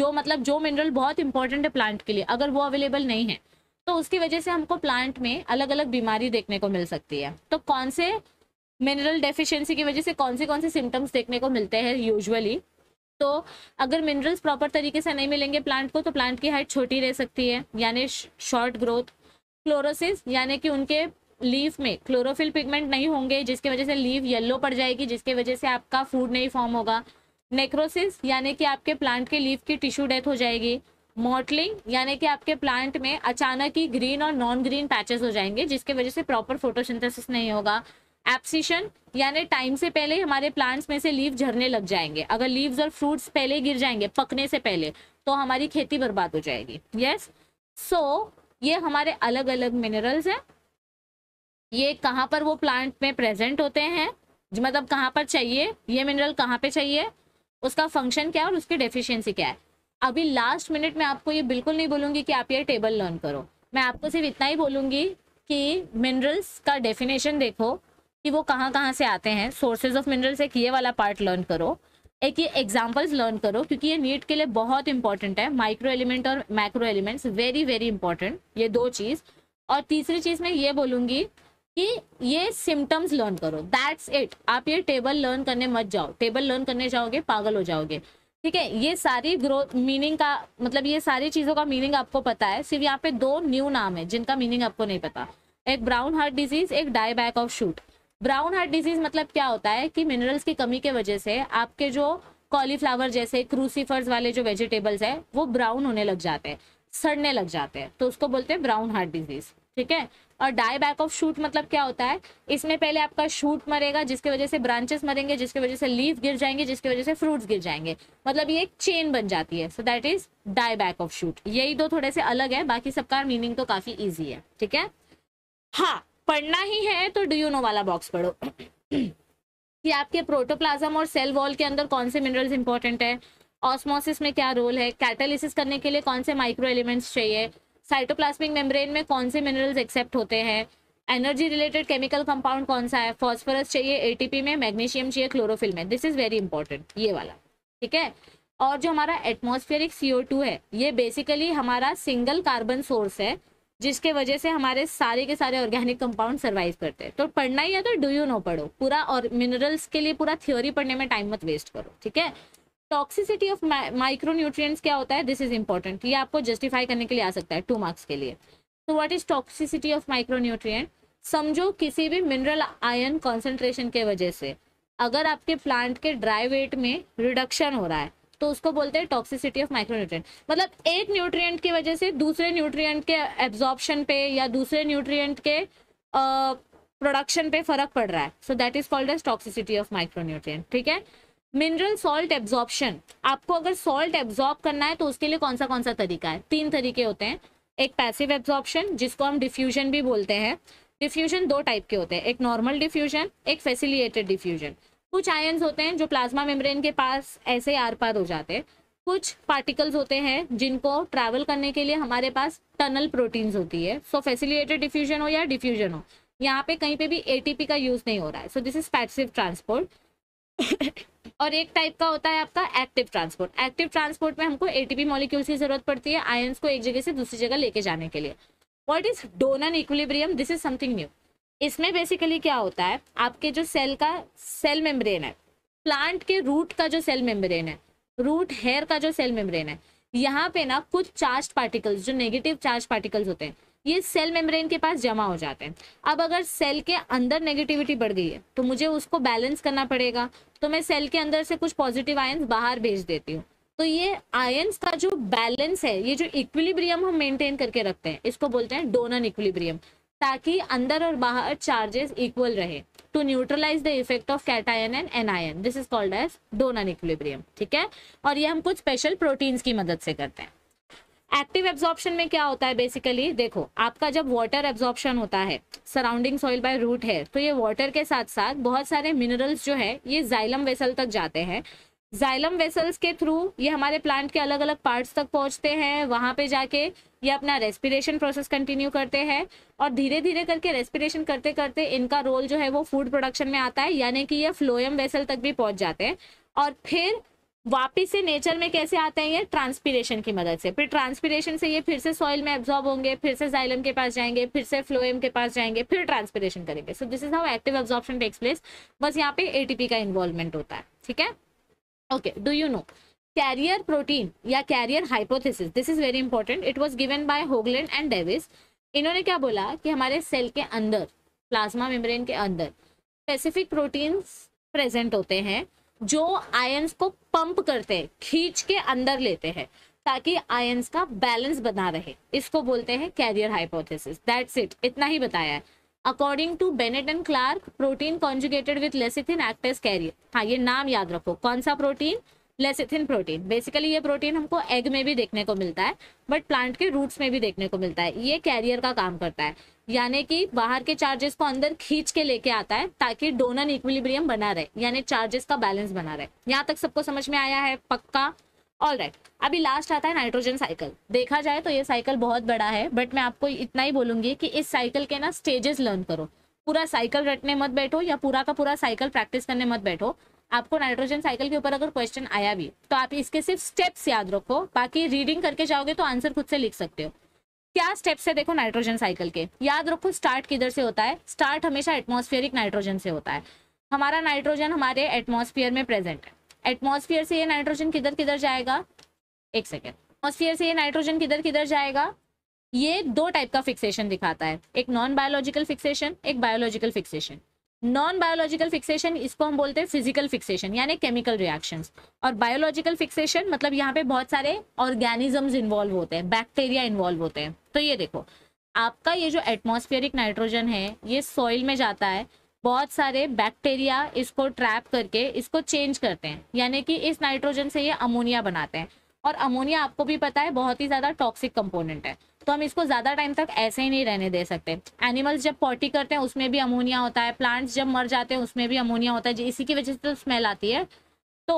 जो मतलब जो मिनरल बहुत इंपॉर्टेंट है प्लांट के लिए अगर वो अवेलेबल नहीं है तो उसकी वजह से हमको प्लांट में अलग अलग बीमारी देखने को मिल सकती है तो कौन से मिनरल डेफिशिएंसी की वजह से कौन से कौन से सिम्टम्स देखने को मिलते हैं यूजुअली तो अगर मिनरल्स प्रॉपर तरीके से नहीं मिलेंगे प्लांट को तो प्लांट की हाइट छोटी रह सकती है यानी शॉर्ट ग्रोथ क्लोरोसिस यानी कि उनके लीफ में क्लोरोफिल पिगमेंट नहीं होंगे जिसकी वजह से लीव येल्लो पड़ जाएगी जिसकी वजह से आपका फूड नहीं फॉर्म होगा नेक्रोसिस यानी कि आपके प्लांट के लीव की टिश्यू डेथ हो जाएगी मॉटलिंग यानी कि आपके प्लांट में अचानक ही ग्रीन और नॉन ग्रीन पैचेस हो जाएंगे जिसके वजह से प्रॉपर फोटोसिंथेसिस नहीं होगा एप्सिशन यानी टाइम से पहले हमारे प्लांट्स में से लीव झरने लग जाएंगे अगर लीव्स और फ्रूट्स पहले गिर जाएंगे पकने से पहले तो हमारी खेती बर्बाद हो जाएगी यस yes? सो so, ये हमारे अलग अलग मिनरल्स हैं ये कहाँ पर वो प्लांट में प्रेजेंट होते हैं मतलब कहाँ पर चाहिए ये मिनरल कहाँ पे चाहिए उसका फंक्शन क्या है और उसकी डेफिशिएंसी क्या है अभी लास्ट मिनट में आपको ये बिल्कुल नहीं बोलूँगी कि आप ये टेबल लर्न करो मैं आपको सिर्फ इतना ही बोलूँगी कि मिनरल्स का डेफिनेशन देखो कि वो कहाँ कहाँ से आते हैं सोर्सेज ऑफ मिनरल्स एक ये वाला पार्ट लर्न करो एक ये एग्जाम्पल्स लर्न करो क्योंकि ये नीट के लिए बहुत इंपॉर्टेंट है माइक्रो एलिमेंट और macro elements very very important ये दो चीज़ और तीसरी चीज़ मैं ये बोलूँगी कि ये सिम्टम्स लर्न करो दैट्स इट आप ये टेबल लर्न करने मत जाओ टेबल लर्न करने जाओगे पागल हो जाओगे ठीक है ये सारी ग्रोथ मीनिंग का मतलब ये सारी चीज़ों का मीनिंग आपको पता है सिर्फ यहाँ पे दो न्यू नाम है जिनका मीनिंग आपको नहीं पता एक ब्राउन हार्ट डिजीज एक die back of shoot brown heart disease मतलब क्या होता है कि मिनरल्स की कमी के वजह से आपके जो कॉलीफ्लावर जैसे क्रूसीफर्स वाले जो वेजिटेबल्स है वो ब्राउन होने लग जाते हैं सड़ने लग जाते हैं तो उसको बोलते हैं ब्राउन हार्ट डिजीज ठीक है और डाई बैक ऑफ शूट मतलब क्या होता है इसमें पहले आपका शूट मरेगा जिसके वजह से ब्रांचेस मरेंगे जिसकी वजह से लीव गिर जाएंगे जिसके वजह से फ्रूट्स गिर जाएंगे मतलब ये एक चेन बन जाती है so that is die back of shoot यही दो थोड़े से अलग है बाकी सबका मीनिंग तो काफी ईजी है ठीक है हाँ पढ़ना ही है तो डू यू नो वाला बॉक्स पढ़ो कि आपके प्रोटोप्लाज्म और सेल वॉल के अंदर कौन से मिनरल्स इंपॉर्टेंट है ऑस्मोसिस में क्या रोल है कैटालिसिस करने के लिए कौन से माइक्रो एलिमेंट्स चाहिए साइटोप्लास्मिक मेम्ब्रेन में कौन से मिनरल्स एक्सेप्ट होते हैं एनर्जी रिलेटेड केमिकल कंपाउंड कौन सा है फॉस्फोरस चाहिए एटीपी में मैग्नीशियम चाहिए क्लोरोफिल में दिस इज वेरी इंपॉर्टेंट ये वाला ठीक है और जो हमारा एटमोस्फेरिक सी है ये बेसिकली हमारा सिंगल कार्बन सोर्स है जिसके वजह से हमारे सारे के सारे ऑर्गेनिक कंपाउंड सर्वाइव करते हैं तो पढ़ना ही है तो डू यू नो पढ़ो पूरा और मिनरल्स के लिए पूरा थ्योरी पढ़ने में टाइम मत वेस्ट करो ठीक है टॉक्सिसिटी ऑफ माइक्रोन्यूट्रिएंट्स क्या होता है दिस इज इंपॉर्टेंट ये आपको जस्टिफाई करने के लिए आ सकता है टू मार्क्स के लिए तो what is toxicity of micronutrient समझो किसी भी मिनरल आयन कॉन्सेंट्रेशन के वजह से अगर आपके प्लांट के ड्राई वेट में रिडक्शन हो रहा है तो उसको बोलते हैं टॉक्सिसिटी ऑफ माइक्रोन्यूट्रिएंट मतलब एक न्यूट्रियट की वजह से दूसरे न्यूट्रियट के एब्जॉर्बशन पे या दूसरे न्यूट्रियट के प्रोडक्शन पे फर्क पड़ रहा है so that is called as toxicity of micronutrient ठीक है मिनरल सॉल्ट एब्जॉर्प्शन आपको अगर सॉल्ट एब्जॉर्ब करना है तो उसके लिए कौन सा कौन सा तरीका है तीन तरीके होते हैं एक पैसिव एब्जॉर्प्शन जिसको हम डिफ्यूजन भी बोलते हैं डिफ्यूजन दो टाइप के होते हैं एक नॉर्मल डिफ्यूजन एक फैसिलिएटेड डिफ्यूजन कुछ आयन्स होते हैं जो प्लाज्मा मेम्ब्रेन के पास ऐसे आर पार हो जाते हैं कुछ पार्टिकल्स होते हैं जिनको ट्रैवल करने के लिए हमारे पास टनल प्रोटीन्स होती है सो फैसिलिएटेड डिफ्यूजन हो या डिफ्यूजन हो यहाँ पे कहीं पे भी एटीपी का यूज नहीं हो रहा है so this is passive transport और एक टाइप का होता है आपका एक्टिव ट्रांसपोर्ट एक्टिव ट्रांसपोर्ट में हमको एटीपी मॉलिक्यूल्स की जरूरत पड़ती है आयंस को एक जगह से दूसरी जगह लेके जाने के लिए what is Donnan equilibrium this is something new इसमें बेसिकली क्या होता है आपके जो सेल का सेल मेम्ब्रेन है प्लांट के रूट का जो सेल मेम्ब्रेन है रूट हेयर का जो सेल मेम्ब्रेन है यहाँ पे ना कुछ चार्ज पार्टिकल्स जो नेगेटिव चार्ज पार्टिकल्स होते हैं ये सेल मेम्ब्रेन के पास जमा हो जाते हैं अब अगर सेल के अंदर नेगेटिविटी बढ़ गई है तो मुझे उसको बैलेंस करना पड़ेगा तो मैं सेल के अंदर से कुछ पॉजिटिव आयन्स बाहर भेज देती हूँ तो ये आयन्स का जो बैलेंस है ये जो इक्विलिब्रियम हम मेंटेन करके रखते हैं इसको बोलते हैं डोनन इक्विलिब्रियम ताकि अंदर और बाहर चार्जेस इक्वल रहे to neutralize the effect of cation and anion this is called as Donnan equilibrium ठीक है और ये हम कुछ स्पेशल प्रोटीन्स की मदद से करते हैं एक्टिव एब्जॉर्प्शन में क्या होता है बेसिकली देखो आपका जब वाटर एब्जॉर्प्शन होता है सराउंडिंग सॉइल बाय रूट है तो ये वाटर के साथ साथ बहुत सारे मिनरल्स जो है ये जाइलम वेसल तक जाते हैं जाइलम वेसल्स के थ्रू ये हमारे प्लांट के अलग अलग पार्ट्स तक पहुंचते हैं वहाँ पे जाके ये अपना रेस्पिरेशन प्रोसेस कंटिन्यू करते हैं और धीरे धीरे करके रेस्पिरेशन करते करते इनका रोल जो है वो फूड प्रोडक्शन में आता है यानी कि ये फ्लोएम वेसल तक भी पहुँच जाते हैं और फिर वापिस से नेचर में कैसे आते हैं ये ट्रांसपीरेशन की मदद से फिर ट्रांसपीरेशन से ये फिर से सॉइल में एब्जॉर्ब होंगे फिर से जाइलम के पास जाएंगे फिर से फ्लोएम के पास जाएंगे फिर ट्रांसपीरेशन करेंगे so this is how active absorption takes place बस यहाँ पे एटीपी का इन्वॉल्वमेंट होता है ठीक है okay do you know carrier protein या carrier hypothesis this is very important it was given by Hoagland and Davis इन्होंने क्या बोला कि हमारे सेल के अंदर प्लाज्मा मेम्ब्रेन के अंदर स्पेसिफिक प्रोटीन्स प्रेजेंट होते हैं जो आयंस को पंप करते हैं खींच के अंदर लेते हैं ताकि आयंस का बैलेंस बना रहे इसको बोलते हैं कैरियर हाइपोथेसिस दैट्स इट इतना ही बताया है according to Bennett and Clark protein conjugated with lecithin act as carrier हाँ ये नाम याद रखो कौन सा प्रोटीन लेसिथिन प्रोटीन बेसिकली ये प्रोटीन हमको एग में भी देखने को मिलता है बट प्लांट के रूट्स में भी देखने को मिलता है ये कैरियर का काम करता है यानी कि बाहर के चार्जेस को अंदर खींच के लेके आता है ताकि डोनन इक्विलिब्रियम बना रहे यानी चार्जेस का बैलेंस बना रहे यहाँ तक सबको समझ में आया है पक्का ऑल राइट right. अभी लास्ट आता है नाइट्रोजन साइकिल देखा जाए तो ये साइकिल बहुत बड़ा है बट मैं आपको इतना ही बोलूंगी कि इस साइकिल के ना स्टेजेस लर्न करो पूरा साइकिल रटने मत बैठो या पूरा का पूरा साइकिल प्रैक्टिस करने मत बैठो आपको नाइट्रोजन साइकिल के ऊपर अगर क्वेश्चन आया भी तो आप इसके सिर्फ स्टेप्स याद रखो बाकी रीडिंग करके जाओगे तो आंसर खुद से लिख सकते हो क्या स्टेप्स है देखो नाइट्रोजन साइकिल के याद रखो स्टार्ट किधर से होता है स्टार्ट हमेशा एटमोस्फेरिक नाइट्रोजन से होता है हमारा नाइट्रोजन हमारे एटमोस्फियर में प्रेजेंट है एटमोस्फियर से ये नाइट्रोजन किधर किधर जाएगा एक सेकेंड एटमोस्फियर से ये नाइट्रोजन किधर किधर जाएगा ये दो टाइप का फिक्सेशन दिखाता है एक नॉन बायोलॉजिकल फिक्सेशन एक biological fixation non biological fixation इसको हम बोलते हैं फिजिकल फिक्सेशन यानी केमिकल रिएक्शंस और बायोलॉजिकल फिक्सेशन मतलब यहाँ पे बहुत सारे ऑर्गेनिजम्स इन्वॉल्व होते हैं बैक्टीरिया इन्वॉल्व होते हैं तो ये देखो आपका ये जो एटमोस्फेरिक नाइट्रोजन है ये सॉइल में जाता है बहुत सारे बैक्टीरिया इसको ट्रैप करके इसको चेंज करते हैं यानी कि इस नाइट्रोजन से ये अमोनिया बनाते हैं और अमोनिया आपको भी पता है बहुत ही ज़्यादा टॉक्सिक कंपोनेंट है तो हम इसको ज़्यादा टाइम तक ऐसे ही नहीं रहने दे सकते एनिमल्स जब पॉटी करते हैं उसमें भी अमोनिया होता है प्लांट्स जब मर जाते हैं उसमें भी अमोनिया होता है इसी की वजह से तो स्मेल आती है तो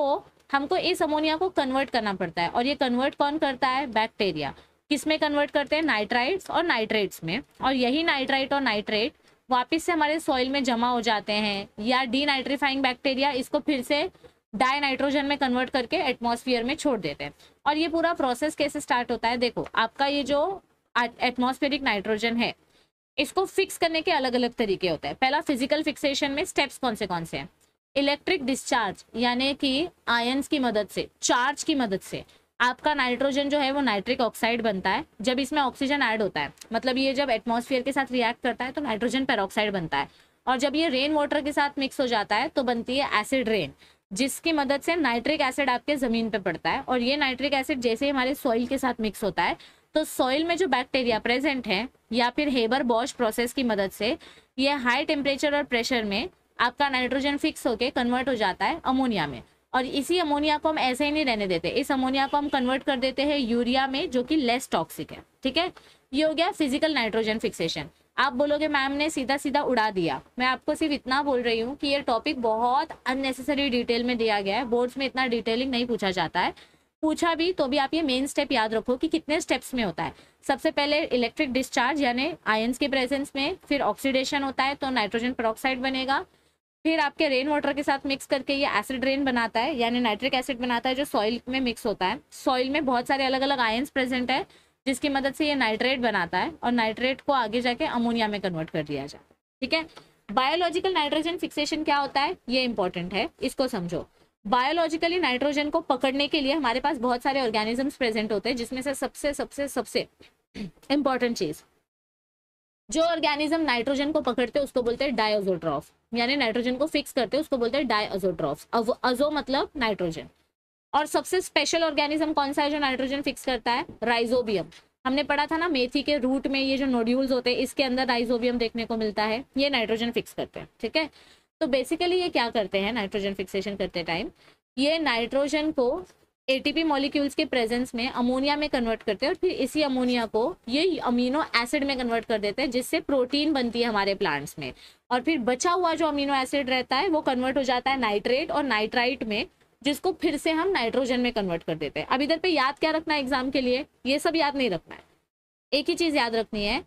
हमको इस अमोनिया को कन्वर्ट करना पड़ता है और ये कन्वर्ट कौन करता है बैक्टीरिया किस में कन्वर्ट करते हैं नाइट्राइड्स और नाइट्रेट्स में और यही नाइट्राइट और नाइट्रेट वापस से हमारे सॉइल में जमा हो जाते हैं या डीनाइट्रीफाइंग बैक्टीरिया इसको फिर से डाई नाइट्रोजन में कन्वर्ट करके एटमॉस्फेयर में छोड़ देते हैं और ये पूरा प्रोसेस कैसे स्टार्ट होता है देखो आपका ये जो एटमॉस्फेरिक नाइट्रोजन है इसको फिक्स करने के अलग अलग तरीके होते हैं पहला फिजिकल फिक्सेशन में स्टेप्स कौन से कौन से हैं इलेक्ट्रिक डिस्चार्ज यानी कि आयंस की मदद से चार्ज की मदद से आपका नाइट्रोजन जो है वो नाइट्रिक ऑक्साइड बनता है जब इसमें ऑक्सीजन ऐड होता है मतलब ये जब एटमॉस्फेयर के साथ रिएक्ट करता है तो नाइट्रोजन पेरोक्साइड बनता है और जब ये रेन वाटर के साथ मिक्स हो जाता है तो बनती है एसिड रेन जिसकी मदद से नाइट्रिक एसिड आपके ज़मीन पर पड़ता है और ये नाइट्रिक एसिड जैसे ही हमारे सॉइल के साथ मिक्स होता है तो सॉइल में जो बैक्टीरिया प्रेजेंट है या फिर हेबर बॉश प्रोसेस की मदद से यह हाई टेम्परेचर और प्रेशर में आपका नाइट्रोजन फिक्स होकर कन्वर्ट हो जाता है अमोनिया में और इसी अमोनिया को हम ऐसे ही नहीं रहने देते इस अमोनिया को हम कन्वर्ट कर देते हैं यूरिया में जो कि लेस टॉक्सिक है ठीक है ये हो गया फिजिकल नाइट्रोजन फिक्सेशन आप बोलोगे मैम ने सीधा सीधा उड़ा दिया मैं आपको सिर्फ इतना बोल रही हूँ कि ये टॉपिक बहुत अननेसेसरी डिटेल में दिया गया है बोर्ड्स में इतना डिटेलिंग नहीं पूछा जाता है पूछा भी तो भी आप ये मेन स्टेप याद रखो कि कितने स्टेप्स में होता है सबसे पहले इलेक्ट्रिक डिस्चार्ज यानी आयंस के प्रेजेंस में फिर ऑक्सीडेशन होता है तो नाइट्रोजन परोक्साइड बनेगा फिर आपके रेन वाटर के साथ मिक्स करके ये एसिड रेन बनाता है यानी नाइट्रिक एसिड बनाता है जो सॉइल में मिक्स होता है सॉइल में बहुत सारे अलग अलग आयन्स प्रेजेंट है जिसकी मदद से ये नाइट्रेट बनाता है और नाइट्रेट को आगे जाके अमोनिया में कन्वर्ट कर दिया जाए ठीक है बायोलॉजिकल नाइट्रोजन फिक्सेशन क्या होता है ये इंपॉर्टेंट है इसको समझो बायोलॉजिकली नाइट्रोजन को पकड़ने के लिए हमारे पास बहुत सारे ऑर्गेनिजम्स प्रेजेंट होते हैं जिसमें से सबसे सबसे सबसे इंपॉर्टेंट चीज जो ऑर्गेनिज्म नाइट्रोजन को पकड़ते हैं उसको बोलते हैं डायोजोट्रॉफ यानी नाइट्रोजन को फिक्स करते हैं उसको बोलते हैं डायजोट्रॉफ अजो मतलब नाइट्रोजन और सबसे स्पेशल ऑर्गेनिज्म कौन सा है जो नाइट्रोजन फिक्स करता है राइजोबियम हमने पढ़ा था ना मेथी के रूट में ये जो नोड्यूल्स होते हैं इसके अंदर राइजोबियम देखने को मिलता है ये नाइट्रोजन फिक्स करते हैं ठीक है तो बेसिकली ये क्या करते हैं नाइट्रोजन फिक्सेशन करते टाइम ये नाइट्रोजन को एटीपी मॉलिक्यूल्स के प्रेजेंस में अमोनिया में कन्वर्ट करते हैं और फिर इसी अमोनिया को ये अमीनो एसिड में कन्वर्ट कर देते हैं जिससे प्रोटीन बनती है हमारे प्लांट्स में और फिर बचा हुआ जो अमीनो एसिड रहता है वो कन्वर्ट हो जाता है नाइट्रेट और नाइट्राइट में जिसको फिर से हम नाइट्रोजन में कन्वर्ट कर देते हैं अब इधर पे याद क्या रखना है एग्जाम के लिए ये सब याद नहीं रखना है एक ही चीज़ याद रखनी है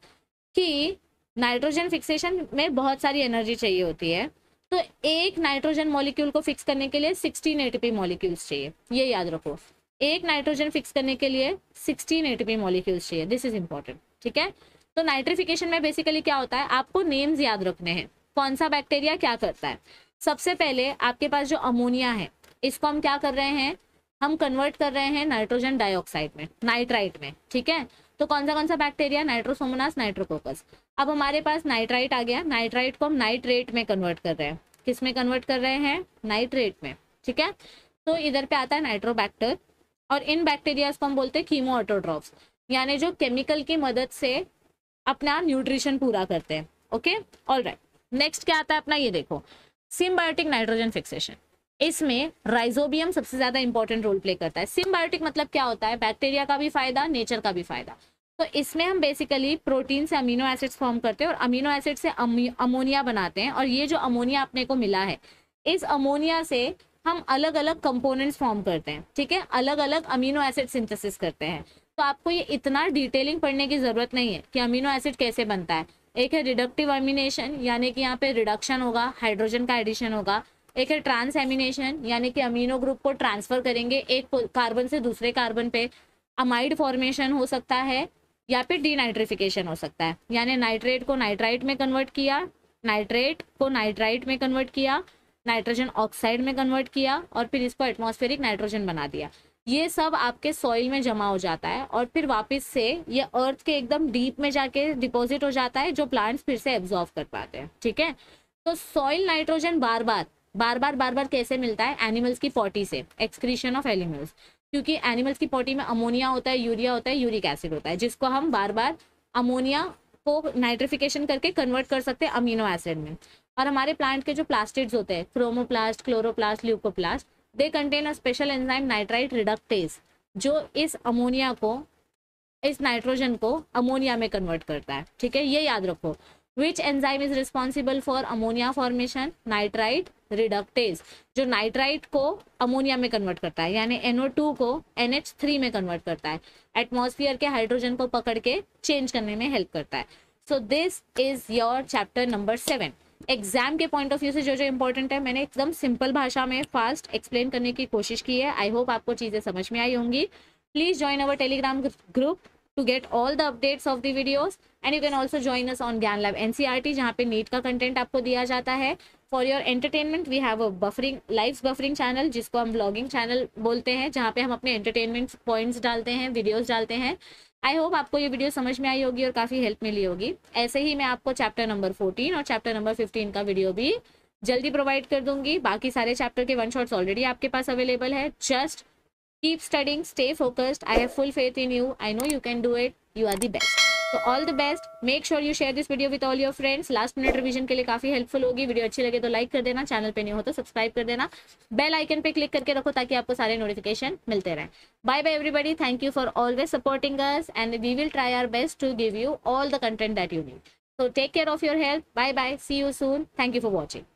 कि नाइट्रोजन फिक्सेशन में बहुत सारी एनर्जी चाहिए होती है तो एक नाइट्रोजन मॉलिक्यूल को फिक्स करने के लिए सिक्सटीन एटीपी मॉलिक्यूल्स चाहिए ये याद रखो एक नाइट्रोजन फिक्स करने के लिए सिक्सटीन एटीपी मॉलिक्यूल्स चाहिए दिस इज इंपॉर्टेंट ठीक है तो नाइट्रिफिकेशन में बेसिकली क्या होता है आपको नेम्स याद रखने हैं कौन सा बैक्टीरिया क्या करता है सबसे पहले आपके पास जो अमोनिया है इसको हम क्या कर रहे हैं हम कन्वर्ट कर रहे हैं नाइट्रोजन डाइऑक्साइड में नाइट्राइट में ठीक है तो कौन सा कौन सा बैक्टीरिया नाइट्रोसोमोनास नाइट्रोकोकस अब हमारे पास नाइट्राइट आ गया नाइट्राइट को हम नाइट्रेट में कन्वर्ट कर रहे हैं किस में कन्वर्ट कर रहे हैं नाइट्रेट में ठीक है तो इधर पे आता है नाइट्रोबैक्टर और इन बैक्टीरियाज को हम बोलते हैं कीमो ऑटोड्रॉप्स यानी जो केमिकल की मदद से अपना न्यूट्रिशन पूरा करते हैं ओके ऑल राइट नेक्स्ट क्या आता है अपना ये देखो सिम्बायोटिक नाइट्रोजन फिक्सेशन इसमें राइजोबियम सबसे ज्यादा इंपॉर्टेंट रोल प्ले करता है सिम्बायोटिक मतलब क्या होता है बैक्टीरिया का भी फायदा नेचर का भी फायदा तो इसमें हम बेसिकली प्रोटीन से अमीनो एसिड्स फॉर्म करते हैं और अमीनो एसिड से अमोनिया बनाते हैं और ये जो अमोनिया आपने को मिला है इस अमोनिया से हम अलग अलग कंपोनेंट्स फॉर्म करते हैं ठीक है अलग अलग अमीनो एसिड सिंथेसिस करते हैं तो आपको ये इतना डिटेलिंग पढ़ने की ज़रूरत नहीं है कि अमीनो एसिड कैसे बनता है एक है रिडक्टिव अमिनेशन यानी कि यहाँ पे रिडक्शन होगा हाइड्रोजन का एडिशन होगा एक है ट्रांस एमिनेशन यानी कि अमीनो ग्रुप को ट्रांसफर करेंगे एक कार्बन से दूसरे कार्बन पे अमाइड फॉर्मेशन हो सकता है या फिर डीनाइट्रिफिकेशन हो सकता है यानी नाइट्रेट को नाइट्राइट में कन्वर्ट किया नाइट्रेट को नाइट्राइट में कन्वर्ट किया नाइट्रोजन ऑक्साइड में कन्वर्ट किया और फिर इसको एटमॉस्फेरिक नाइट्रोजन बना दिया ये सब आपके सॉइल में जमा हो जाता है और फिर वापस से ये अर्थ के एकदम डीप में जाके डिपॉजिट हो जाता है जो प्लांट्स फिर से एब्जॉर्व कर पाते हैं ठीक है तो सॉइल नाइट्रोजन बार बार बार बार बार बार कैसे मिलता है एनिमल्स की पॉटी से एक्सक्रीशन ऑफ एनिमल्स क्योंकि एनिमल्स की पॉटी में अमोनिया होता है यूरिया होता है यूरिक एसिड होता है जिसको हम बार बार अमोनिया को नाइट्रिफिकेशन करके कन्वर्ट कर सकते हैं अमीनो एसिड में और हमारे प्लांट के जो प्लास्टिड्स होते हैं chromoplast chloroplast leucoplast they contain a special enzyme nitrite reductase जो इस अमोनिया को इस नाइट्रोजन को अमोनिया में कन्वर्ट करता है ठीक है ये याद रखो which enzyme is responsible for ammonia formation nitrite reductase जो नाइट्राइट को अमोनिया में कन्वर्ट करता है यानी एनओ टू को थ्री में कन्वर्ट करता है एटमोसफियर के हाइड्रोजन को पकड़ के चेंज करने में हेल्प करता है so this is your chapter number seven exam के पॉइंट ऑफ व्यू से जो जो इंपॉर्टेंट है मैंने एकदम सिंपल भाषा में फास्ट एक्सप्लेन करने की कोशिश की है आई होप आपको चीज़ें समझ में आई होंगी please join our Telegram group to get all the updates of the videos and you can also join us on Gyan lab N T जहाँ पे नीट का कंटेंट आपको दिया जाता है for your entertainment we have a buffering live buffering channel जिसको हम ब्लॉगिंग चैनल बोलते हैं जहाँ पे हम अपने एंटरटेनमेंट पॉइंट्स डालते हैं वीडियोज़ डालते हैं आई होप आपको ये वीडियो समझ में आई होगी और काफ़ी हेल्प मिली होगी ऐसे ही मैं आपको चैप्टर नंबर फोर्टीन और चैप्टर नंबर फिफ्टीन का वीडियो भी जल्दी प्रोवाइड कर दूंगी बाकी सारे चैप्टर के वन शॉट्स ऑलरेडी आपके पास अवेलेबल है just keep studying stay focused I have full faith in you I know you can do it you are the best तो all the best make sure you share this video with all your friends last minute revision के लिए काफी हेल्पफुल होगी वीडियो अच्छी लगे तो लाइक कर देना चैनल पे नहीं हो तो सब्सक्राइब कर देना बेल आइकन पे क्लिक करके रखो ताकि आपको सारे नोटिफिकेशन मिलते रहें bye bye everybody thank you for always supporting us and we will try our best to give you all the content that you need so take care of your health bye bye see you soon thank you for watching